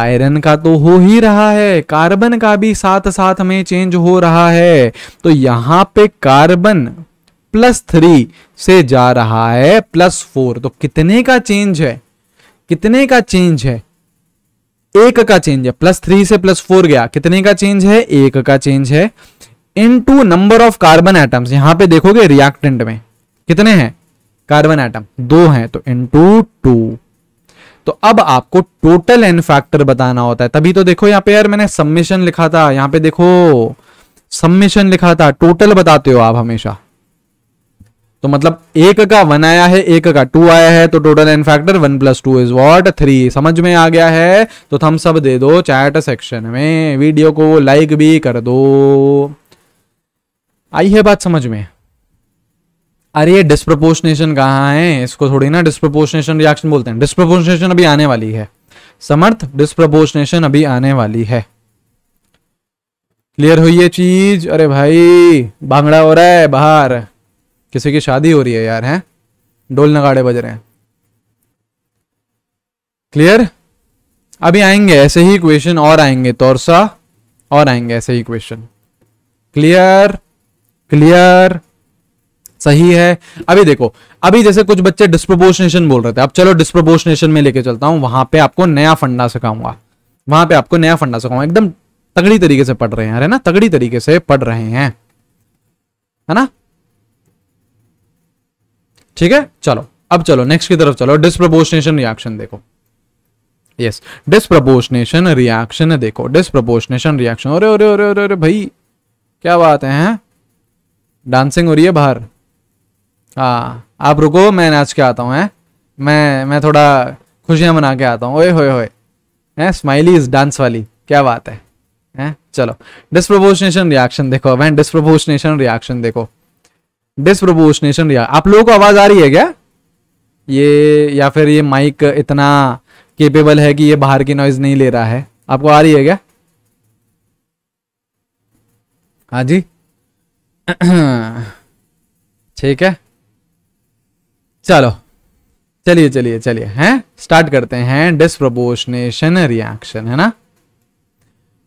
Speaker 1: आयरन का तो हो ही रहा है कार्बन का भी साथ साथ में चेंज हो रहा है तो यहां पे कार्बन प्लस थ्री से जा रहा है प्लस फोर तो कितने का चेंज है कितने का चेंज है एक का चेंज है प्लस थ्री से प्लस फोर गया कितने का चेंज है एक का चेंज है into number of carbon atoms यहां पे देखोगे रिएक्टेंट में कितने हैं कार्बन एटम दो हैं तो इन टू टू तो अब आपको टोटल एन फैक्टर बताना होता है तभी तो देखो यहां पे यार मैंने सम्मिशन लिखा था यहां पे देखो सम्मिशन लिखा था टोटल बताते हो आप हमेशा तो मतलब एक का वन आया है एक का टू आया है तो total N factor one plus two is what three समझ में आ गया है तो थम सब दे दो चैट सेक्शन में वीडियो को लाइक भी कर दो आई है बात समझ में अरे ये कहा कहाँ है इसको थोड़ी ना डिस्प्रपोशनेशन रिएक्शन बोलते हैं डिस्प्रपोशनेशन अभी आने वाली है समर्थ डिस्प्रपोशनेशन अभी आने वाली है क्लियर हुई ये चीज अरे भाई भांगड़ा हो रहा है बाहर किसी की शादी हो रही है यार हैं डोल नगाड़े बज रहे हैं क्लियर अभी आएंगे ऐसे ही क्वेश्चन और आएंगे तोरसा और आएंगे ऐसे ही क्वेश्चन क्लियर क्लियर सही है अभी देखो अभी जैसे कुछ बच्चे डिस्प्रोपोर्शनेशन बोल रहे थे अब चलो डिस्प्रोपोर्शनेशन में लेके चलता हूं वहां पे आपको नया फंडा सिखाऊंगा वहां पे आपको नया फंडा सिखाऊंगा एकदम तगड़ी तरीके से पढ़ रहे हैं ना तगड़ी तरीके से पढ़ रहे हैं है ना ठीक है चलो अब चलो नेक्स्ट की तरफ चलो डिस्प्रोपोर्शनेशन रिएक्शन देखो यस डिस्प्रोपोर्शनेशन रिएक्शन देखो डिस्प्रोपोर्शनेशन रिएक्शन अरे अरे अरे अरे भाई क्या बात है डांसिंग हो रही है बाहर हाँ आप रुको मैं नाच के आता हूँ हैं मैं मैं थोड़ा खुशियाँ मना के आता हूँ ओए होए होए हैं स्माइली इज डांस वाली क्या बात है हैं चलो डिस्प्रोपोर्शनेशन रिएक्शन देखो वैन डिस्प्रोपोर्शनेशन रिएक्शन देखो डिसप्रोपोर्शनेशन रिया आप लोगों को आवाज आ रही है क्या ये या फिर ये माइक इतना केपेबल है कि ये बाहर की नॉइज नहीं ले रहा है आपको आ रही है क्या हाँ जी ठीक है चलो चलिए चलिए चलिए हैं स्टार्ट करते हैं डिसप्रोपोर्शनेशन रिएक्शन है ना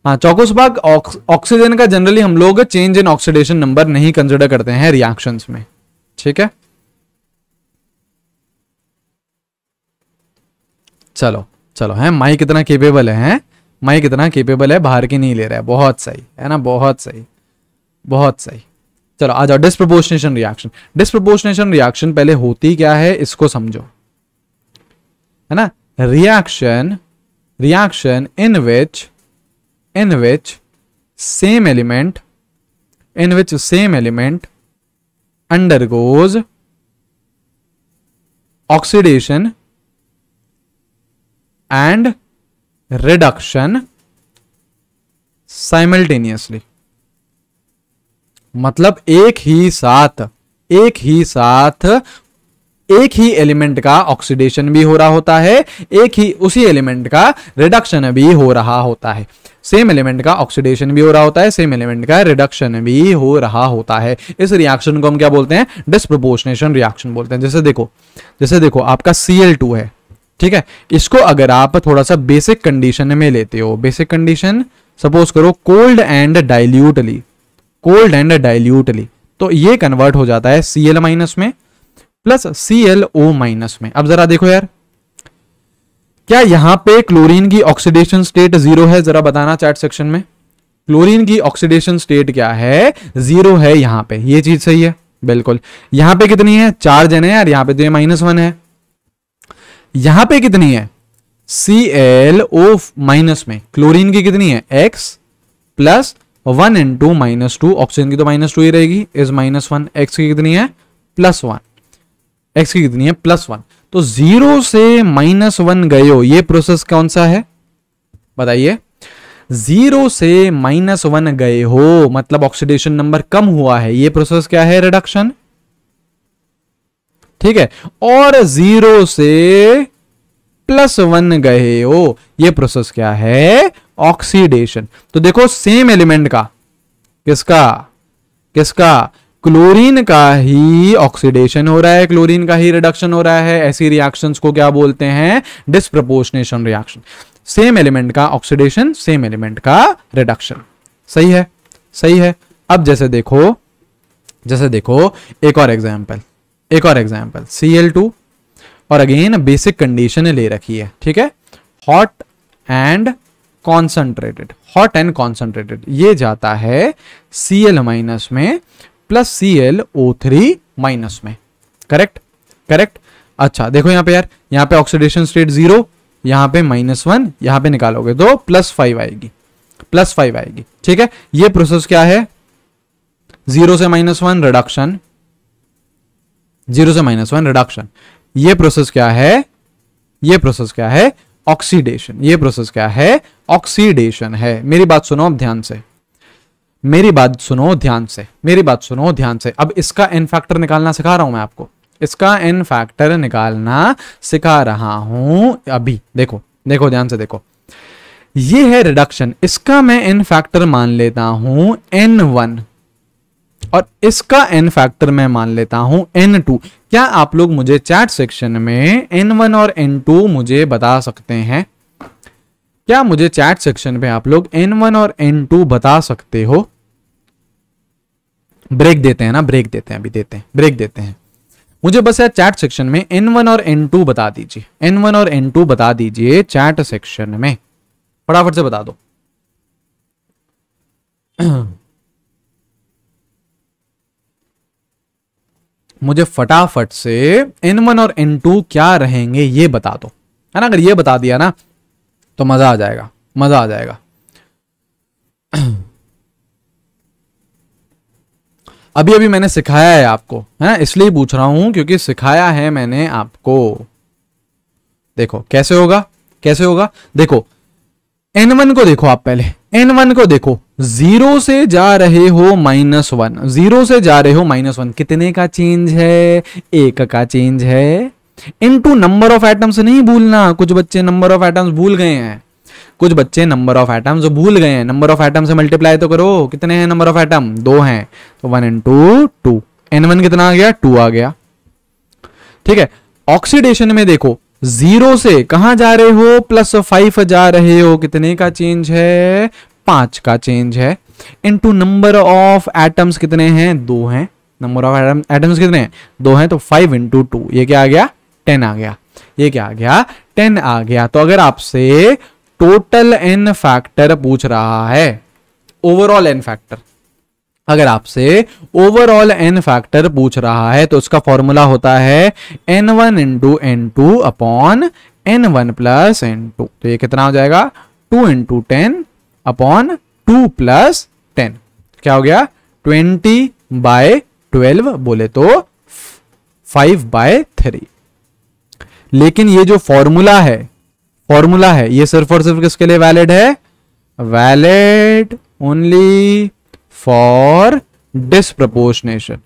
Speaker 1: हाँ भाग ऑक्सीजन का जनरली हम लोग चेंज इन ऑक्सीडेशन नंबर नहीं कंसिडर करते हैं रिएक्शंस में ठीक है चलो चलो है माई कितना केपेबल है माई कितना केपेबल है बाहर की नहीं ले रहा है बहुत सही है ना बहुत सही बहुत सही चलो आ जाओ डिस्प्रोपोर्शनेशन रिएक्शन डिस्प्रोपोर्शनेशन रिएक्शन पहले होती क्या है इसको समझो है ना reaction reaction in which in which same element in which same element undergoes oxidation and reduction simultaneously मतलब एक ही साथ एक ही साथ एक ही एलिमेंट का ऑक्सीडेशन भी हो रहा होता है एक ही उसी एलिमेंट का रिडक्शन भी हो रहा होता है सेम एलिमेंट का ऑक्सीडेशन भी हो रहा होता है सेम एलिमेंट का रिडक्शन भी हो रहा होता है इस रिएक्शन को हम क्या बोलते हैं डिस्प्रोपोर्शनेशन रिएक्शन बोलते हैं जैसे देखो जैसे देखो आपका सी है ठीक है इसको अगर आप थोड़ा सा बेसिक कंडीशन में लेते हो बेसिक कंडीशन सपोज करो cold and dilutely cold and dilutely तो ये कन्वर्ट हो जाता है सी एल माइनस में plus C L O minus में अब जरा देखो यार क्या यहां पे क्लोरीन की ऑक्सीडेशन स्टेट जीरो है जरा बताना चैट सेक्शन में क्लोरीन की ऑक्सीडेशन स्टेट क्या है जीरो है यहां पे ये चीज सही है बिल्कुल यहां पे कितनी है चार जन है यार यहां पे तो ये माइनस वन है यहां पे कितनी है सी एल ओ माइनस में क्लोरीन की कितनी है X plus one in to minus two oxygen की तो माइनस टू ही रहेगी इज माइनस वन एक्स की कितनी है प्लस वन एक्स की कितनी है प्लस वन तो जीरो से माइनस वन गए हो ये प्रोसेस कौन सा है बताइए जीरो से माइनस वन गए हो मतलब ऑक्सीडेशन नंबर कम हुआ है ये प्रोसेस क्या है रिडक्शन ठीक है और जीरो से प्लस वन गए हो ये प्रोसेस क्या है ऑक्सीडेशन तो देखो सेम एलिमेंट का किसका किसका क्लोरीन का ही ऑक्सीडेशन हो रहा है क्लोरीन का ही रिडक्शन हो रहा है ऐसी रिएक्शंस को क्या बोलते हैं डिस्प्रपोर्शनेशन रिएक्शन सेम एलिमेंट का ऑक्सीडेशन सेम एलिमेंट का रिडक्शन सही है सही है अब जैसे देखो जैसे देखो एक और एग्जाम्पल एक और एग्जाम्पल सी एल टू और अगेन बेसिक कंडीशन ले रखी है ठीक है hot and concentrated hot and concentrated ये जाता है सी एल माइनस में plus C L O three minus में करेक्ट करेक्ट अच्छा देखो यहां पे यार यहां पे ऑक्सीडेशन स्टेट जीरो यहां पे माइनस वन यहां पे निकालोगे तो प्लस फाइव आएगी प्लस फाइव आएगी ठीक है ये प्रोसेस क्या है जीरो से माइनस वन रिडक्शन जीरो से माइनस वन रिडक्शन ये प्रोसेस क्या है ये प्रोसेस क्या है ऑक्सीडेशन ये प्रोसेस क्या है ऑक्सीडेशन है मेरी बात सुनो अब ध्यान से मेरी बात सुनो ध्यान से मेरी बात सुनो ध्यान से अब इसका एन फैक्टर निकालना सिखा रहा हूं मैं आपको इसका एन फैक्टर निकालना सिखा रहा हूं अभी देखो देखो ध्यान से देखो ये है रिडक्शन इसका मैं एन फैक्टर मान लेता हूं एन वन और इसका एन फैक्टर मैं मान लेता हूं एन टू क्या आप लोग मुझे चैट सेक्शन में एन वन और एन टू मुझे बता सकते हैं क्या मुझे चैट सेक्शन में आप लोग एन वन और एन टू बता सकते हो ब्रेक देते हैं ना ब्रेक देते हैं अभी देते हैं ब्रेक देते हैं मुझे बस यार चैट सेक्शन में N1 और N2 बता दीजिए N1 और N2 बता दीजिए चैट सेक्शन में फटाफट से बता दो मुझे फटाफट से N1 और N2 क्या रहेंगे ये बता दो है ना अगर ये बता दिया ना तो मजा आ जाएगा मजा आ जाएगा अभी अभी मैंने सिखाया है आपको है ना इसलिए पूछ रहा हूं क्योंकि सिखाया है मैंने आपको देखो कैसे होगा कैसे होगा देखो एन वन को देखो आप पहले एन वन को देखो जीरो से जा रहे हो माइनस वन जीरो से जा रहे हो माइनस वन कितने का चेंज है एक का चेंज है इनटू नंबर ऑफ एटम्स नहीं भूलना कुछ बच्चे नंबर ऑफ एटम्स भूल गए हैं कुछ बच्चे नंबर ऑफ आइटम्स जो भूल गए हैं नंबर ऑफ एटम से मल्टीप्लाई तो करो कितने हैं नंबर ऑफ एटम दो हैं तो वन इन टू टू एन वन कितना आ गया टू आ गया ठीक है ऑक्सीडेशन में देखो जीरो से कहा जा रहे हो प्लस फाइव जा रहे हो कितने का चेंज है पांच का चेंज है इनटू नंबर ऑफ एटम्स कितने हैं दो हैं नंबर ऑफ एटम एटम्स कितने हैं दो हैं तो फाइव इंटू टू ये क्या आ गया टेन आ गया ये क्या आ गया टेन आ गया तो अगर आपसे टोटल एन फैक्टर पूछ रहा है ओवरऑल एन फैक्टर अगर आपसे ओवरऑल एन फैक्टर पूछ रहा है तो उसका फॉर्मूला होता है N one into n two upon n one plus n two तो ये कितना हो जाएगा two into ten upon two plus ten क्या हो गया ट्वेंटी बाय ट्वेल्व बोले तो फाइव बाय थ्री लेकिन ये जो फॉर्मूला है फॉर्मूला है ये सिर्फ और सिर्फ किसके लिए वैलिड है valid only for disproportionation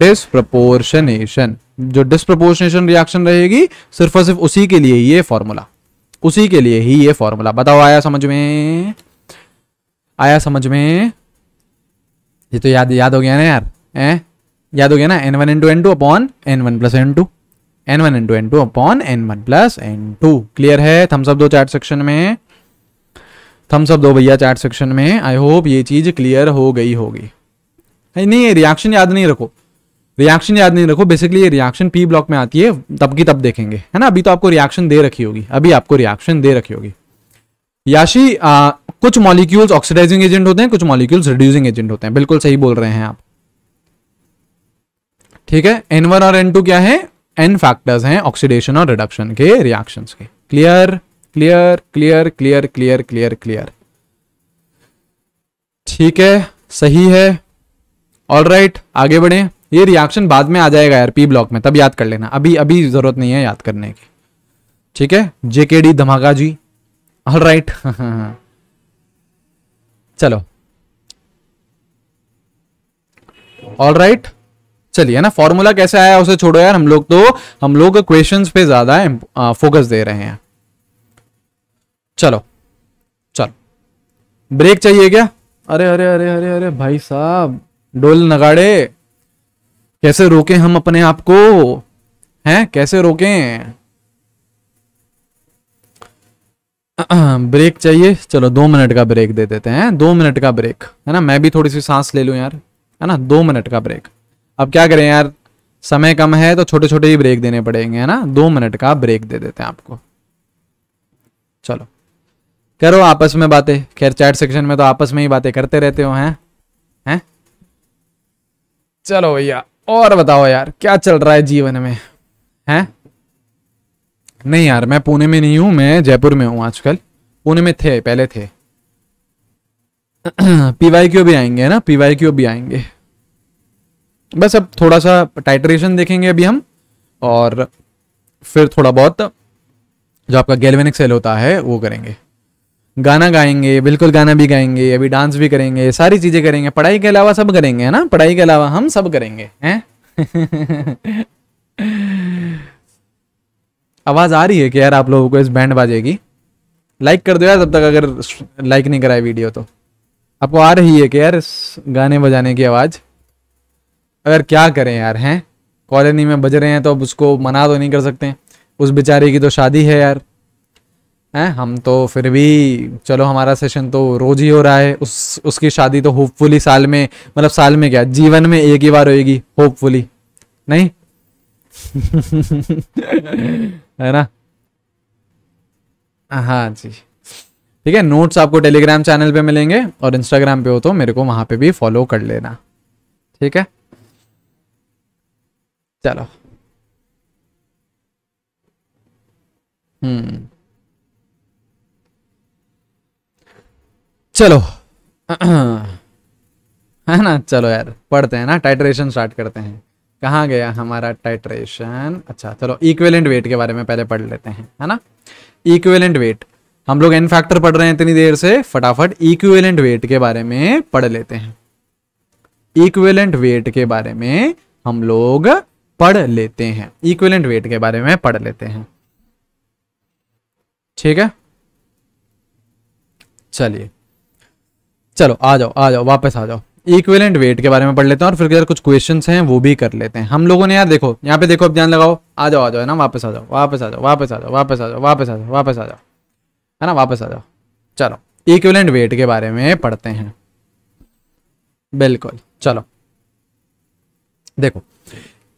Speaker 1: disproportionation जो डिस्प्रपोर्शनेशन रिएक्शन रहेगी सिर्फ और सिर्फ उसी के लिए ये फॉर्मूला उसी के लिए ही ये फॉर्मूला बताओ आया समझ में आया समझ में ये तो याद याद हो गया ना यार ए याद हो गया ना n one into n two upon n one plus n two N one N two N two upon n one plus n two clear है थम्स अप दो चार्ट सेक्शन में थम्स अप दो भैया चार्ट सेक्शन में आई होप ये चीज क्लियर हो गई होगी नहीं रिएक्शन याद नहीं रखो रिएक्शन याद नहीं रखो बेसिकली ये रिएक्शन पी ब्लॉक में आती है तब की तब देखेंगे है ना अभी तो आपको रिएक्शन दे रखी होगी अभी आपको रिएक्शन दे रखी होगी याशी आ, कुछ मॉलिक्यूल्स ऑक्सीडाइजिंग एजेंट होते हैं कुछ मॉलिक्यूल्स रिड्यूसिंग एजेंट होते हैं बिल्कुल सही बोल रहे हैं आप ठीक है एन वन और एन टू क्या है एन फैक्टर्स हैं ऑक्सीडेशन और रिडक्शन के रिएक्शंस के clear clear clear clear clear clear clear ठीक है सही है ऑल राइट आगे बढ़े ये रिएक्शन बाद में आ जाएगा यार पी ब्लॉक में तब याद कर लेना अभी अभी जरूरत नहीं है याद करने की ठीक है जेकेडी धमाका जी ऑल राइट चलो ऑल राइट चलिए ना फॉर्मूला कैसे आया उसे छोड़ो यार हम लोग तो हम लोग क्वेश्चन पे ज्यादा फोकस दे रहे हैं चलो चलो ब्रेक चाहिए क्या अरे अरे अरे अरे अरे भाई साहब डोल नगाड़े कैसे रोके हम अपने आप को हैं कैसे रोके ब्रेक चाहिए चलो दो मिनट का ब्रेक दे देते हैं दो मिनट का ब्रेक है ना मैं भी थोड़ी सी सांस ले लू यार है ना दो मिनट का ब्रेक अब क्या करें यार समय कम है तो छोटे छोटे ही ब्रेक देने पड़ेंगे है ना दो मिनट का ब्रेक दे देते हैं आपको चलो करो आपस में बातें खैर चैट सेक्शन में तो आपस में ही बातें करते रहते हो हैं हैं चलो भैया और बताओ यार क्या चल रहा है जीवन में हैं नहीं यार मैं पुणे में नहीं हूं मैं जयपुर में हूं आजकल पुणे में थे पहले थे पीवाई क्यों भी आएंगे ना पीवाई क्यों भी आएंगे बस अब थोड़ा सा टाइट्रेशन देखेंगे अभी हम और फिर थोड़ा बहुत जो आपका गैल्वेनिक सेल होता है वो करेंगे गाना गाएंगे बिल्कुल गाना भी गाएंगे अभी डांस भी करेंगे सारी चीज़ें करेंगे पढ़ाई के अलावा सब करेंगे है ना पढ़ाई के अलावा हम सब करेंगे हैं आवाज़ आ रही है कि यार आप लोगों को इस बैंड बाजेगी लाइक कर दो यार तब तक अगर लाइक नहीं कराए वीडियो तो आपको आ रही है कि यार इस गाने बजाने की आवाज़ अगर क्या करें यार हैं कॉलोनी में बज रहे हैं तो अब उसको मना तो नहीं कर सकते उस बेचारे की तो शादी है यार हैं हम तो फिर भी चलो हमारा सेशन तो रोज ही हो रहा है उस उसकी शादी तो होपफुली साल में मतलब साल में क्या जीवन में एक ही बार होएगी होपफुली नहीं है ना हाँ जी ठीक है नोट्स आपको टेलीग्राम चैनल पे मिलेंगे और इंस्टाग्राम पे हो तो मेरे को वहां पे भी फॉलो कर लेना ठीक है Hmm. चलो हम्म चलो है ना चलो यार पढ़ते हैं ना टाइट्रेशन स्टार्ट करते हैं कहाँ गया हमारा टाइट्रेशन अच्छा चलो इक्वेलेंट वेट के बारे में पहले पढ़ लेते हैं है ना इक्वेलेंट वेट हम लोग एन फैक्टर पढ़ रहे हैं इतनी देर से फटाफट इक्वेलेंट वेट के बारे में पढ़ लेते हैं इक्वेलेंट वेट के बारे में हम लोग पढ़ लेते हैं इक्विलेंट वेट के बारे में पढ़ लेते हैं ठीक है चलिए चलो आ जाओ आ जाओ वापस आ जाओ इक्विलेंट वेट के बारे में पढ़ लेते हैं और फिर कुछ क्वेश्चन हैं वो भी कर लेते हैं हम लोगों ने यार देखो यहाँ पे देखो अब ध्यान लगाओ आ जाओ आ जाओ है ना वापस आ जाओ वापस आ जाओ वापस आ जाओ वापस आ जाओ वापस आ जाओ वापस आ जाओ है ना वापस आ जाओ चलो इक्विलेंट वेट के बारे में पढ़ते हैं बिल्कुल चलो देखो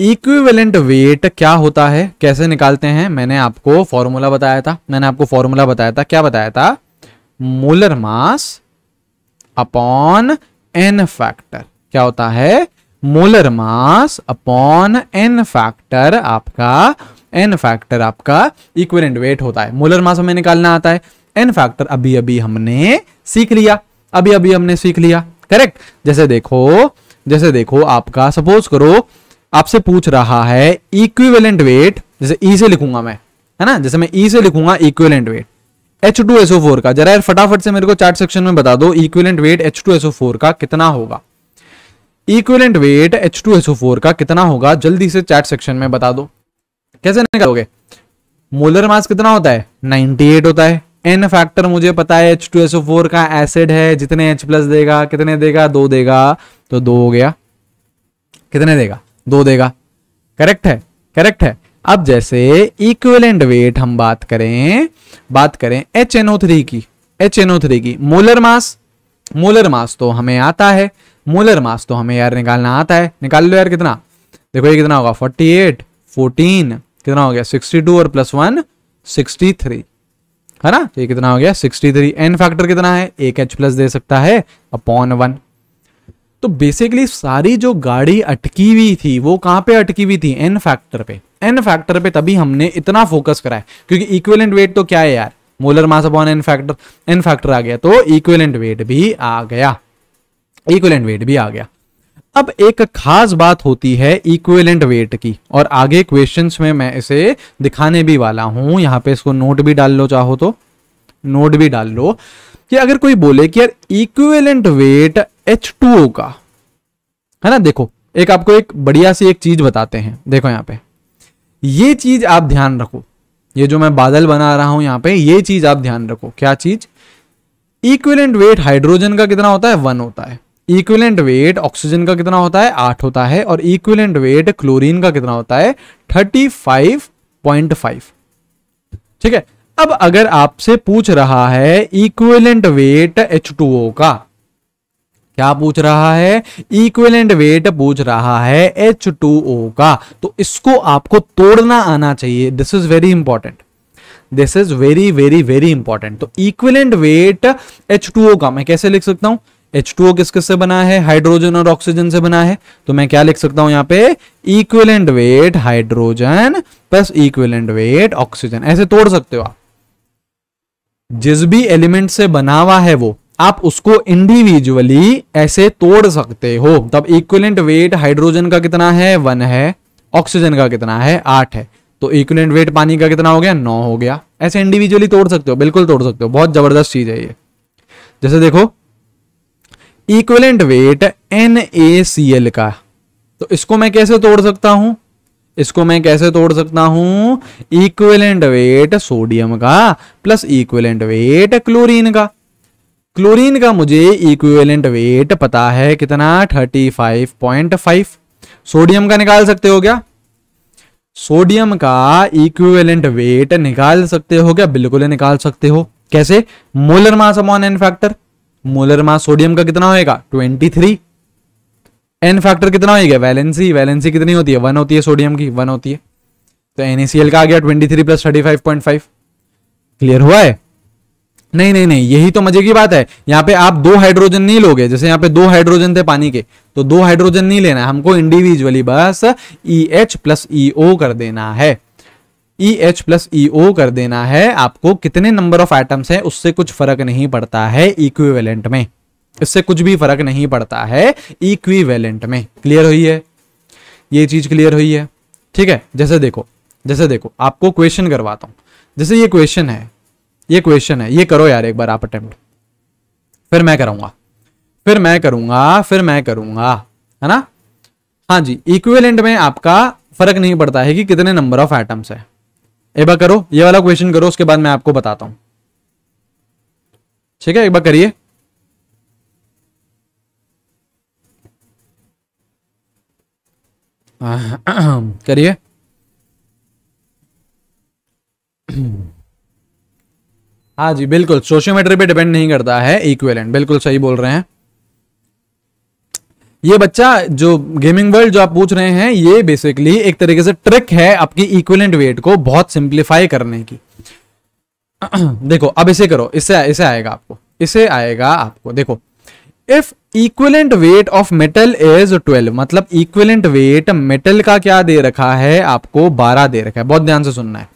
Speaker 1: इक्विवेलेंट वेट क्या होता है कैसे निकालते हैं मैंने आपको फॉर्मूला बताया था मैंने आपको फॉर्मूला बताया था क्या बताया था molar mass upon N factor क्या होता है molar mass upon N factor आपका एन फैक्टर आपका इक्विवेलेंट वेट होता है मोलर मास हमें निकालना आता है एन फैक्टर अभी अभी हमने सीख लिया अभी अभी हमने सीख लिया करेक्ट जैसे देखो जैसे देखो आपका सपोज करो आपसे पूछ रहा है इक्विवेलेंट वेट जैसे ई e से लिखूंगा मैं है ना जैसे मैं ई e से लिखूंगा equivalent weight H two SO four का जरा यार फटाफट से मेरे को चार्ट सेक्शन में बता दो equivalent weight H two SO four का कितना होगा equivalent weight H two SO four का कितना होगा जल्दी से चार्ट सेक्शन में बता दो कैसे निकालोगे मोलर मास कितना होता है 98 होता है एन फैक्टर मुझे पता है एच टू एसओ फोर का एसिड है जितने एच प्लस देगा कितने देगा दो देगा तो दो हो गया कितने देगा दो देगा करेक्ट है करेक्ट है अब जैसे एंड वेट हम बात करें बात करें एच एनओ थ्री की एच एनओ थ्री की मोलर मास मोलर मास तो हमें आता है मोलर मास तो हमें यार निकालना आता है निकाल लो यार कितना देखो ये कितना होगा 48 14 कितना हो गया 62 और प्लस वन 63 है ना ये कितना हो गया 63 एन फैक्टर कितना है एक एच प्लस दे सकता है अपॉन वन तो बेसिकली सारी जो गाड़ी अटकी हुई थी वो कहां पे अटकी हुई थी एन फैक्टर पे एन फैक्टर पे तभी हमने इतना फोकस करा है क्योंकि इक्वेलेंट वेट तो क्या है यार molar mass upon N factor N factor आ गया तो इक्वेलेंट वेट भी आ गया इक्वेलेंट वेट भी आ गया अब एक खास बात होती है इक्वेलेंट वेट की और आगे क्वेश्चंस में मैं इसे दिखाने भी वाला हूं यहां पे इसको नोट भी डाल लो चाहो तो नोट भी डाल लो कि अगर कोई बोले कि यार equivalent weight H two O का है ना देखो एक आपको एक बढ़िया सी एक चीज बताते हैं देखो यहां पे ये चीज आप ध्यान रखो ये जो मैं बादल बना रहा हूं यहां पे ये चीज आप ध्यान रखो क्या चीज इक्विलेंट वेट हाइड्रोजन का कितना होता है वन होता है इक्विलेंट वेट ऑक्सीजन का कितना होता है आठ होता है और इक्विलेंट वेट क्लोरीन का कितना होता है थर्टी फाइव पॉइंट फाइव ठीक है अब अगर आपसे पूछ रहा है equivalent weight H two O का क्या पूछ रहा है इक्विवेलेंट वेट पूछ रहा है एच टू ओ का तो इसको आपको तोड़ना आना चाहिए this is very important this is very very very important तो equivalent weight H two O का मैं कैसे लिख सकता हूं एच टू ओ किस किस से बना है हाइड्रोजन और ऑक्सीजन से बना है तो मैं क्या लिख सकता हूं यहां पे equivalent weight hydrogen plus equivalent weight oxygen ऐसे तोड़ सकते हो आप जिस भी एलिमेंट से बना हुआ है वो आप उसको इंडिविजुअली ऐसे तोड़ सकते हो तब इक्विलेंट वेट हाइड्रोजन का कितना है वन है ऑक्सीजन का कितना है आठ है तो इक्विलेंट वेट पानी का कितना हो गया नौ हो गया ऐसे इंडिविजुअली तोड़ सकते हो बिल्कुल तोड़ सकते हो बहुत जबरदस्त चीज है ये जैसे देखो इक्विलेंट वेट एन का तो इसको मैं कैसे तोड़ सकता हूं इसको मैं कैसे तोड़ सकता हूं इक्विलेंट वेट सोडियम का प्लस इक्विलेंट वेट क्लोरीन का क्लोरीन का मुझे इक्विवेलेंट वेट पता है कितना 35.5 सोडियम का निकाल सकते हो क्या सोडियम का इक्विवेलेंट वेट निकाल सकते हो क्या बिल्कुल निकाल सकते हो कैसे molar mass upon N factor molar mass sodium का कितना होएगा 23 एन फैक्टर कितना होएगा वैलेंसी वैलेंसी कितनी होती है वन होती है सोडियम की वन होती है तो एनएसीएल का आ गया twenty three plus five clear हुआ है नहीं नहीं नहीं यही तो मजे की बात है यहाँ पे आप दो हाइड्रोजन नहीं लोगे जैसे यहाँ पे दो हाइड्रोजन थे पानी के तो दो हाइड्रोजन नहीं लेना है हमको इंडिविजुअली बस ई एच प्लस ई ओ कर देना है ई एच प्लस ई ओ कर देना है आपको कितने नंबर ऑफ आइटम्स हैं उससे कुछ फर्क नहीं पड़ता है इक्विवेलेंट में इससे कुछ भी फर्क नहीं पड़ता है इक्विवेलेंट में क्लियर हुई है ये चीज क्लियर हुई है ठीक है जैसे देखो जैसे देखो आपको क्वेश्चन करवाता हूं जैसे ये क्वेश्चन है ये क्वेश्चन है ये करो यार एक बार आप अटेम्प्ट फिर मैं करूंगा फिर मैं करूंगा फिर मैं करूंगा है ना हाँ जी इक्विवेलेंट में आपका फर्क नहीं पड़ता है कि कितने नंबर ऑफ एटम्स है एक बार करो ये वाला क्वेश्चन करो उसके बाद मैं आपको बताता हूं ठीक है एक बार करिए करिए हाँ जी बिल्कुल सोशियोमेट्री पे डिपेंड नहीं करता है इक्वेलेंट बिल्कुल सही बोल रहे हैं ये बच्चा जो गेमिंग वर्ल्ड जो आप पूछ रहे हैं ये बेसिकली एक तरीके से ट्रिक है आपकी इक्वेलेंट वेट को बहुत सिंप्लीफाई करने की देखो अब इसे करो इससे इसे आएगा आपको इसे आएगा आपको देखो if equivalent weight of metal is 12 मतलब इक्वेलेंट वेट मेटल का क्या दे रखा है आपको 12 दे रखा है बहुत ध्यान से सुनना है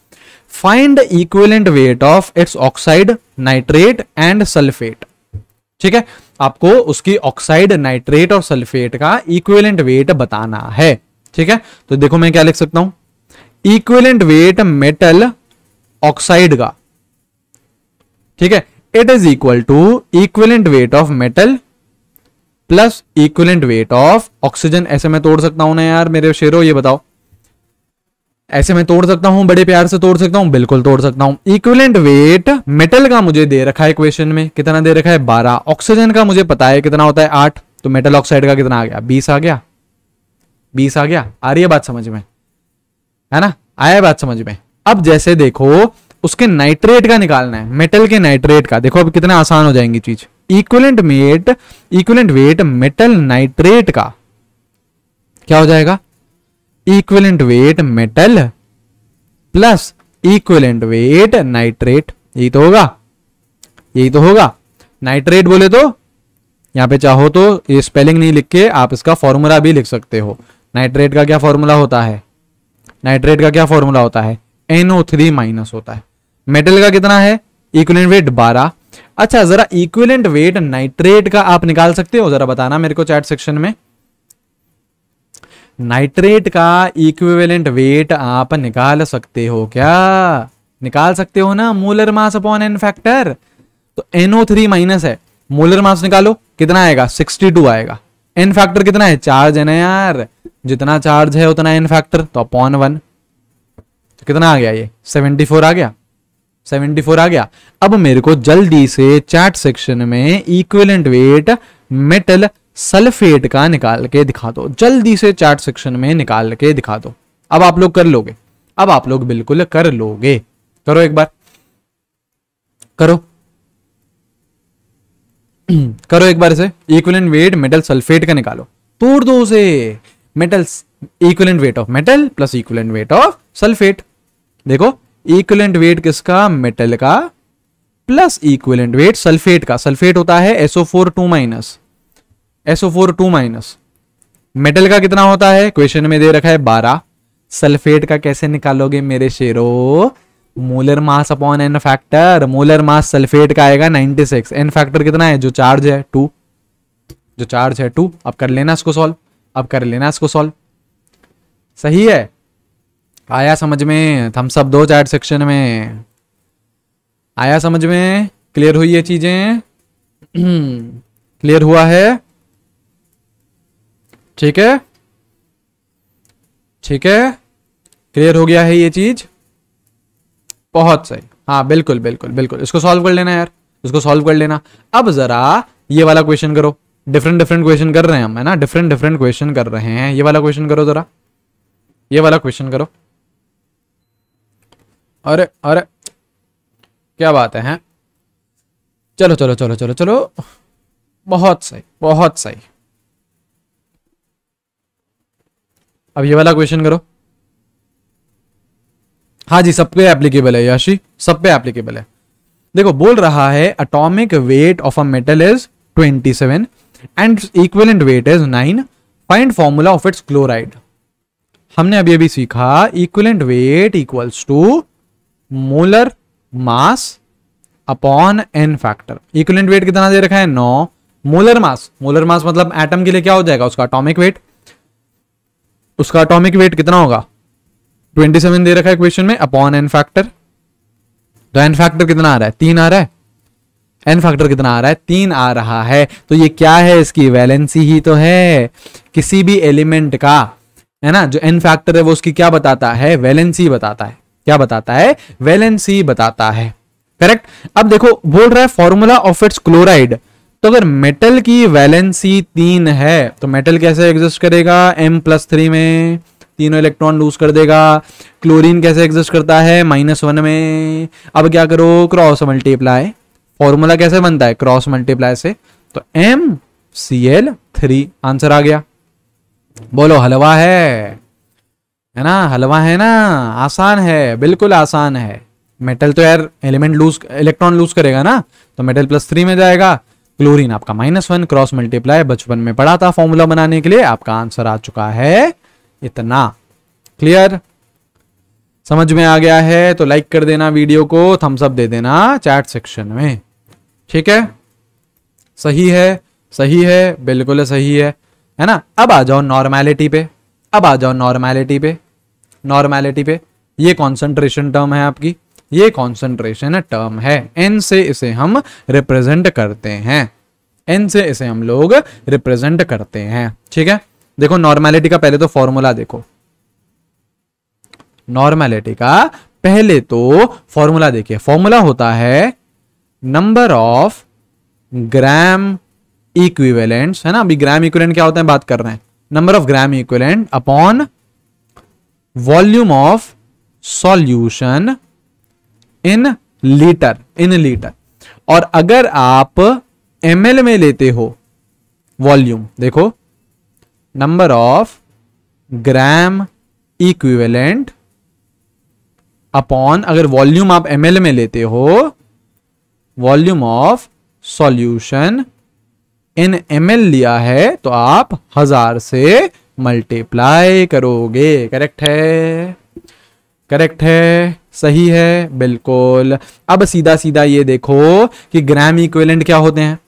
Speaker 1: find equivalent weight of its oxide nitrate and sulphate ठीक है आपको उसकी ऑक्साइड नाइट्रेट और सल्फेट का इक्वेलेंट वेट बताना है ठीक है तो देखो मैं क्या लिख सकता हूं इक्वेलेंट वेट मेटल ऑक्साइड का ठीक है it is equal to equivalent weight of metal plus equivalent weight of oxygen ऐसे मैं तोड़ सकता हूं ना यार मेरे शेरों ये बताओ ऐसे मैं तोड़ सकता हूँ बड़े प्यार से तोड़ सकता हूँ बिल्कुल तोड़ सकता हूँ इक्विलेंट वेट मेटल का मुझे दे रखा है इक्वेशन में कितना दे रखा है बारह ऑक्सीजन का मुझे पता है कितना होता है आठ तो मेटल ऑक्साइड का कितना आ गया बीस आ गया बीस आ गया आ रही है बात समझ में है ना आया बात समझ में अब जैसे देखो उसके नाइट्रेट का निकालना है मेटल के नाइट्रेट का देखो अब कितना आसान हो जाएंगी चीज equivalent met equivalent weight metal nitrate का क्या हो जाएगा equivalent weight metal plus equivalent weight nitrate यही तो होगा यही तो होगा नाइट्रेट बोले तो यहां पे चाहो तो ये स्पेलिंग नहीं लिख के आप इसका फॉर्मूला भी लिख सकते हो नाइट्रेट का क्या फॉर्मूला होता है नाइट्रेट का क्या फॉर्मूला होता है एनओ थ्री माइनस होता है मेटल का कितना है इक्वलेंट वेट बारह अच्छा जरा इक्वलेंट वेट नाइट्रेट का आप निकाल सकते हो जरा बताना मेरे को चैट सेक्शन में नाइट्रेट का इक्विवेलेंट वेट आप निकाल सकते हो क्या निकाल सकते हो ना molar mass upon N factor तो एनओ थ्री माइनस है मोलर मास निकालो कितना आएगा टू आएगा एन फैक्टर कितना है चार्ज है ना यार जितना चार्ज है उतना एन फैक्टर तो अपॉन वन तो कितना आ गया ये सेवेंटी फोर आ गया फोर आ गया अब मेरे को जल्दी से चैट सेक्शन में इक्विवेलेंट वेट मेटल सल्फेट का निकाल के दिखा दो जल्दी से चार्ट सेक्शन में निकाल के दिखा दो अब आप लोग कर लोगे अब आप लोग बिल्कुल कर लोगे करो एक बार करो करो एक बार इसे इक्वलेंट वेट मेटल सल्फेट का निकालो तोड़ दो उसे metal equivalent weight of metal plus equivalent weight of sulphate देखो इक्वलेंट वेट किसका मेटल का प्लस इक्वलेंट वेट सल्फेट का सल्फेट होता है S O four two minus S O four two minus metal का कितना होता है क्वेश्चन में दे रखा है बारह सल्फेट का कैसे निकालोगे मेरे शेरो molar mass upon N factor molar mass sulphate का आएगा 96 एन फैक्टर कितना है जो चार्ज है टू जो चार्ज है टू अब कर लेना इसको सॉल्व अब कर लेना इसको सॉल्व सही है आया समझ में हम सब दो चैट सेक्शन में आया समझ में क्लियर हुई ये चीजें क्लियर हुआ है ठीक है ठीक है क्लियर हो गया है ये चीज बहुत सही हाँ बिल्कुल बिल्कुल बिल्कुल इसको सॉल्व कर लेना यार इसको सॉल्व कर लेना अब जरा ये वाला क्वेश्चन करो डिफरेंट डिफरेंट क्वेश्चन कर रहे हैं हम है ना डिफरेंट डिफरेंट क्वेश्चन कर रहे हैं ये वाला क्वेश्चन करो जरा ये वाला क्वेश्चन करो अरे अरे क्या बात है, है? चलो चलो चलो चलो चलो बहुत सही बहुत सही अब ये वाला क्वेश्चन करो हाँ जी सब पे एप्लीकेबल है याशी सब पे एप्लीकेबल है देखो बोल रहा है atomic weight of a metal is 27 and equivalent weight is 9 find formula of its chloride हमने अभी अभी सीखा equivalent weight equals to molar mass upon N factor equivalent weight कितना दे रखा है नौ मोलर मास मोलर मास मतलब एटम के लिए क्या हो जाएगा उसका अटोमिक वेट उसका अटोमिक वेट कितना होगा 27 दे रखा है क्वेश्चन में अपॉन एन फैक्टर तो एन फैक्टर कितना आ रहा है तीन आ रहा है एन फैक्टर कितना आ रहा है तीन आ रहा है तो ये क्या है इसकी वैलेंसी ही तो है किसी भी एलिमेंट का है ना जो एन फैक्टर है वो उसकी क्या बताता है वैलेंसी बताता है क्या बताता है वैलेंसी बताता है करेक्ट अब देखो बोल रहा है फॉर्मूला ऑफ इट्स क्लोराइड तो अगर मेटल की वैलेंसी तीन है तो मेटल कैसे एग्जिस्ट करेगा एम प्लस थ्री में तीनों इलेक्ट्रॉन लूज कर देगा क्लोरीन कैसे एग्जिस्ट करता है माइनस वन में अब क्या करो क्रॉस मल्टीप्लाई फॉर्मूला कैसे बनता है क्रॉस मल्टीप्लाई से तो M C L three answer आ गया बोलो हलवा है है ना हलवा है ना आसान है बिल्कुल आसान है मेटल तो यार एलिमेंट लूज इलेक्ट्रॉन लूज करेगा ना तो मेटल प्लस थ्री में जाएगा क्लोरीन आपका माइनस वन क्रॉस मल्टीप्लाई बचपन में पढ़ा था फॉर्मूला बनाने के लिए आपका आंसर आ चुका है इतना क्लियर समझ में आ गया है तो लाइक कर देना वीडियो को थम्सअप दे देना चैट सेक्शन में ठीक है सही है सही है बिल्कुल सही है है ना अब आ जाओ नॉर्मैलिटी पे अब आ जाओ नॉर्मैलिटी पे नॉर्मैलिटी पे ये कॉन्सेंट्रेशन टर्म है आपकी ये कॉन्सेंट्रेशन टर्म है एन से इसे हम रिप्रेजेंट करते हैं एन से इसे हम लोग रिप्रेजेंट करते हैं ठीक है देखो नॉर्मैलिटी का पहले तो फॉर्मूला देखो नॉर्मैलिटी का पहले तो फॉर्मूला देखिए फॉर्मूला होता है नंबर ऑफ ग्राम इक्विवेलेंट्स है ना अभी ग्राम इक्विवेलेंट क्या होता है बात कर रहे हैं number of gram equivalent upon volume of solution in litre in litre और अगर आप एम में लेते हो वॉल्यूम देखो number of gram equivalent upon अगर वॉल्यूम आप एम में लेते हो volume of solution in M लिया है तो आप हजार से मल्टीप्लाई करोगे करेक्ट है करेक्ट है सही है बिल्कुल अब सीधा सीधा ये देखो कि ग्राम इक्विलेंट क्या होते हैं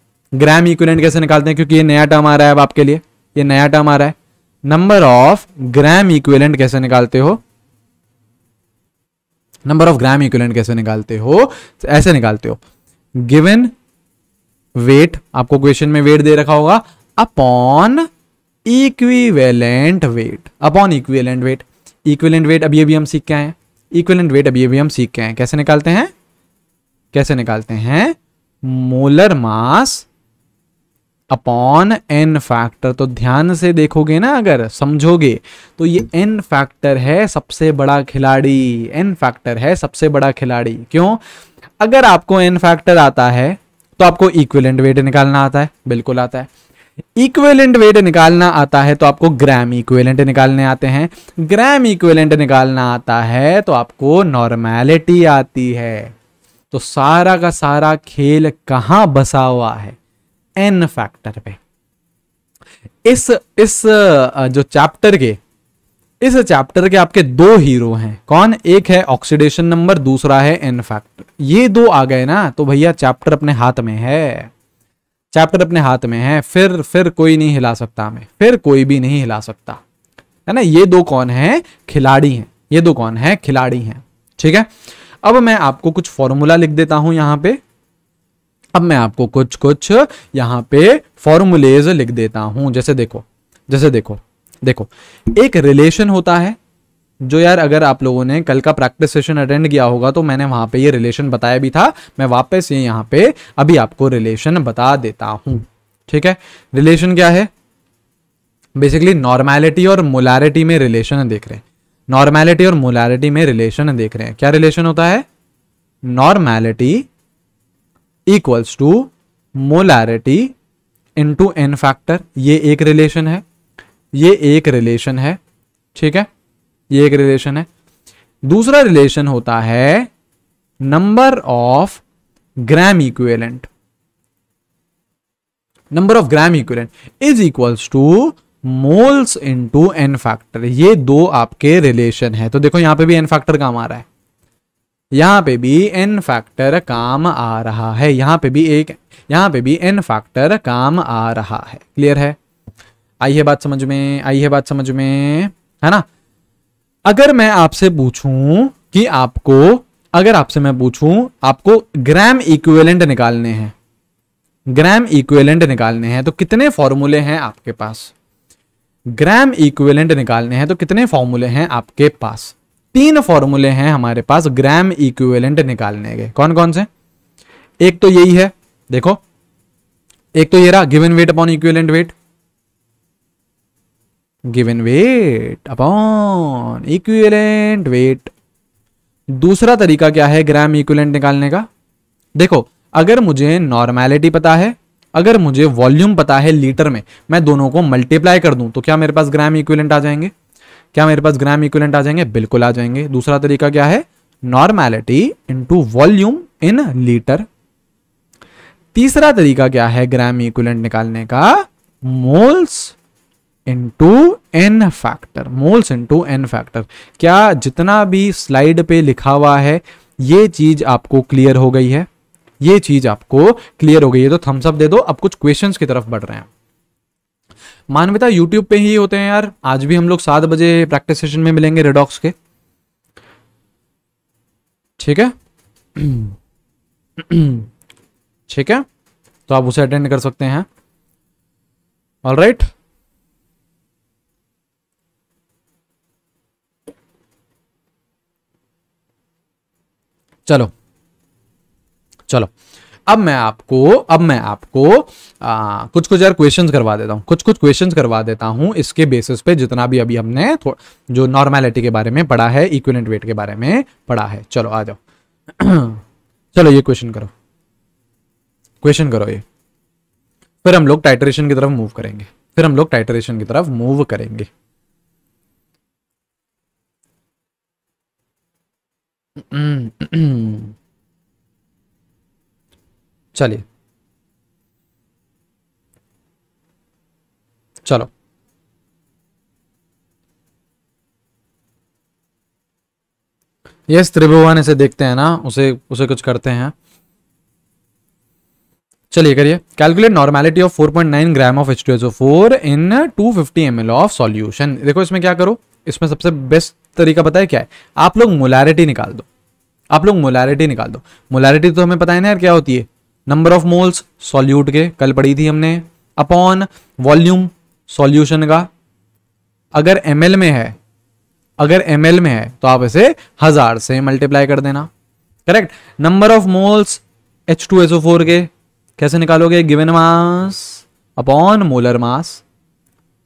Speaker 1: ग्राम इक्विलेंट कैसे निकालते हैं क्योंकि ये नया टर्म आ रहा है अब आपके लिए ये नया टर्म आ रहा है नंबर ऑफ ग्राम इक्विलेंट कैसे निकालते हो नंबर ऑफ ग्राम इक्विलेंट कैसे निकालते हो ऐसे निकालते हो गिवन वेट आपको क्वेश्चन में वेट दे रखा होगा upon equivalent weight upon equivalent weight equivalent weight अभी अभी हम सीख के आए हैं इक्विवेलेंट वेट अभी अभी हम सीख के हैं कैसे निकालते हैं कैसे निकालते हैं molar mass upon N factor तो ध्यान से देखोगे ना अगर समझोगे तो ये एन फैक्टर है सबसे बड़ा खिलाड़ी एन फैक्टर है सबसे बड़ा खिलाड़ी क्यों अगर आपको एन फैक्टर आता है तो आपको इक्विलेंट वेट निकालना आता है बिल्कुल आता है इक्वेलेंट वेट निकालना आता है तो आपको ग्राम इक्वेलेंट निकालने आते हैं ग्राम इक्वेलेंट निकालना आता है तो आपको नॉर्मैलिटी आती है तो सारा का सारा खेल कहां बसा हुआ है एन फैक्टर पे इस इस जो चैप्टर के इस चैप्टर के आपके दो हीरो हैं कौन एक है ऑक्सीडेशन नंबर दूसरा है एन फैक्टर ये दो आ गए ना तो भैया चैप्टर अपने हाथ में है चैप्टर अपने हाथ में है फिर फिर कोई नहीं हिला सकता हमें फिर कोई भी नहीं हिला सकता है ना ये दो कौन है खिलाड़ी हैं ये दो कौन है खिलाड़ी हैं ठीक है अब मैं आपको कुछ फॉर्मूला लिख देता हूं यहां पे अब मैं आपको कुछ कुछ यहां पे फॉर्मूलेज लिख देता हूं जैसे देखो जैसे देखो देखो एक रिलेशन होता है जो यार अगर आप लोगों ने कल का प्रैक्टिस सेशन अटेंड किया होगा तो मैंने वहां पे ये रिलेशन बताया भी था मैं वापस ये यहां पे अभी आपको रिलेशन बता देता हूं ठीक है रिलेशन क्या है बेसिकली नॉर्मैलिटी और मोलैरिटी में रिलेशन देख रहे हैं नॉर्मैलिटी और मोलैरिटी में रिलेशन देख रहे हैं क्या रिलेशन होता है normality equals to molarity into N factor ये एक रिलेशन है ये एक रिलेशन है ठीक है ये एक रिलेशन है दूसरा रिलेशन होता है number of gram equivalent number of gram equivalent is equals to moles into n factor ये दो आपके रिलेशन है तो देखो यहां पे भी एन फैक्टर काम आ रहा है यहां पे भी एन फैक्टर काम आ रहा है यहां पे भी एक यहां पे भी एन फैक्टर काम आ रहा है क्लियर है आई है बात समझ में आई है बात समझ में है ना अगर मैं आपसे पूछूं कि आपको अगर आपसे मैं पूछूं आपको ग्राम इक्विवेलेंट निकालने हैं ग्राम इक्विवेलेंट निकालने हैं तो कितने फॉर्मूले हैं आपके पास ग्राम इक्विवेलेंट निकालने हैं तो कितने फॉर्मूले हैं आपके पास तीन फॉर्मूले हैं हमारे पास ग्राम इक्विवेलेंट निकालने के कौन कौन से एक तो यही है देखो एक तो ये रहा given weight upon equivalent weight given weight upon equivalent weight दूसरा तरीका क्या है ग्राम इक्विवेलेंट निकालने का देखो अगर मुझे नॉर्मैलिटी पता है अगर मुझे वॉल्यूम पता है लीटर में मैं दोनों को मल्टीप्लाई कर दूं तो क्या मेरे पास ग्राम इक्विवेलेंट आ जाएंगे क्या मेरे पास ग्राम इक्विवेलेंट आ जाएंगे बिल्कुल आ जाएंगे दूसरा तरीका क्या है normality into volume in litre तीसरा तरीका क्या है ग्राम इक्विवेलेंट निकालने का moles into n factor moles into n factor क्या जितना भी स्लाइड पे लिखा हुआ है ये चीज आपको क्लियर हो गई है ये चीज आपको क्लियर हो गई है तो थम्सअप दे दो अब कुछ क्वेश्चंस की तरफ बढ़ रहे हैं मानविता यूट्यूब पे ही होते हैं यार आज भी हम लोग सात बजे प्रैक्टिस सेशन में मिलेंगे रेडॉक्स के ठीक है ठीक है तो आप उसे अटेंड कर सकते हैं ऑल राइट right? चलो चलो अब मैं आपको अब मैं आपको आ, कुछ कुछ यार क्वेश्चंस करवा देता हूँ कुछ कुछ क्वेश्चंस करवा देता हूँ इसके बेसिस पे जितना भी अभी हमने जो नॉर्मेलिटी के बारे में पढ़ा है इक्विनेंट वेट के बारे में पढ़ा है चलो आ जाओ चलो ये क्वेश्चन करो क्वेश्चन करो ये फिर हम लोग टाइटरेशन की तरफ मूव करेंगे फिर हम लोग टाइटरेशन की तरफ मूव करेंगे Mm-hmm. चलिए चलो यस त्रिभुवन इसे देखते हैं ना उसे उसे कुछ करते हैं चलिए करिए calculate normality of 4.9 gram of H two H O four in two fifty M L of solution देखो इसमें क्या करो इसमें सबसे बेस्ट तरीका पता है क्या है आप लोग मोलैरिटी निकाल दो आप लोग मोलैरिटी निकाल दो मोलैरिटी तो हमें पता है ना यार क्या होती है नंबर ऑफ मोल्स सॉल्यूट के कल पढ़ी थी हमने अपॉन वॉल्यूम सॉल्यूशन का अगर एम में है अगर एम में है तो आप इसे हजार से मल्टीप्लाई कर देना correct number of moles H two O four के कैसे निकालोगे given mass upon molar mass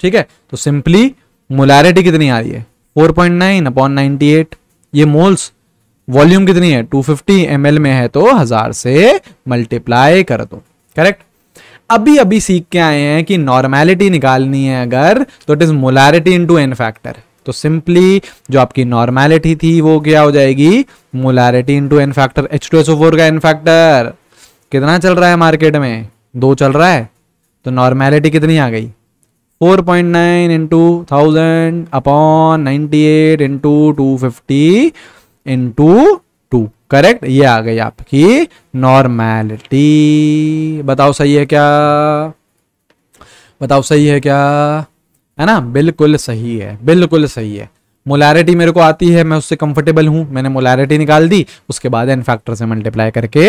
Speaker 1: ठीक है तो सिंपली मोलैरिटी कितनी आ रही है 4.9 पॉइंट नाइन अपॉन नाइनटी ये मोल्स वॉल्यूम कितनी है 250 फिफ्टी में है तो हजार से मल्टीप्लाई कर दो करेक्ट अभी अभी सीख के आए हैं कि नॉर्मैलिटी निकालनी है अगर तो it is molarity into n factor तो सिंपली जो आपकी नॉर्मैलिटी थी वो क्या हो जाएगी molarity into n factor H two S O four का एन फैक्टर कितना चल रहा है मार्केट में दो चल रहा है तो नॉर्मैलिटी कितनी आ गई four point nine into thousand upon ninety eight into two fifty into two correct ये आ गई आपकी नॉर्मैलिटी बताओ सही है क्या बताओ सही है क्या है ना बिल्कुल सही है बिल्कुल सही है मोलैरिटी मेरे को आती है मैं उससे कंफर्टेबल हूं मैंने मोलैरिटी निकाल दी उसके बाद एन फैक्टर से मल्टीप्लाई करके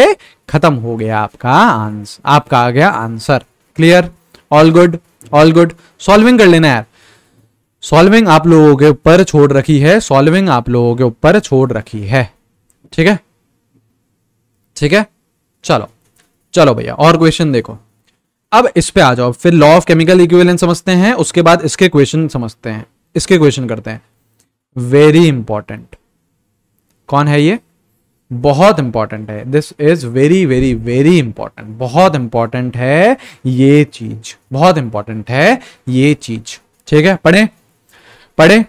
Speaker 1: खत्म हो गया आपका आंसर आपका आ गया answer clear all good all good solving कर लेना यार सॉल्विंग आप लोगों के ऊपर छोड़ रखी है सॉल्विंग आप लोगों के ऊपर छोड़ रखी है ठीक है ठीक है चलो चलो भैया और क्वेश्चन देखो अब इस पे आ जाओ फिर लॉ ऑफ केमिकल इक्विवेलेंट समझते हैं उसके बाद इसके क्वेश्चन समझते हैं इसके क्वेश्चन करते हैं वेरी इंपॉर्टेंट कौन है ये बहुत इंपॉर्टेंट है this is very very very important बहुत इंपॉर्टेंट है ये चीज बहुत इंपॉर्टेंट है ये चीज ठीक है पढ़े पढ़े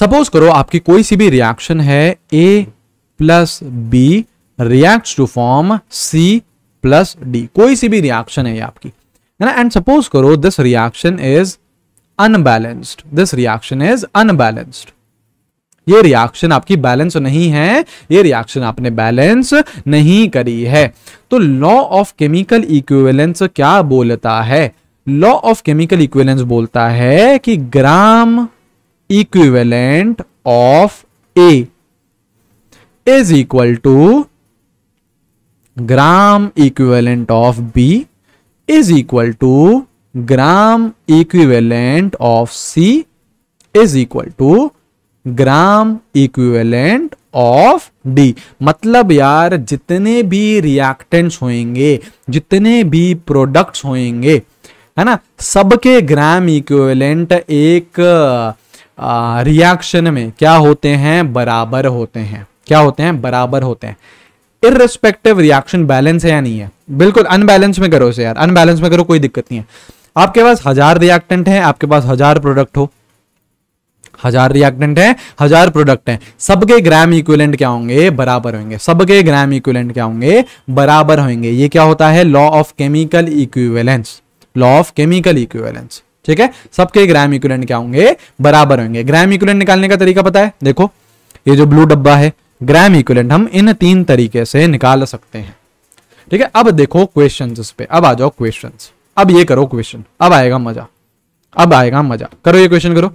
Speaker 1: सपोज करो आपकी कोई सी भी रिएक्शन है A plus B react to form C plus D कोई सी भी रिएक्शन है ये आपकी है ना एंड सपोज करो this reaction is unbalanced this reaction is unbalanced ये रिएक्शन आपकी बैलेंस नहीं है ये रिएक्शन आपने बैलेंस नहीं करी है तो लॉ ऑफ केमिकल इक्विवेलेंस क्या बोलता है लॉ ऑफ केमिकल इक्विवेलेंस बोलता है कि gram equivalent of A is equal to gram equivalent of B is equal to gram equivalent of C is equal to gram equivalent of D मतलब यार जितने भी रिएक्टेंट्स होंगे जितने भी प्रोडक्ट्स होंगे है ना सबके ग्राम इक्विवेलेंट एक रिएक्शन में क्या होते हैं बराबर होते हैं क्या होते हैं बराबर होते हैं इरेस्पेक्टिव रिएक्शन बैलेंस है या नहीं है बिल्कुल अनबैलेंस में करो से यार अनबैलेंस में करो कोई दिक्कत नहीं है आपके पास हजार रिएक्टेंट है आपके पास हजार प्रोडक्ट हो हजार रिएक्टेंट है हजार प्रोडक्ट है सबके ग्राम इक्विलेंट क्या होंगे बराबर होंगे सबके ग्राम इक्विलेंट क्या होंगे बराबर होंगे ये क्या होता है law of chemical equivalence law of chemical equivalence ठीक है सबके ग्राम इक्विलेंट क्या होंगे बराबर होंगे ग्राम इक्विलेंट निकालने का तरीका पता है देखो ये जो ब्लू डब्बा है ग्राम इक्विलेंट हम इन तीन तरीके से निकाल सकते हैं ठीक है अब देखो क्वेश्चन पे अब आ जाओ क्वेश्चन अब ये करो क्वेश्चन अब आएगा मजा अब आएगा मजा करो ये क्वेश्चन करो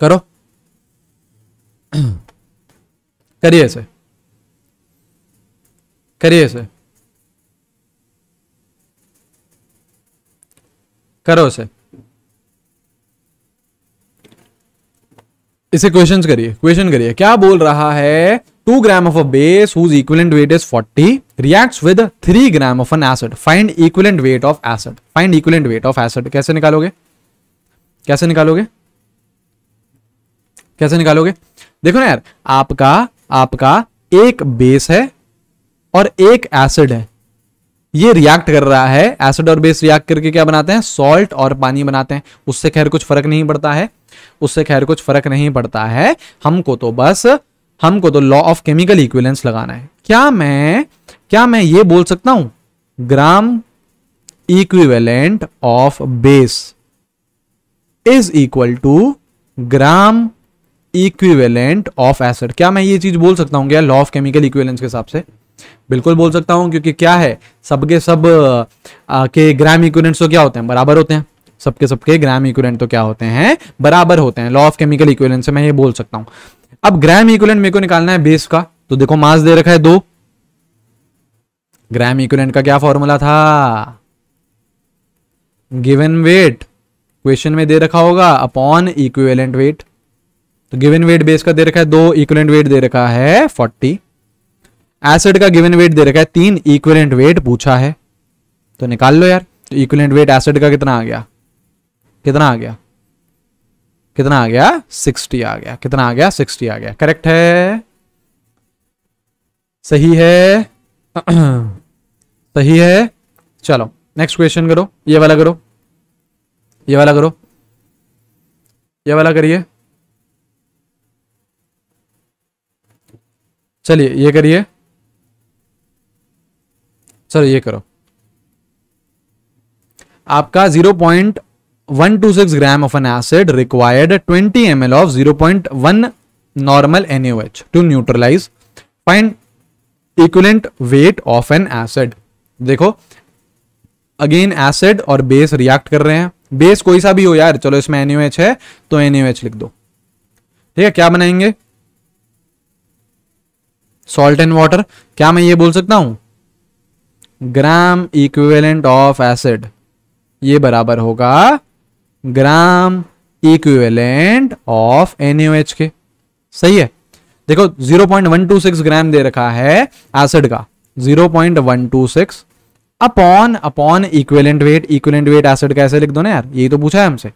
Speaker 1: करो करिए इसे करिए इसे करो इसे इसे क्वेश्चंस करिए क्वेश्चन करिए क्या बोल रहा है two gram of a base whose equivalent weight is forty reacts with three gram of an acid find equivalent weight of acid find equivalent weight of acid कैसे निकालोगे कैसे निकालोगे कैसे निकालोगे देखो ना यार आपका आपका एक बेस है और एक एसिड है ये रिएक्ट कर रहा है एसिड और बेस रिएक्ट करके क्या बनाते हैं सॉल्ट और पानी बनाते हैं उससे खैर कुछ फर्क नहीं पड़ता है उससे खैर कुछ फर्क नहीं पड़ता है हमको तो बस हमको तो लॉ ऑफ केमिकल इक्विलेंस लगाना है क्या मैं क्या मैं ये बोल सकता हूं gram equivalent of base is equal to gram equivalent of acid क्या मैं ये चीज बोल सकता हूँ क्या लॉ ऑफ केमिकल इक्विवेलेंस के हिसाब से बिल्कुल बोल सकता हूँ क्योंकि क्या है सबके सब आ, के ग्राम इक्विवेलेंट्स तो क्या होते हैं बराबर होते हैं सबके सबके ग्राम इक्विवेलेंट तो क्या होते हैं बराबर होते हैं लॉ ऑफ केमिकल इक्विवेलेंट से मैं ये बोल सकता हूँ अब ग्राम इक्विवेलेंट मेरे को निकालना है बेस का तो देखो मास दे रखा है दो ग्राम इक्विवेलेंट का क्या फॉर्मूला था गिवन वेट क्वेश्चन में दे रखा होगा अपॉन इक्विवेलेंट वेट तो गिवन वेट बेस का दे रखा है दो इक्वलेंट वेट दे रखा है फोर्टी एसिड का गिवन वेट दे रखा है तीन इक्वलेंट वेट पूछा है तो निकाल लो यार तो इक्वलेंट वेट एसिड का कितना आ गया कितना आ गया कितना आ गया सिक्सटी आ गया कितना आ गया सिक्सटी आ गया करेक्ट है सही है सही है चलो नेक्स्ट क्वेश्चन करो ये वाला करो ये वाला करो ये वाला करिए चलिए ये करिए सर ये करो आपका 0.126 gram of an acid required 20 ml of 0.1 normal NaOH to neutralize find equivalent weight of an acid देखो अगेन एसिड और बेस रिएक्ट कर रहे हैं बेस कोई सा भी हो यार चलो इसमें एनयूएच है तो एनयूएच लिख दो ठीक है क्या बनाएंगे सॉल्ट एंड वाटर क्या मैं ये बोल सकता हूं ग्राम इक्विवेलेंट ऑफ एसिड ये बराबर होगा ग्राम इक्विवेलेंट ऑफ एनएच के सही है देखो 0.126 ग्राम दे रखा है एसिड का 0.126 upon upon equivalent weight equivalent weight acid कैसे लिख दो ना यार यही तो पूछा है हमसे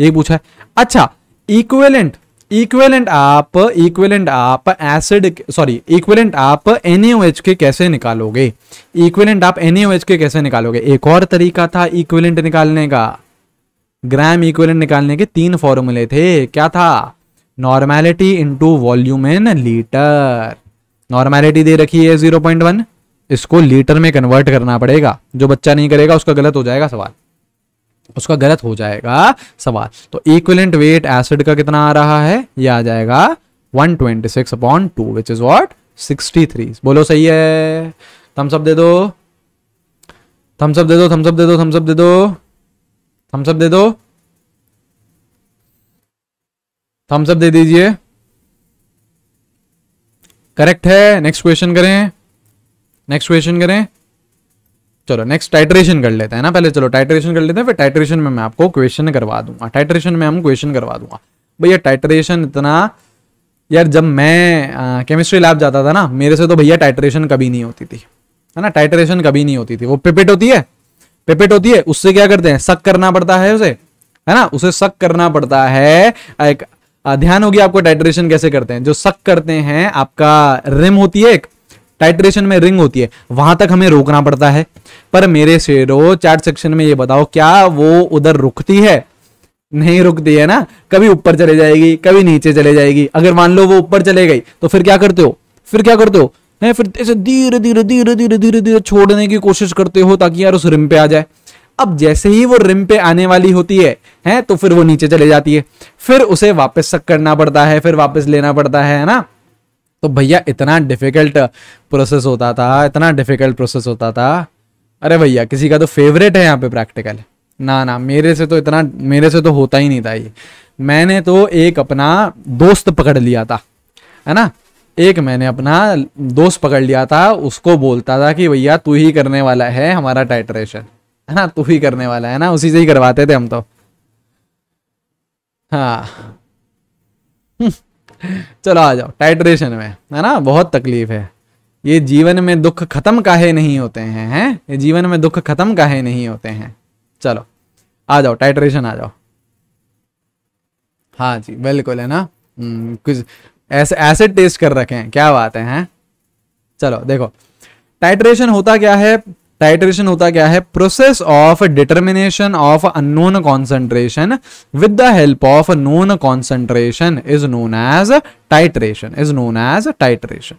Speaker 1: यही पूछा है अच्छा इक्विवेलेंट इक्वेलेंट आप इक्वेलेंट आप एसिड सॉरी इक्वेलेंट आप एनएच के कैसे निकालोगे इक्वेलेंट आप एनएच के कैसे निकालोगे एक और तरीका था इक्वेलेंट निकालने का ग्राम इक्वेलेंट निकालने के तीन फॉर्मूले थे क्या था normality into volume in litre normality दे रखी है जीरो पॉइंट वन इसको लीटर में कन्वर्ट करना पड़ेगा जो बच्चा नहीं करेगा उसका गलत हो जाएगा सवाल उसका गलत हो जाएगा सवाल तो इक्विलेंट वेट एसिड का कितना आ रहा है ये आ जाएगा 126 twenty six upon two which is what sixty three बोलो सही है थम्सअप दे दो थम्सअप दे दो थम्सअप दे दो थम्सअप दे दो थम्सअप दे दो थम्सअप दे दीजिए करेक्ट है नेक्स्ट क्वेश्चन करें नेक्स्ट क्वेश्चन करें चलो नेक्स्ट टाइट्रेशन कर लेते हैं ना पहले चलो टाइट्रेशन कर लेते हैं फिर टाइट्रेशन में मैं आपको क्वेश्चन करवा दूंगा टाइट्रेशन में हम क्वेश्चन करवा दूंगा भैया टाइट्रेशन इतना यार जब मैं केमिस्ट्री लैब जाता था ना मेरे से तो भैया टाइट्रेशन कभी नहीं होती थी है ना टाइट्रेशन कभी नहीं होती थी वो पिपेट होती है पिपेट होती है उससे क्या करते हैं सक करना पड़ता है उसे है ना उसे सक करना पड़ता है एक ध्यान होगी आपको टाइट्रेशन कैसे करते हैं जो सक करते हैं आपका रिम होती है एक टाइट्रेशन में रिंग होती है वहां तक हमें रोकना पड़ता है पर मेरे शेरो चार्ट सेक्शन में ये बताओ क्या वो उधर रुकती है नहीं रुकती है ना कभी ऊपर चले जाएगी कभी नीचे चले जाएगी अगर मान लो वो ऊपर चले गई तो फिर क्या करते हो फिर क्या करते हो नहीं फिर ऐसे धीरे धीरे धीरे धीरे धीरे धीरे छोड़ने की कोशिश करते हो ताकि यार उस रिम पे आ जाए अब जैसे ही वो रिम पे आने वाली होती है हैं तो फिर वो नीचे चले जाती है फिर उसे वापस सक करना पड़ता है फिर वापस लेना पड़ता है ना तो भैया इतना डिफिकल्ट प्रोसेस होता था इतना डिफिकल्ट प्रोसेस होता था अरे भैया किसी का तो फेवरेट है यहाँ पे प्रैक्टिकल ना ना मेरे से तो इतना मेरे से तो होता ही नहीं था ये मैंने तो एक अपना दोस्त पकड़ लिया था है ना एक मैंने अपना दोस्त पकड़ लिया था उसको बोलता था कि भैया तू ही करने वाला है हमारा टाइट्रेशन है ना तू ही करने वाला है ना उसी से ही करवाते थे हम तो हाँ चलो आ जाओ टाइट्रेशन में है ना बहुत तकलीफ है ये जीवन में दुख खत्म काहे नहीं होते हैं हैं ये जीवन में दुख खत्म काहे नहीं होते हैं चलो आ जाओ टाइट्रेशन आ जाओ हाँ जी बिल्कुल है ना हम्म, कुछ ऐसे ऐसे टेस्ट कर रखे हैं क्या बात है हैं चलो देखो टाइट्रेशन होता क्या है टाइट्रेशन होता क्या है process of determination of unknown concentration with the help of known concentration is known as titration is known as titration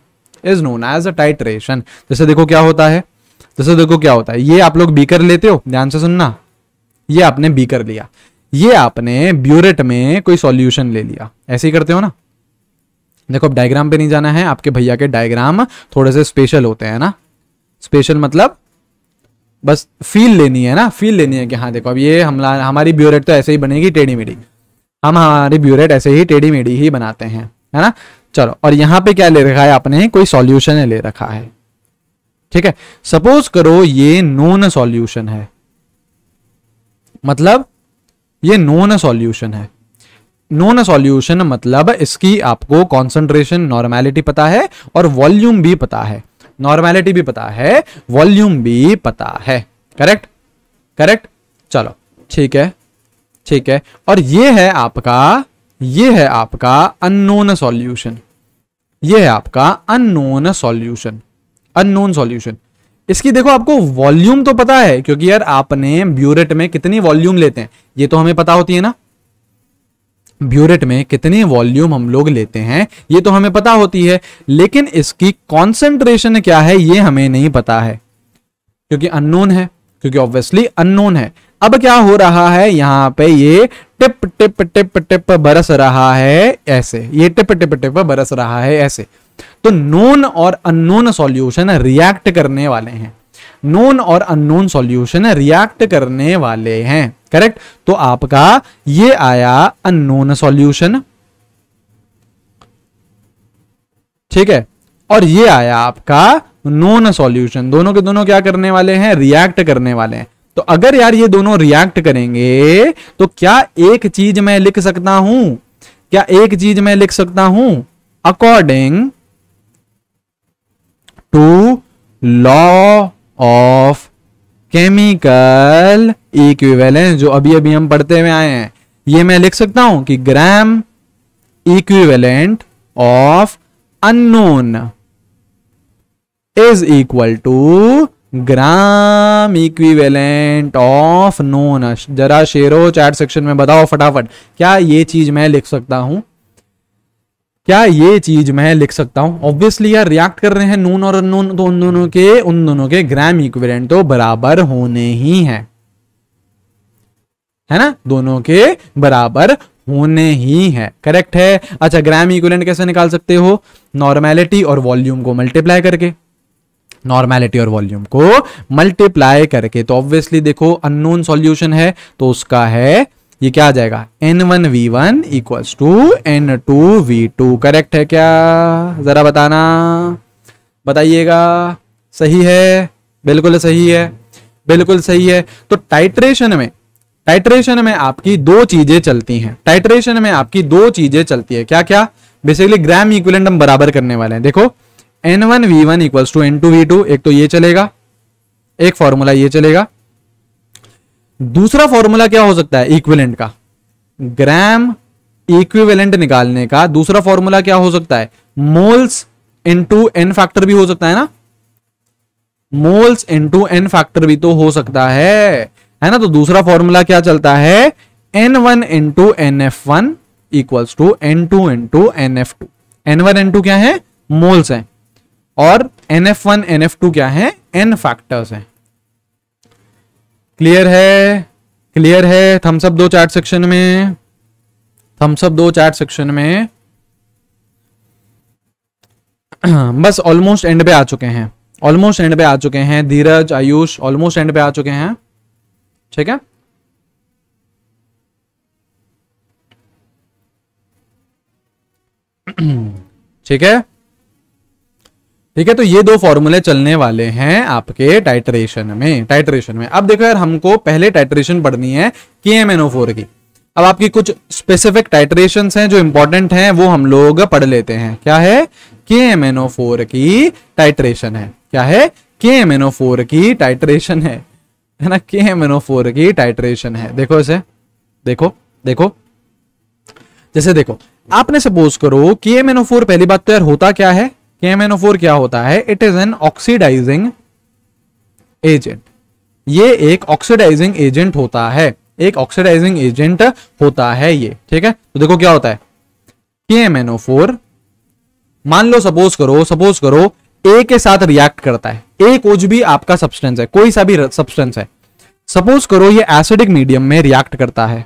Speaker 1: is known as titration जैसे देखो क्या होता है जैसे देखो क्या होता है ये आप लोग बीकर लेते हो ध्यान से सुनना ये आपने बीकर लिया ये आपने ब्यूरेट में कोई सॉल्यूशन ले लिया ऐसे ही करते हो ना देखो अब डायग्राम पे नहीं जाना है आपके भैया के डायग्राम थोड़े से स्पेशल होते हैं ना स्पेशल मतलब बस फील लेनी है ना फील लेनी है कि हाँ देखो अब ये हमला हमारी ब्यूरेट तो ऐसे ही बनेगी टेढ़ी मेढ़ी हम हमारी ब्यूरेट ऐसे ही टेढ़ी मेढ़ी ही बनाते हैं है ना चलो और यहाँ पे क्या ले रखा है आपने कोई सॉल्यूशन ले रखा है ठीक है सपोज करो ये नोन सॉल्यूशन है मतलब ये नोन सॉल्यूशन है नोन सॉल्यूशन मतलब इसकी आपको कॉन्सेंट्रेशन नॉर्मैलिटी पता है और वॉल्यूम भी पता है नॉर्मैलिटी भी पता है वॉल्यूम भी पता है करेक्ट करेक्ट चलो ठीक है ठीक है और ये है आपका ये है आपका अननोन सॉल्यूशन ये है आपका अननोन सॉल्यूशन अननोन सॉल्यूशन इसकी देखो आपको वॉल्यूम तो पता है क्योंकि यार आपने ब्यूरेट में कितनी वॉल्यूम लेते हैं ये तो हमें पता होती है ना ब्यूरेट में कितने वॉल्यूम हम लोग लेते हैं ये तो हमें पता होती है लेकिन इसकी कॉन्सेंट्रेशन क्या है ये हमें नहीं पता है क्योंकि अननोन है क्योंकि ऑब्वियसली अननोन है अब क्या हो रहा है यहां पे ये टिप टिप टिप टिप बरस रहा है ऐसे ये टिप टिप टिप बरस रहा है ऐसे तो नोन और अननोन सॉल्यूशन रिएक्ट करने वाले हैं नोन और अननोन सॉल्यूशन रिएक्ट करने वाले हैं करेक्ट तो आपका ये आया अनोन सॉल्यूशन ठीक है और ये आया आपका नोन सॉल्यूशन दोनों के दोनों क्या करने वाले हैं रिएक्ट करने वाले हैं तो अगर यार ये दोनों रिएक्ट करेंगे तो क्या एक चीज मैं लिख सकता हूं क्या एक चीज मैं लिख सकता हूं according to law of chemical equivalence जो अभी अभी हम पढ़ते हुए आए हैं ये मैं लिख सकता हूं कि gram equivalent of unknown is equal to gram equivalent of known जरा शेरो चैट सेक्शन में बताओ फटाफट क्या ये चीज मैं लिख सकता हूं क्या ये चीज मैं लिख सकता हूं ऑब्वियसली यार रिएक्ट कर रहे हैं नून और अनून तो उन दोनों के उन दोनों के ग्राम इक्विवेलेंट तो बराबर होने ही हैं है ना दोनों के बराबर होने ही है करेक्ट है अच्छा ग्राम इक्वलेंट कैसे निकाल सकते हो नॉर्मैलिटी और वॉल्यूम को मल्टीप्लाई करके नॉर्मैलिटी और वॉल्यूम को मल्टीप्लाई करके तो ऑब्वियसली देखो अननोन सॉल्यूशन है तो उसका है ये क्या आ जाएगा N one V one equals to N two V two correct है क्या जरा बताना बताइएगा सही है बिल्कुल सही है बिल्कुल सही है तो टाइट्रेशन में टाइट्रेशन में आपकी दो चीजें चलती हैं टाइट्रेशन में आपकी दो चीजें चलती है क्या क्या बेसिकली ग्राम इक्विलेंट हम बराबर करने वाले हैं देखो N one V one equals to N two V two एक तो ये चलेगा एक फॉर्मूला ये चलेगा दूसरा फॉर्मूला क्या हो सकता है इक्विलेंट का ग्राम इक्विवेलेंट निकालने का दूसरा फॉर्मूला क्या हो सकता है मोल्स इंटू एन फैक्टर भी हो सकता है ना मोल्स इंटू एन फैक्टर भी तो हो सकता है है ना तो दूसरा फॉर्मूला क्या चलता है N one N two N F one equals to N two into N F two N one N two क्या है मोल्स है और N F one N F two क्या है एन फैक्टर्स है क्लियर है क्लियर है थम्सअप दो चार्ट सेक्शन में थम्सअप दो चार्ट सेक्शन में बस ऑलमोस्ट एंड पे आ चुके हैं ऑलमोस्ट एंड पे आ चुके हैं धीरज आयुष ऑलमोस्ट एंड पे आ चुके हैं ठीक है ठीक है ठीक है तो ये दो फॉर्मूले चलने वाले हैं आपके टाइट्रेशन में टाइट्रेशन में अब देखो यार हमको पहले टाइट्रेशन पढ़नी है K M N O four की अब आपकी कुछ स्पेसिफिक टाइट्रेशन हैं जो इंपॉर्टेंट हैं वो हम लोग पढ़ लेते हैं क्या है K M N O four की टाइट्रेशन है क्या है K M N O four की टाइट्रेशन है है ना के फोर की टाइट्रेशन है देखो इसे देखो देखो जैसे देखो आपने सपोज करो के फोर पहली बात तो यार होता क्या है के फोर क्या होता है it is an oxidising agent ये एक ऑक्सीडाइजिंग एजेंट होता है एक ऑक्सीडाइजिंग एजेंट होता है ये ठीक है तो देखो क्या होता है K M N O four मान लो सपोज करो सपोज करो ए के साथ रिएक्ट करता है ए कुछ भी आपका सब्सटेंस है कोई सा भी सब्सटेंस है सपोज करो ये एसिडिक मीडियम में रिएक्ट करता है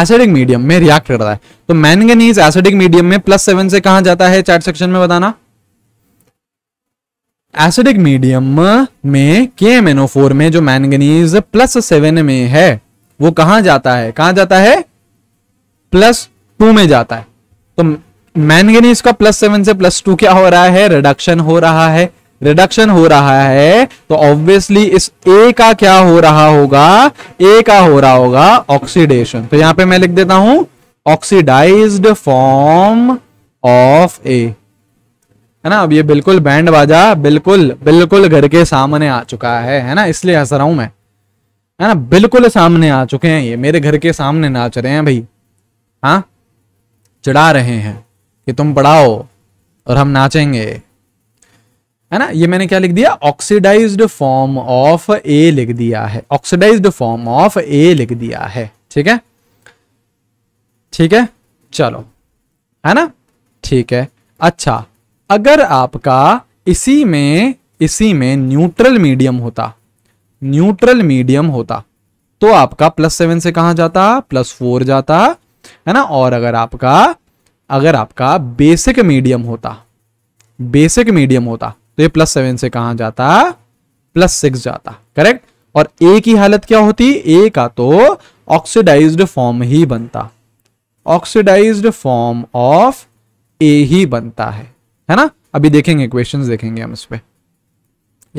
Speaker 1: एसिडिक मीडियम में रिएक्ट करता है तो मैंगनीज एसिडिक मीडियम में प्लस सेवन से कहा जाता है चैट सेक्शन में बताना एसिडिक मीडियम में के में जो मैंगनीज प्लस सेवन में है वो कहा जाता है कहा जाता है प्लस टू में जाता है तो मैनगनीज का प्लस सेवन से प्लस टू क्या हो रहा है रिडक्शन हो रहा है रिडक्शन हो रहा है तो ऑब्वियसली इस ए का क्या हो रहा होगा ए का हो रहा होगा ऑक्सीडेशन तो यहां पे मैं लिख देता हूं ऑक्सीडाइज्ड फॉर्म ऑफ ए है ना अब ये बिल्कुल बैंड बाजा बिल्कुल बिल्कुल घर के सामने आ चुका है है ना इसलिए हंस रहा हूं मैं है ना बिल्कुल सामने आ चुके हैं ये मेरे घर के सामने नाच रहे हैं भाई हाँ चढ़ा रहे हैं कि तुम पढ़ाओ और हम नाचेंगे है ना ये मैंने क्या लिख दिया ऑक्सीडाइज्ड फॉर्म ऑफ ए लिख दिया है ऑक्सीडाइज्ड फॉर्म ऑफ ए लिख दिया है ठीक है ठीक है चलो है ना ठीक है अच्छा अगर आपका इसी में इसी में न्यूट्रल मीडियम होता न्यूट्रल मीडियम होता तो आपका प्लस सेवन से कहा जाता प्लस फोर जाता है ना और अगर आपका अगर आपका बेसिक मीडियम होता बेसिक मीडियम होता तो ये प्लस सेवन से कहा जाता प्लस सिक्स जाता करेक्ट और ए की हालत क्या होती ए का तो ऑक्सीडाइज्ड फॉर्म ही बनता ऑक्सीडाइज्ड फॉर्म ऑफ ए ही बनता है है ना अभी देखेंगे क्वेश्चंस देखेंगे हम इस पर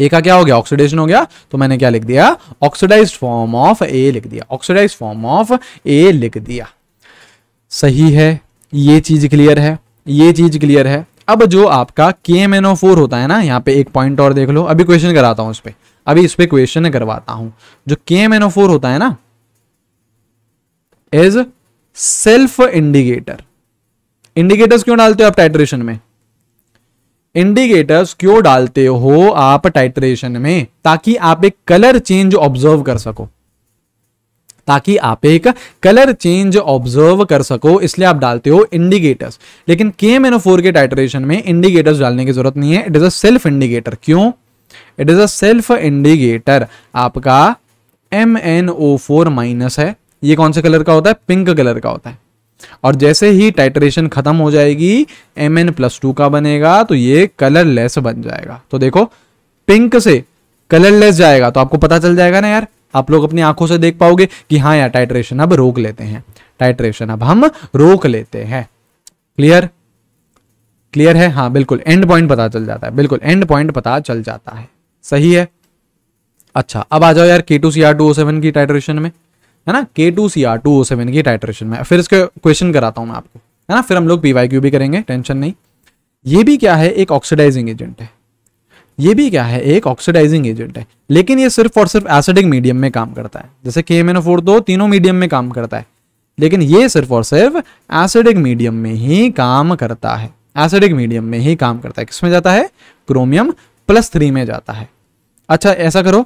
Speaker 1: ए का क्या हो गया ऑक्सीडेशन हो गया तो मैंने क्या लिख दिया ऑक्सीडाइज फॉर्म ऑफ ए लिख दिया ऑक्सीडाइज फॉर्म ऑफ ए लिख दिया सही है ये चीज क्लियर है ये चीज क्लियर है अब जो आपका के एम एन ओ फोर होता है ना यहाँ पे एक पॉइंट और देख लो अभी क्वेश्चन कराता हूं इस पर अभी इस पर क्वेश्चन करवाता हूं जो के एम एन ओ फोर होता है ना एज सेल्फ इंडिकेटर इंडिकेटर्स क्यों डालते हो आप टाइट्रेशन में इंडिकेटर्स क्यों डालते हो आप टाइट्रेशन में ताकि आप एक कलर चेंज ऑब्जर्व कर सको ताकि आप एक कलर चेंज ऑब्जर्व कर सको इसलिए आप डालते हो इंडिकेटर्स लेकिन के एम के टाइटरेशन में इंडिकेटर्स डालने की जरूरत नहीं है it is a self indicator क्यों it is a self indicator आपका M N O four minus है ये कौन से कलर का होता है पिंक कलर का होता है और जैसे ही टाइटरेशन खत्म हो जाएगी एम एन प्लस टू का बनेगा तो ये कलर लेस बन जाएगा तो देखो पिंक से कलर लेस जाएगा तो आपको पता चल जाएगा ना यार आप लोग अपनी आंखों से देख पाओगे कि हाँ यार टाइट्रेशन अब रोक लेते हैं टाइट्रेशन अब हम रोक लेते हैं क्लियर क्लियर है हाँ बिल्कुल एंड पॉइंट पता चल जाता है बिल्कुल एंड पॉइंट पता चल जाता है सही है अच्छा अब आ जाओ यार K two C R two O seven की टाइट्रेशन में है ना K two C R two O seven की टाइट्रेशन में फिर इसके क्वेश्चन कराता हूं मैं आपको है ना फिर हम लोग पी वाई क्यू भी करेंगे टेंशन नहीं ये भी क्या है एक ऑक्सीडाइजिंग एजेंट है ये भी क्या है एक ऑक्सीडाइजिंग एजेंट है लेकिन ये सिर्फ और सिर्फ एसिडिक मीडियम में काम करता है जैसे के एम फोर दो तीनों मीडियम में काम करता है लेकिन ये सिर्फ और सिर्फ एसिडिक मीडियम में ही काम करता है एसिडिक मीडियम में ही काम करता है किसमें जाता है क्रोमियम प्लस थ्री में जाता है अच्छा ऐसा करो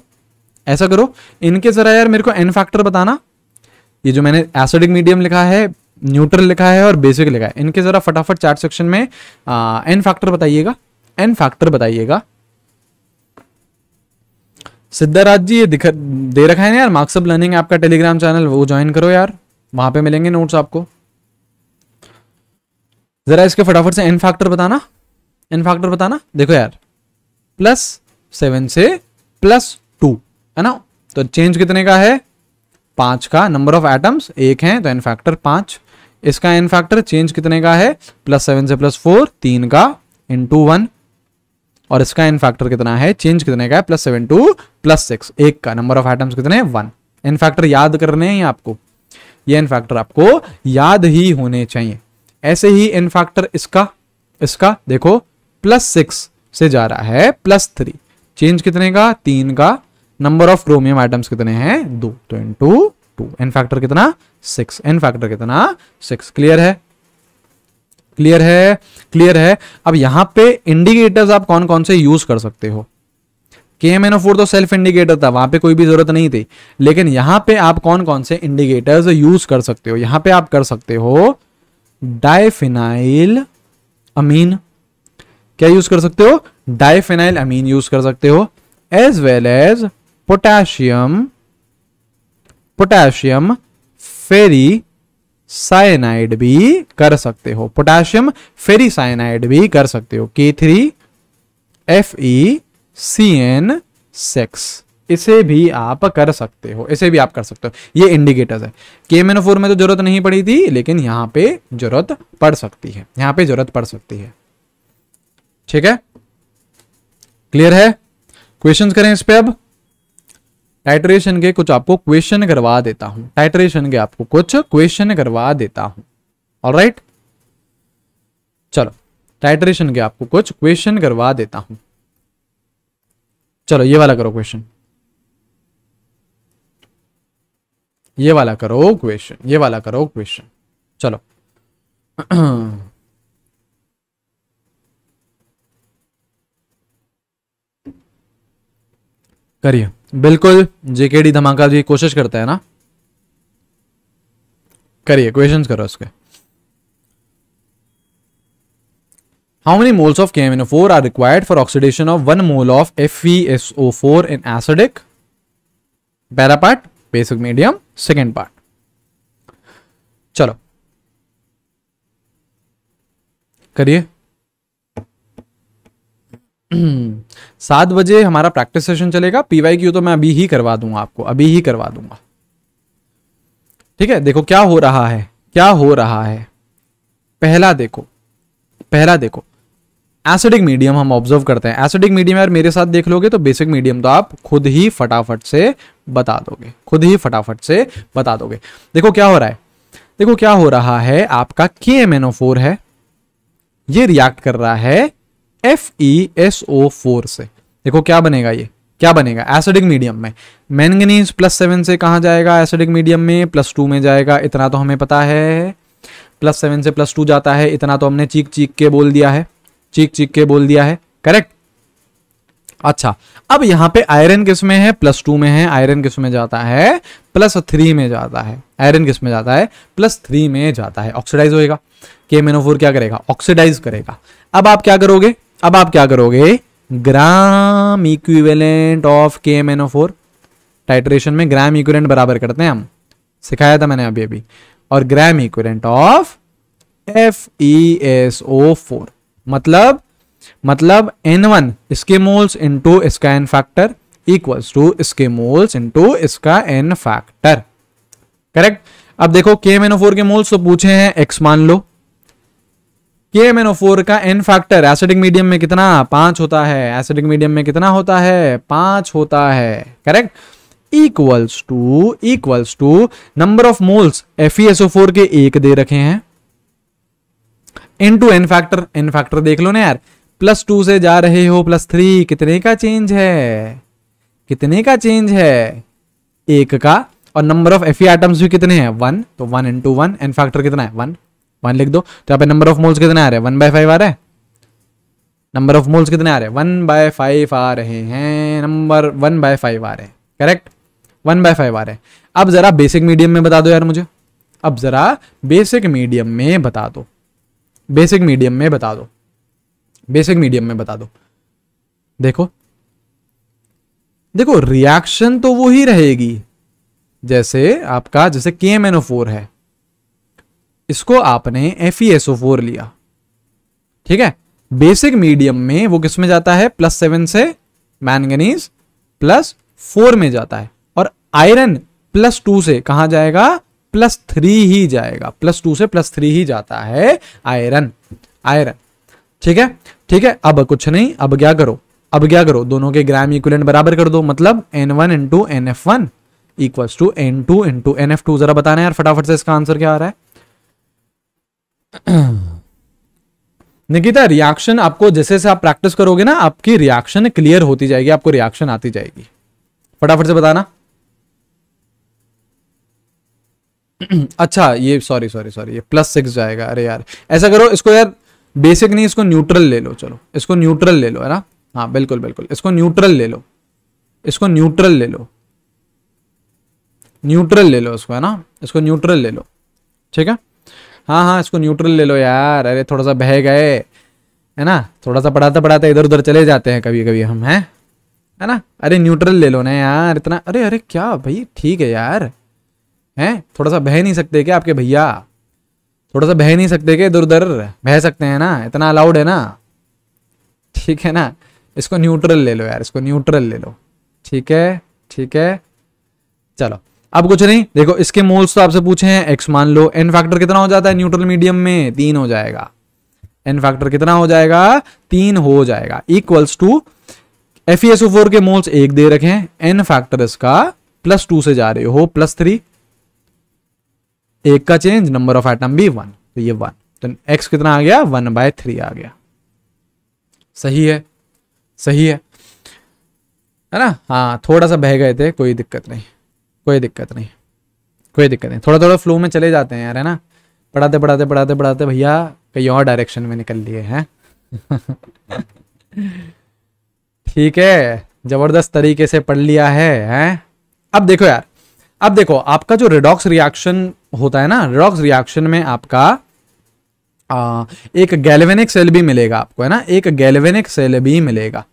Speaker 1: ऐसा करो इनके ज़रा यार मेरे को एन फैक्टर बताना ये जो मैंने एसिडिक मीडियम लिखा है न्यूट्रल लिखा है और बेसिक लिखा है इनके ज़रा फटाफट चार्ट सेक्शन में एन फैक्टर बताइएगा एन फैक्टर बताइएगा सिद्धाराज जी ये दिख दे रखा है ना यार मार्क्सअप लर्निंग आपका टेलीग्राम चैनल वो ज्वाइन करो यार वहां पे मिलेंगे नोट्स आपको जरा इसके फटाफट से एन फैक्टर बताना एन फैक्टर बताना देखो यार प्लस सेवन से प्लस टू है ना तो चेंज कितने का है पांच का नंबर ऑफ एटम्स एक है तो एन फैक्टर पांच इसका एन फैक्टर चेंज कितने का है प्लस सेवन से प्लस फोर तीन का इंटू वन और इसका इन फैक्टर कितना है चेंज कितने का है plus seven two plus six एक का नंबर ऑफ आइटम्स कितने वन इन फैक्टर याद करने हैं आपको ये इन फैक्टर आपको याद ही होने चाहिए ऐसे ही इन फैक्टर इसका इसका देखो प्लस सिक्स से जा रहा है प्लस थ्री चेंज कितने का तीन का नंबर ऑफ क्रोमियम आइटम्स कितने हैं दो तो इन टू एन फैक्टर कितना सिक्स एन फैक्टर कितना सिक्स क्लियर है क्लियर है क्लियर है अब यहां पे इंडिकेटर्स आप कौन कौन से यूज कर सकते हो K M N O four तो सेल्फ इंडिकेटर था वहां पे कोई भी जरूरत नहीं थी लेकिन यहां पे आप कौन कौन से इंडिकेटर्स यूज कर सकते हो यहां पे आप कर सकते हो डाइफिनाइल अमीन क्या यूज कर सकते हो डाइफेनाइल अमीन यूज कर सकते हो as well as potassium potassium ferricyanide भी कर सकते हो पोटेशियम फेरी साइनाइड भी कर सकते हो K three F E C N six इसे भी आप कर सकते हो इसे भी आप कर सकते हो ये इंडिकेटर्स है के फोर में तो जरूरत नहीं पड़ी थी लेकिन यहां पे जरूरत पड़ सकती है यहां पे जरूरत पड़ सकती है ठीक है क्लियर है क्वेश्चंस करें इस पे अब टाइट्रेशन के कुछ आपको क्वेश्चन करवा देता हूं टाइट्रेशन के आपको कुछ क्वेश्चन करवा देता हूं और राइट चलो टाइट्रेशन के आपको कुछ क्वेश्चन करवा देता हूं चलो ये वाला करो क्वेश्चन ये वाला करो क्वेश्चन ये वाला करो क्वेश्चन चलो करिए बिल्कुल जेकेडी धमाका जी कोशिश करता है ना करिए क्वेश्चन करो उसके How many moles of KMnO4 are required for oxidation of 1 mole of FeSO4 in acidic? Para part, basic medium, second part. चलो करिए सात बजे हमारा प्रैक्टिस सेशन चलेगा पीवाई क्यू तो मैं अभी ही करवा दूंगा आपको अभी ही करवा दूंगा ठीक है देखो क्या हो रहा है क्या हो रहा है पहला देखो पहला देखो एसिडिक मीडियम हम ऑब्जर्व करते हैं एसिडिक मीडियम यार मेरे साथ देख लोगे तो बेसिक मीडियम तो आप खुद ही फटाफट से बता दोगे खुद ही फटाफट से बता दोगे देखो क्या हो रहा है देखो क्या हो रहा है आपका के है ये रिएक्ट कर रहा है F E S O four से देखो क्या बनेगा ये क्या बनेगा एसिडिक मीडियम में मैंगनीज प्लस सेवन से कहा जाएगा एसिडिक मीडियम में प्लस टू में जाएगा इतना तो हमें पता है प्लस सेवन से प्लस टू जाता है इतना तो हमने चीख चीख के बोल दिया है चीख चीख के बोल दिया है करेक्ट अच्छा अब यहां पे आयरन किस में है प्लस टू में है आयरन किस में जाता है प्लस थ्री में जाता है आयरन किस में जाता है प्लस थ्री में जाता है ऑक्सीडाइज होएगा के मेनोफोर क्या करेगा ऑक्सीडाइज करेगा अब आप क्या करोगे अब आप क्या करोगे gram equivalent of K M N O four titration में ग्राम इक्विवेलेंट बराबर करते हैं हम सिखाया था मैंने अभी अभी और gram equivalent of F E S O four मतलब मतलब एन वन इसके मोल्स इंटू इसका एन फैक्टर इक्वल्स टू इसके मोल्स इंटू इसका एन फैक्टर करेक्ट अब देखो K M N O four के मोल्स तो पूछे हैं एक्स मान लो के एम का एन फैक्टर एसिडिक मीडियम में कितना पांच होता है एसिडिक मीडियम में कितना होता है पांच होता है correct equals to equals to number of moles F के एक दे रखे हैं into N factor N factor देख लो ना यार प्लस टू से जा रहे हो प्लस थ्री कितने का चेंज है कितने का चेंज है एक का और नंबर ऑफ एफ एटम्स भी कितने हैं वन तो one into one N factor कितना है वन वन लिख दो तो यहाँ पे नंबर ऑफ मोल्स कितने आ रहे हैं वन बाय फाइव आ रहे हैं नंबर ऑफ मोल्स कितने आ रहे हैं वन बाय फाइव आ रहे हैं नंबर वन बाय फाइव आ रहे हैं करेक्ट वन बाय फाइव आ रहे हैं अब ज़रा बेसिक मीडियम में बता दो यार मुझे अब ज़रा बेसिक मीडियम में बता दो बेसिक मीडियम में बता दो बेसिक मीडियम में बता दो देखो देखो रिएक्शन तो वो ही रहेगी जैसे आपका जैसे के एम एन ओ फोर है इसको आपने एफ e लिया ठीक है बेसिक मीडियम में वो किस में जाता है प्लस सेवन से मैंगनीज प्लस फोर में जाता है और आयरन प्लस टू से कहा जाएगा प्लस थ्री ही जाएगा प्लस टू से प्लस थ्री ही जाता है आयरन आयरन ठीक है ठीक है अब कुछ नहीं अब क्या करो अब क्या करो दोनों के ग्राम इक्वल बराबर कर दो मतलब N one into N F one equal to N two into N F two जरा बताना यार फटाफट से इसका आंसर क्या आ रहा है निकिता रिएक्शन आपको जैसे जैसे आप प्रैक्टिस करोगे ना आपकी रिएक्शन क्लियर होती जाएगी आपको रिएक्शन आती जाएगी फटाफट से बताना अच्छा ये सॉरी सॉरी सॉरी ये प्लस सिक्स जाएगा अरे यार ऐसा करो इसको यार बेसिक नहीं इसको न्यूट्रल ले लो चलो इसको न्यूट्रल ले लो है ना हाँ बिल्कुल बिल्कुल इसको न्यूट्रल ले लो इसको न्यूट्रल ले लो न्यूट्रल ले लो इसको है ना इसको न्यूट्रल ले लो ठीक है हाँ हाँ इसको न्यूट्रल ले लो यार अरे थोड़ा सा बह गए है ना थोड़ा सा पढ़ाते पढ़ाते इधर उधर चले जाते हैं कभी कभी हम हैं है ना अरे न्यूट्रल ले लो ना यार इतना अरे अरे क्या भाई ठीक है यार हैं थोड़ा सा बह नहीं सकते क्या आपके भैया थोड़ा सा बह नहीं सकते क्या इधर उधर बह सकते हैं ना इतना अलाउड है ना ठीक है ना इसको न्यूट्रल ले लो यार इसको न्यूट्रल ले लो ठीक है ठीक है चलो अब कुछ नहीं देखो इसके मोल्स तो आपसे पूछे हैं एक्स मान लो एन फैक्टर कितना हो जाता है न्यूट्रल मीडियम में तीन हो जाएगा एन फैक्टर कितना हो जाएगा तीन हो जाएगा इक्वल्स टू एफ के मोल्स एक दे रखे हैं एन फैक्टर इसका प्लस टू से जा रहे हो प्लस थ्री एक का चेंज नंबर ऑफ एटम भी वन तो ये वन तो एक्स कितना आ गया वन बाय थ्री आ गया सही है सही है है ना हाँ थोड़ा सा बह गए थे कोई दिक्कत नहीं कोई दिक्कत नहीं कोई दिक्कत नहीं थोड़ा थोड़ा फ्लो में चले जाते हैं यार है ना पढ़ाते पढ़ाते पढ़ाते पढ़ाते भैया कहीं और डायरेक्शन में निकल लिए हैं ठीक है जबरदस्त तरीके से पढ़ लिया है हैं अब देखो यार अब देखो आपका जो रिडॉक्स रिएक्शन होता है ना रिडॉक्स रिएक्शन में आपका आ, एक गैल्वेनिक सेल भी मिलेगा आपको है ना एक गैल्वेनिक सेल भी मिलेगा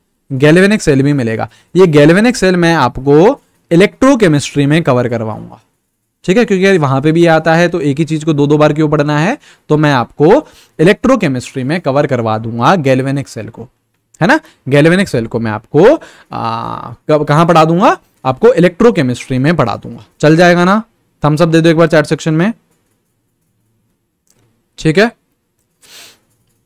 Speaker 1: गैल्वेनिक सेल भी मिलेगा ये गैल्वेनिक सेल मैं आपको इलेक्ट्रोकेमिस्ट्री में कवर करवाऊंगा ठीक है क्योंकि वहां पे भी आता है तो एक ही चीज को दो दो बार क्यों पढ़ना है तो मैं आपको इलेक्ट्रोकेमिस्ट्री में कवर करवा दूंगा गैल्वेनिक सेल को है ना गैल्वेनिक सेल को मैं आपको कहाँ पढ़ा दूंगा आपको इलेक्ट्रोकेमिस्ट्री में पढ़ा दूंगा चल जाएगा ना थम्सअप दे दो एक बार चैट सेक्शन में ठीक है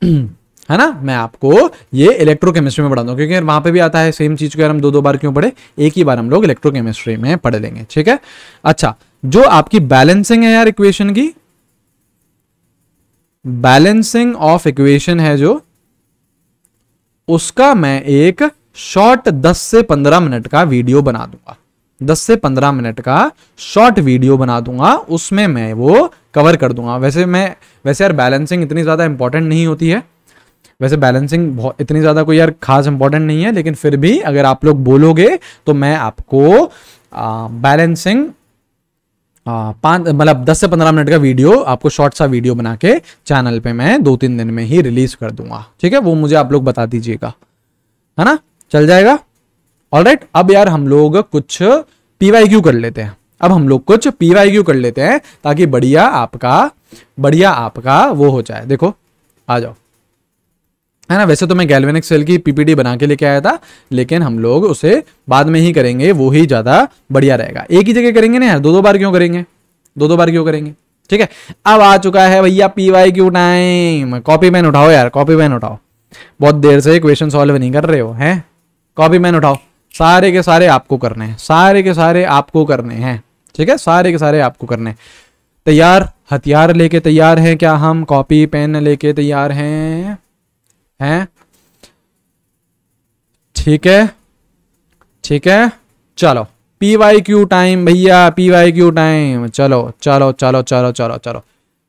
Speaker 1: है ना मैं आपको ये इलेक्ट्रोकेमिस्ट्री में पढ़ा दूँ क्योंकि वहां पे भी आता है सेम चीज को यार हम दो दो बार क्यों पढ़े एक ही बार हम लोग इलेक्ट्रोकेमिस्ट्री में पढ़ लेंगे ठीक है अच्छा जो आपकी बैलेंसिंग है यार इक्वेशन की बैलेंसिंग ऑफ इक्वेशन है जो उसका मैं एक शॉर्ट 10 से 15 मिनट का वीडियो बना दूंगा 10 से 15 मिनट का शॉर्ट वीडियो बना दूंगा उसमें मैं वो कवर कर दूंगा वैसे मैं वैसे यार बैलेंसिंग इतनी ज्यादा इंपॉर्टेंट नहीं होती है वैसे बैलेंसिंग बहुत इतनी ज़्यादा कोई यार खास इंपॉर्टेंट नहीं है लेकिन फिर भी अगर आप लोग बोलोगे तो मैं आपको बैलेंसिंग पाँच मतलब दस से पंद्रह मिनट का वीडियो आपको शॉर्ट सा वीडियो बना के चैनल पे मैं दो तीन दिन में ही रिलीज कर दूंगा ठीक है वो मुझे आप लोग बता दीजिएगा है ना चल जाएगा ऑल right, अब यार हम लोग कुछ पी कर लेते हैं अब हम लोग कुछ पी कर लेते हैं ताकि बढ़िया आपका बढ़िया आपका वो हो जाए देखो आ जाओ है ना वैसे तो मैं गैल्वेनिक सेल की पीपीडी बना के लेके आया था लेकिन हम लोग उसे बाद में ही करेंगे वो ही ज़्यादा बढ़िया रहेगा एक ही जगह करेंगे ना यार दो दो बार क्यों करेंगे दो दो बार क्यों करेंगे ठीक है अब आ चुका है भैया P Y Q time copy pen उठाओ यार कॉपी पेन उठाओ बहुत देर से क्वेश्चन सॉल्व नहीं कर रहे हो हैं कॉपी पेन उठाओ सारे के सारे आपको करने हैं सारे के सारे आपको करने हैं ठीक है सारे के सारे आपको करने तैयार हथियार लेके तैयार हैं क्या हम कॉपी पेन लेके तैयार हैं हैं ठीक है ठीक है चलो पी वाई क्यू टाइम भैया पी वाई क्यू टाइम चलो चलो चलो चलो चलो चलो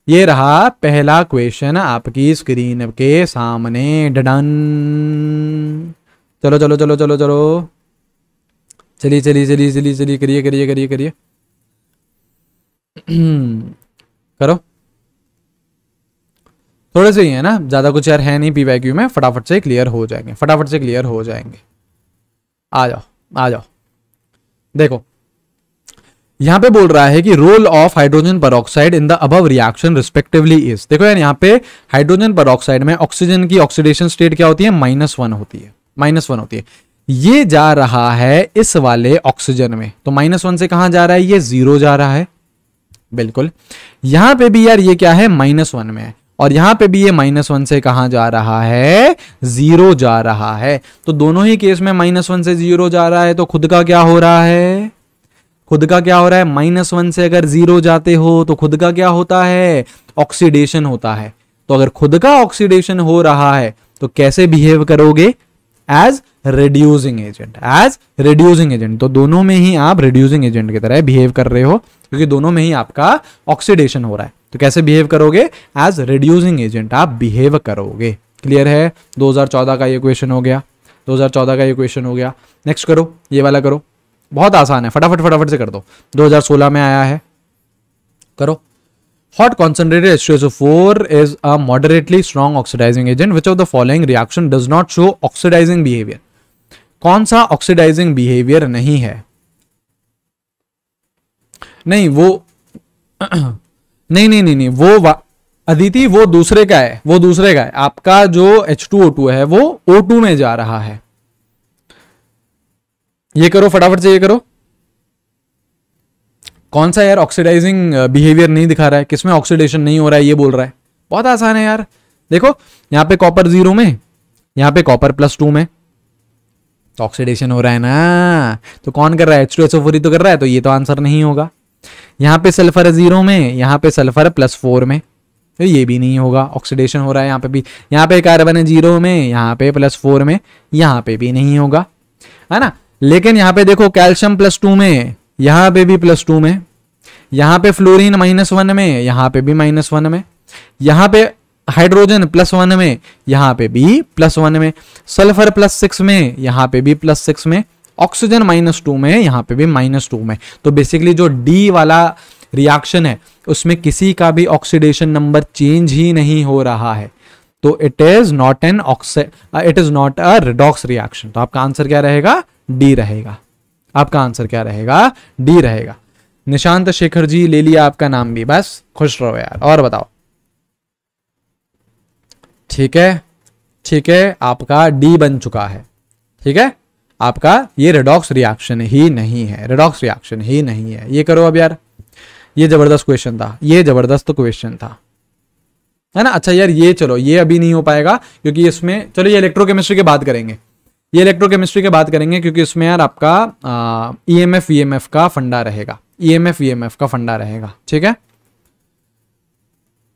Speaker 1: ये रहा पहला क्वेश्चन आपकी स्क्रीन के सामने डन चलो चलो चलो चलो चलो चलिए चलिए चलिए चलिए चलिए करिए करिए करिए करिए करो थोड़े से ही है ना ज़्यादा कुछ यार है नहीं पी वैक्यू में फटाफट से क्लियर हो जाएंगे फटाफट से क्लियर हो जाएंगे आ जाओ आ जाओ देखो यहाँ पे बोल रहा है कि role of hydrogen peroxide in the above reaction respectively is देखो यार यहाँ पे हाइड्रोजन परोक्साइड में ऑक्सीजन की ऑक्सीडेशन स्टेट क्या होती है माइनस वन होती है माइनस वन होती है ये जा रहा है इस वाले ऑक्सीजन में तो माइनस वन से कहां जा रहा है ये जीरो जा रहा है बिल्कुल यहां पे भी यार ये क्या है माइनस वन में है और यहां पे भी ये माइनस वन से कहा जा रहा है जीरो जा रहा है तो दोनों ही केस में माइनस वन से जीरो जा रहा है तो खुद का क्या हो रहा है खुद का क्या हो रहा है माइनस वन से अगर जीरो जाते हो तो खुद का क्या होता है ऑक्सीडेशन होता है तो अगर खुद का ऑक्सीडेशन हो रहा है तो कैसे बिहेव करोगे as reducing agent as reducing agent तो दोनों में ही आप रिड्यूसिंग एजेंट की तरह बिहेव कर रहे हो क्योंकि दोनों में ही आपका ऑक्सीडेशन हो रहा है तो कैसे बिहेव करोगे एज रिड्यूसिंग एजेंट आप बिहेव करोगे क्लियर है 2014 का ये क्वेश्चन हो गया 2014 का ये क्वेश्चन हो गया नेक्स्ट करो ये वाला करो बहुत आसान है फटाफट फटाफट से कर दो 2016 में आया है करो Hot concentrated four is a moderately strong oxidising agent which of the following reaction does not show oxidising behaviour कौन सा ऑक्सीडाइजिंग बिहेवियर नहीं है नहीं वो नहीं नहीं नहीं नहीं वो अदिति वो दूसरे का है वो दूसरे का है आपका जो एच टू ओ टू है वो ओ टू में जा रहा है ये करो फटाफट से ये करो कौन सा यार ऑक्सीडाइजिंग बिहेवियर uh, नहीं दिखा रहा है किसमें ऑक्सीडेशन नहीं हो रहा है ये बोल रहा है बहुत आसान है यार देखो यहां पे कॉपर जीरो में यहां पे कॉपर प्लस टू में तो ऑक्सीडेशन हो रहा है ना तो कौन कर रहा है H two H O four ही तो कर रहा है तो ये तो आंसर नहीं होगा यहाँ पे सल्फर है जीरो में यहाँ पे सल्फर है प्लस फोर में तो ये भी नहीं होगा ऑक्सीडेशन हो रहा है यहाँ पे भी यहाँ पे कार्बन है जीरो में यहाँ पे प्लस फोर में यहाँ पे भी नहीं होगा है ना लेकिन यहाँ पे देखो कैल्शियम प्लस टू में यहाँ पे भी प्लस टू में यहाँ पे फ्लोरीन माइनस वन में यहाँ पे भी माइनस वन में यहाँ पे हाइड्रोजन प्लस वन में यहाँ पे भी प्लस वन में सल्फर प्लस सिक्स में यहाँ पे भी प्लस सिक्स में ऑक्सीजन माइनस टू में है यहाँ पे भी माइनस टू में तो बेसिकली जो डी वाला रिएक्शन है उसमें किसी का भी ऑक्सीडेशन नंबर चेंज ही नहीं हो रहा है तो it is not an oxy it is not a redox reaction तो आपका आंसर क्या रहेगा डी रहेगा आपका आंसर क्या रहेगा डी रहेगा निशांत शेखर जी ले लिया आपका नाम भी बस खुश रहो यार और बताओ ठीक है ठीक है आपका डी बन चुका है ठीक है आपका ये रेडॉक्स रिएक्शन ही नहीं है रेडॉक्स रिएक्शन ही नहीं है ये करो अब यार ये जबरदस्त क्वेश्चन था ये जबरदस्त क्वेश्चन था है ना अच्छा यार ये चलो ये अभी नहीं हो पाएगा क्योंकि इसमें चलो ये इलेक्ट्रोकेमिस्ट्री के बात करेंगे ये इलेक्ट्रोकेमिस्ट्री के बात करेंगे क्योंकि इसमें यार आपका E M F E M F का फंडा रहेगा E M F E M F का फंडा रहेगा ठीक है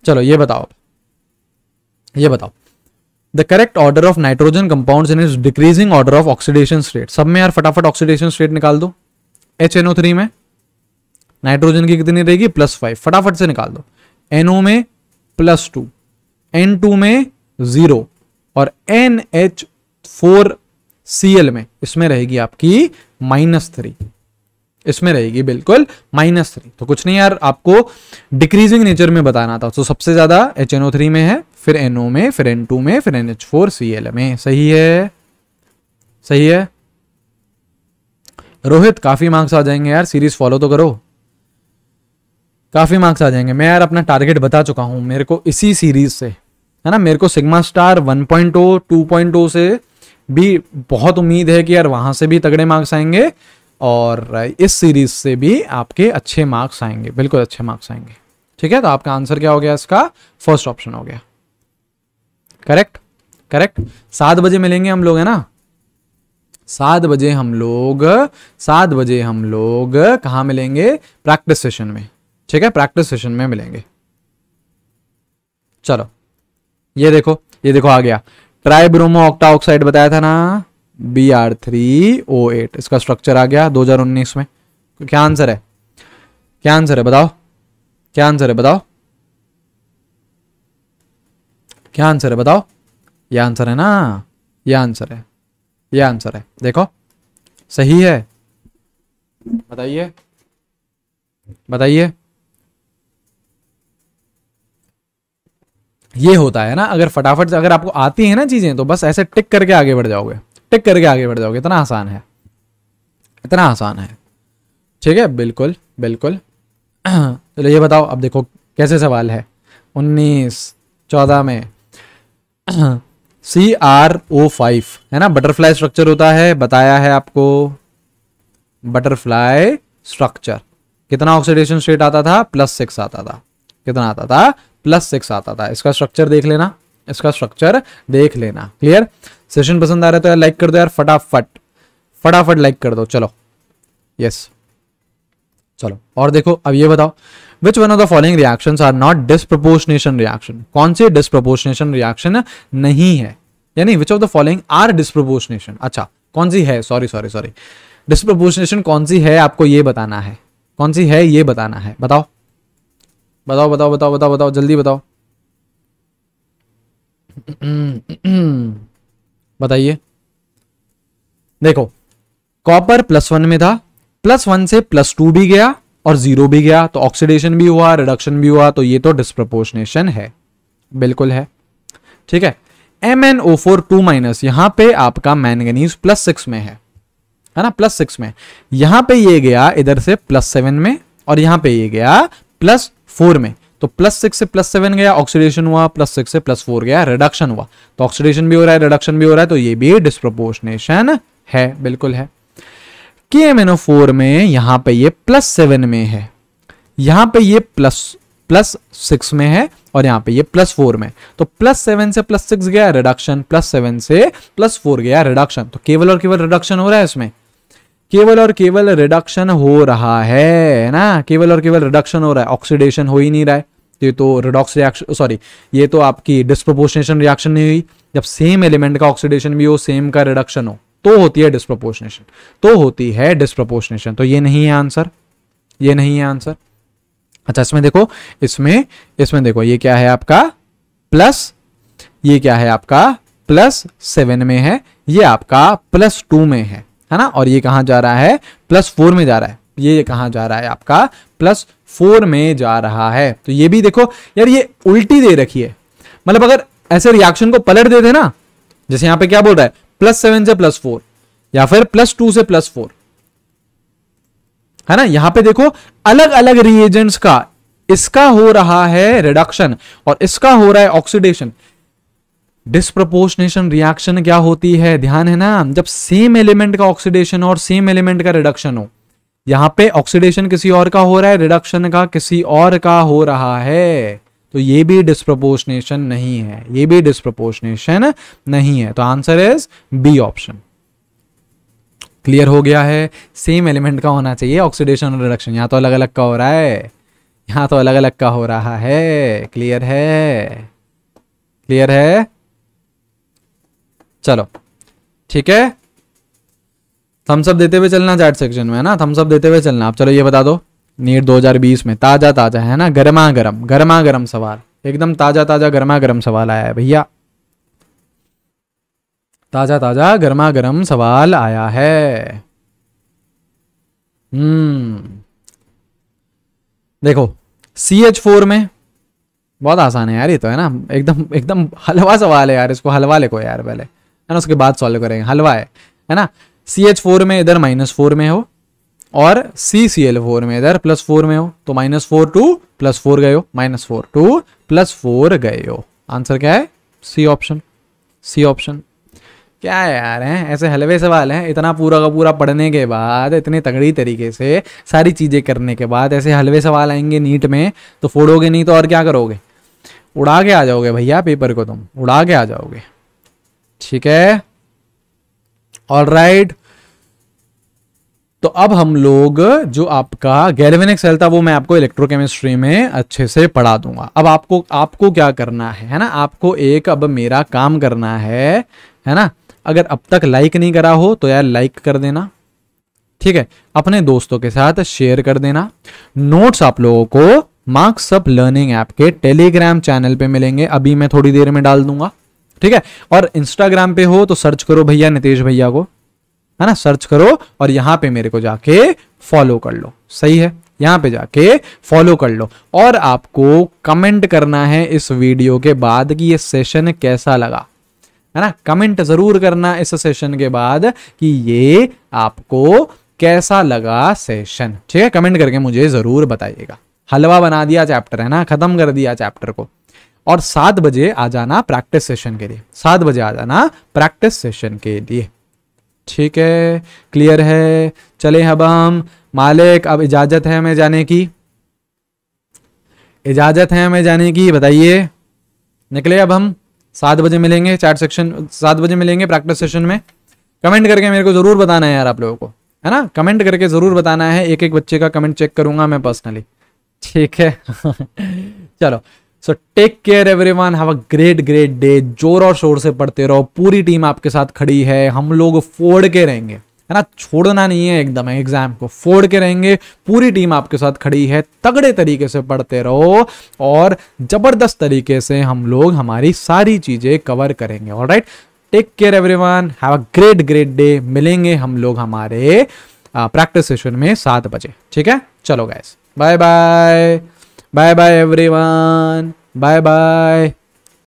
Speaker 1: चलो ये बताओ ये बताओ the correct order of nitrogen compound in is decreasing order of oxidation state सब में यार फटाफट ऑक्सीडेशन स्टेट निकाल दो एच एनओ थ्री में नाइट्रोजन की कितनी रहेगी प्लस फाइव फटाफट से निकाल दो एनओ में प्लस टू एन टू में जीरो और N H four C L में इसमें रहेगी आपकी माइनस थ्री इसमें रहेगी बिल्कुल माइनस थ्री तो कुछ नहीं यार आपको डिक्रीजिंग नेचर में बताना था तो सबसे ज्यादा एच एनओ थ्री में है फिर एनओ में फिर एन टू में फिर N H four C L में सही है सही है रोहित काफी मार्क्स आ जाएंगे यार सीरीज फॉलो तो करो काफी मार्क्स आ जाएंगे मैं यार अपना टारगेट बता चुका हूं मेरे को इसी सीरीज से है ना मेरे को सिग्मा स्टार 1.0 2.0 से भी बहुत उम्मीद है कि यार वहां से भी तगड़े मार्क्स आएंगे और इस सीरीज से भी आपके अच्छे मार्क्स आएंगे बिल्कुल अच्छे मार्क्स आएंगे ठीक है तो आपका आंसर क्या हो गया इसका फर्स्ट ऑप्शन हो गया करेक्ट करेक्ट सात बजे मिलेंगे हम लोग है ना सात बजे हम लोग सात बजे हम लोग कहा मिलेंगे प्रैक्टिस सेशन में ठीक है प्रैक्टिस सेशन में मिलेंगे चलो ये देखो ये देखो आ गया ट्राइब्रोमो ऑक्टा ऑक्साइड बताया था ना B R three O eight इसका स्ट्रक्चर आ गया 2019 में तो क्या आंसर है क्या आंसर है बताओ क्या आंसर है बताओ क्या आंसर है बताओ ये आंसर है ना ये आंसर है ये आंसर है देखो सही है बताइए बताइए ये होता है ना अगर फटाफट अगर आपको आती है ना चीजें तो बस ऐसे टिक करके आगे बढ़ जाओगे टिक करके आगे बढ़ जाओगे इतना आसान है इतना आसान है ठीक है बिल्कुल बिल्कुल चलो ये बताओ अब देखो कैसे सवाल है उन्नीस चौदह में सी आर ओ फाइव है ना बटरफ्लाई स्ट्रक्चर होता है बताया है आपको बटरफ्लाई स्ट्रक्चर कितना ऑक्सीडेशन स्टेट आता था प्लस सिक्स आता था कितना आता था प्लस सिक्स आता था इसका स्ट्रक्चर देख लेना इसका स्ट्रक्चर देख लेना क्लियर सेशन पसंद आ रहा है तो यार लाइक कर दो यार फटाफट फटाफट लाइक कर दो चलो यस चलो और देखो अब ये बताओ which one of the following reaction are not disproportionation reaction कौन से डिस्प्रोपोर्शनेशन रिएक्शन नहीं है यानी which of the following are disproportionation अच्छा कौन सी है सॉरी सॉरी सॉरी डिस्प्रोपोर्शनेशन कौन सी है आपको ये बताना है कौन सी है ये बताना है बताओ बताओ बताओ बताओ बताओ बताओ जल्दी बताओ बताइए देखो कॉपर प्लस वन में था प्लस वन से प्लस टू भी गया और जीरो भी गया तो ऑक्सीडेशन भी हुआ रिडक्शन भी हुआ तो ये तो डिस्प्रपोर्शनेशन है बिल्कुल है ठीक है M N O four two minus यहां पर आपका मैंगनीज प्लस सिक्स में है है ना प्लस सिक्स में यहां पे ये गया इधर से प्लस सेवन में और यहां पे ये गया प्लस फोर में तो प्लस सिक्स से प्लस सेवन गया ऑक्सीडेशन हुआ प्लस सिक्स से प्लस फोर गया रिडक्शन हुआ तो ऑक्सीडेशन भी हो रहा है रिडक्शन भी हो रहा है तो ये भी डिस्प्रोपोर्शनेशन है बिल्कुल है K M N O four में यहां पे ये प्लस सेवन में है यहां पे ये प्लस प्लस सिक्स में है और यहां पे ये प्लस फोर में तो प्लस सेवन से प्लस सिक्स गया रिडक्शन प्लस सेवन से प्लस फोर गया रिडक्शन तो केवल और केवल रिडक्शन हो रहा है इसमें केवल और केवल रिडक्शन हो रहा है ना केवल और केवल रिडक्शन हो रहा है ऑक्सीडेशन हो ही नहीं रहा है ये तो रिडॉक्स रिएक्शन सॉरी ये तो आपकी डिस्प्रोपोर्शनेशन रिएक्शन नहीं हुई जब सेम एलिमेंट का ऑक्सीडेशन भी हो सेम का रिडक्शन हो तो होती है डिस्प्रोपोर्शनेशन तो होती है डिस्प्रोपोर्शनेशन तो ये नहीं है आंसर ये नहीं है आंसर अच्छा इसमें देखो इसमें इसमें देखो ये क्या है आपका प्लस ये क्या है आपका प्लस सेवन में है ये आपका प्लस टू में है है ना और ये कहां जा रहा है प्लस फोर में जा रहा है ये कहां जा रहा है आपका प्लस फोर में जा रहा है तो ये भी देखो यार ये उल्टी दे रखी है मतलब अगर ऐसे रिएक्शन को पलट दे देना जैसे यहां पे क्या बोल रहा है प्लस सेवन से प्लस फोर या फिर प्लस टू से प्लस फोर है ना यहां पे देखो अलग अलग रिएजेंट्स का इसका हो रहा है रिडक्शन और इसका हो रहा है ऑक्सीडेशन डिस्प्रपोर्शनेशन रिएक्शन क्या होती है ध्यान है ना जब सेम एलिमेंट का ऑक्सीडेशन और सेम एलिमेंट का रिडक्शन हो यहां पे ऑक्सीडेशन किसी और का हो रहा है रिडक्शन का किसी और का हो रहा है तो ये भी डिस्प्रपोर्शनेशन नहीं है ये भी डिस्प्रपोर्शनेशन नहीं है तो answer is B option clear हो गया है सेम एलिमेंट का होना चाहिए ऑक्सीडेशन और रिडक्शन यहां तो अलग अलग का हो रहा है यहां तो अलग अलग का हो रहा है क्लियर है क्लियर है चलो ठीक है थम्सअप देते हुए चलना चैट सेक्शन में है ना थम्सअप देते हुए चलना आप चलो ये बता दो नीट 2020 में ताज़ा ताज़ा है ना गर्मा गर्म गर्मा गर्म सवाल एकदम ताज़ा ताज़ा गर्मा गर्म सवाल आया है भैया ताज़ा ताज़ा गर्मा गर्म सवाल आया है हम्म देखो सी एच फोर में बहुत आसान है यार ये तो है ना एकदम एकदम हलवा सवाल है यार इसको हलवा लिखो यार पहले है ना उसके बाद सॉल्व करेंगे हलवा है है ना सी एच फोर में इधर माइनस फोर में हो और सी सी एल फोर में इधर प्लस फोर में हो तो minus four to plus four गए हो minus four to plus four गए हो आंसर क्या है सी ऑप्शन सी ऑप्शन क्या है यार हैं ऐसे हलवे सवाल हैं इतना पूरा का पूरा पढ़ने के बाद इतने तगड़ी तरीके से सारी चीज़ें करने के बाद ऐसे हलवे सवाल आएंगे नीट में तो फोड़ोगे नहीं तो और क्या करोगे उड़ा के आ जाओगे भैया पेपर को तुम उड़ा के आ जाओगे ठीक है ऑल राइट right. तो अब हम लोग जो आपका गैलवेनिक सेल था वो मैं आपको इलेक्ट्रोकेमिस्ट्री में अच्छे से पढ़ा दूंगा अब आपको आपको क्या करना है है ना आपको एक अब मेरा काम करना है है ना अगर अब तक लाइक नहीं करा हो तो यार लाइक कर देना ठीक है अपने दोस्तों के साथ शेयर कर देना नोट्स आप लोगों को मार्क्स अप लर्निंग ऐप के टेलीग्राम चैनल पे मिलेंगे अभी मैं थोड़ी देर में डाल दूंगा ठीक है और इंस्टाग्राम पे हो तो सर्च करो भैया नितेश भैया को है ना सर्च करो और यहाँ पे मेरे को जाके फॉलो कर लो सही है यहाँ पे जाके फॉलो कर लो और आपको कमेंट करना है इस वीडियो के बाद कि ये सेशन कैसा लगा है ना कमेंट जरूर करना इस सेशन के बाद कि ये आपको कैसा लगा सेशन ठीक है कमेंट करके मुझे जरूर बताइएगा हलवा बना दिया चैप्टर है ना खत्म कर दिया चैप्टर को और सात बजे आ जाना प्रैक्टिस सेशन के लिए सात बजे आ जाना प्रैक्टिस सेशन के लिए ठीक है क्लियर है चले अब हम मालिक अब इजाज़त है हमें जाने की इजाज़त है हमें जाने की बताइए निकले अब हम सात बजे मिलेंगे चैट सेक्शन सात बजे मिलेंगे प्रैक्टिस सेशन में कमेंट करके मेरे को ज़रूर बताना है यार आप लोगों को है ना कमेंट करके ज़रूर बताना है एक एक बच्चे का कमेंट चेक करूंगा मैं पर्सनली ठीक है चलो so take care one have a great great day जोर और शोर से पढ़ते रहो पूरी टीम आपके साथ खड़ी है हम लोग फोड़ के रहेंगे है ना छोड़ना नहीं है एकदम एग्जाम को फोड़ के रहेंगे पूरी टीम आपके साथ खड़ी है तगड़े तरीके से पढ़ते रहो और जबरदस्त तरीके से हम लोग हमारी सारी चीजें कवर करेंगे और right take care one have a great great day मिलेंगे हम लोग हमारे प्रैक्टिस सेशन में सात बजे ठीक है चलो guys bye bye Bye bye everyone. Bye bye.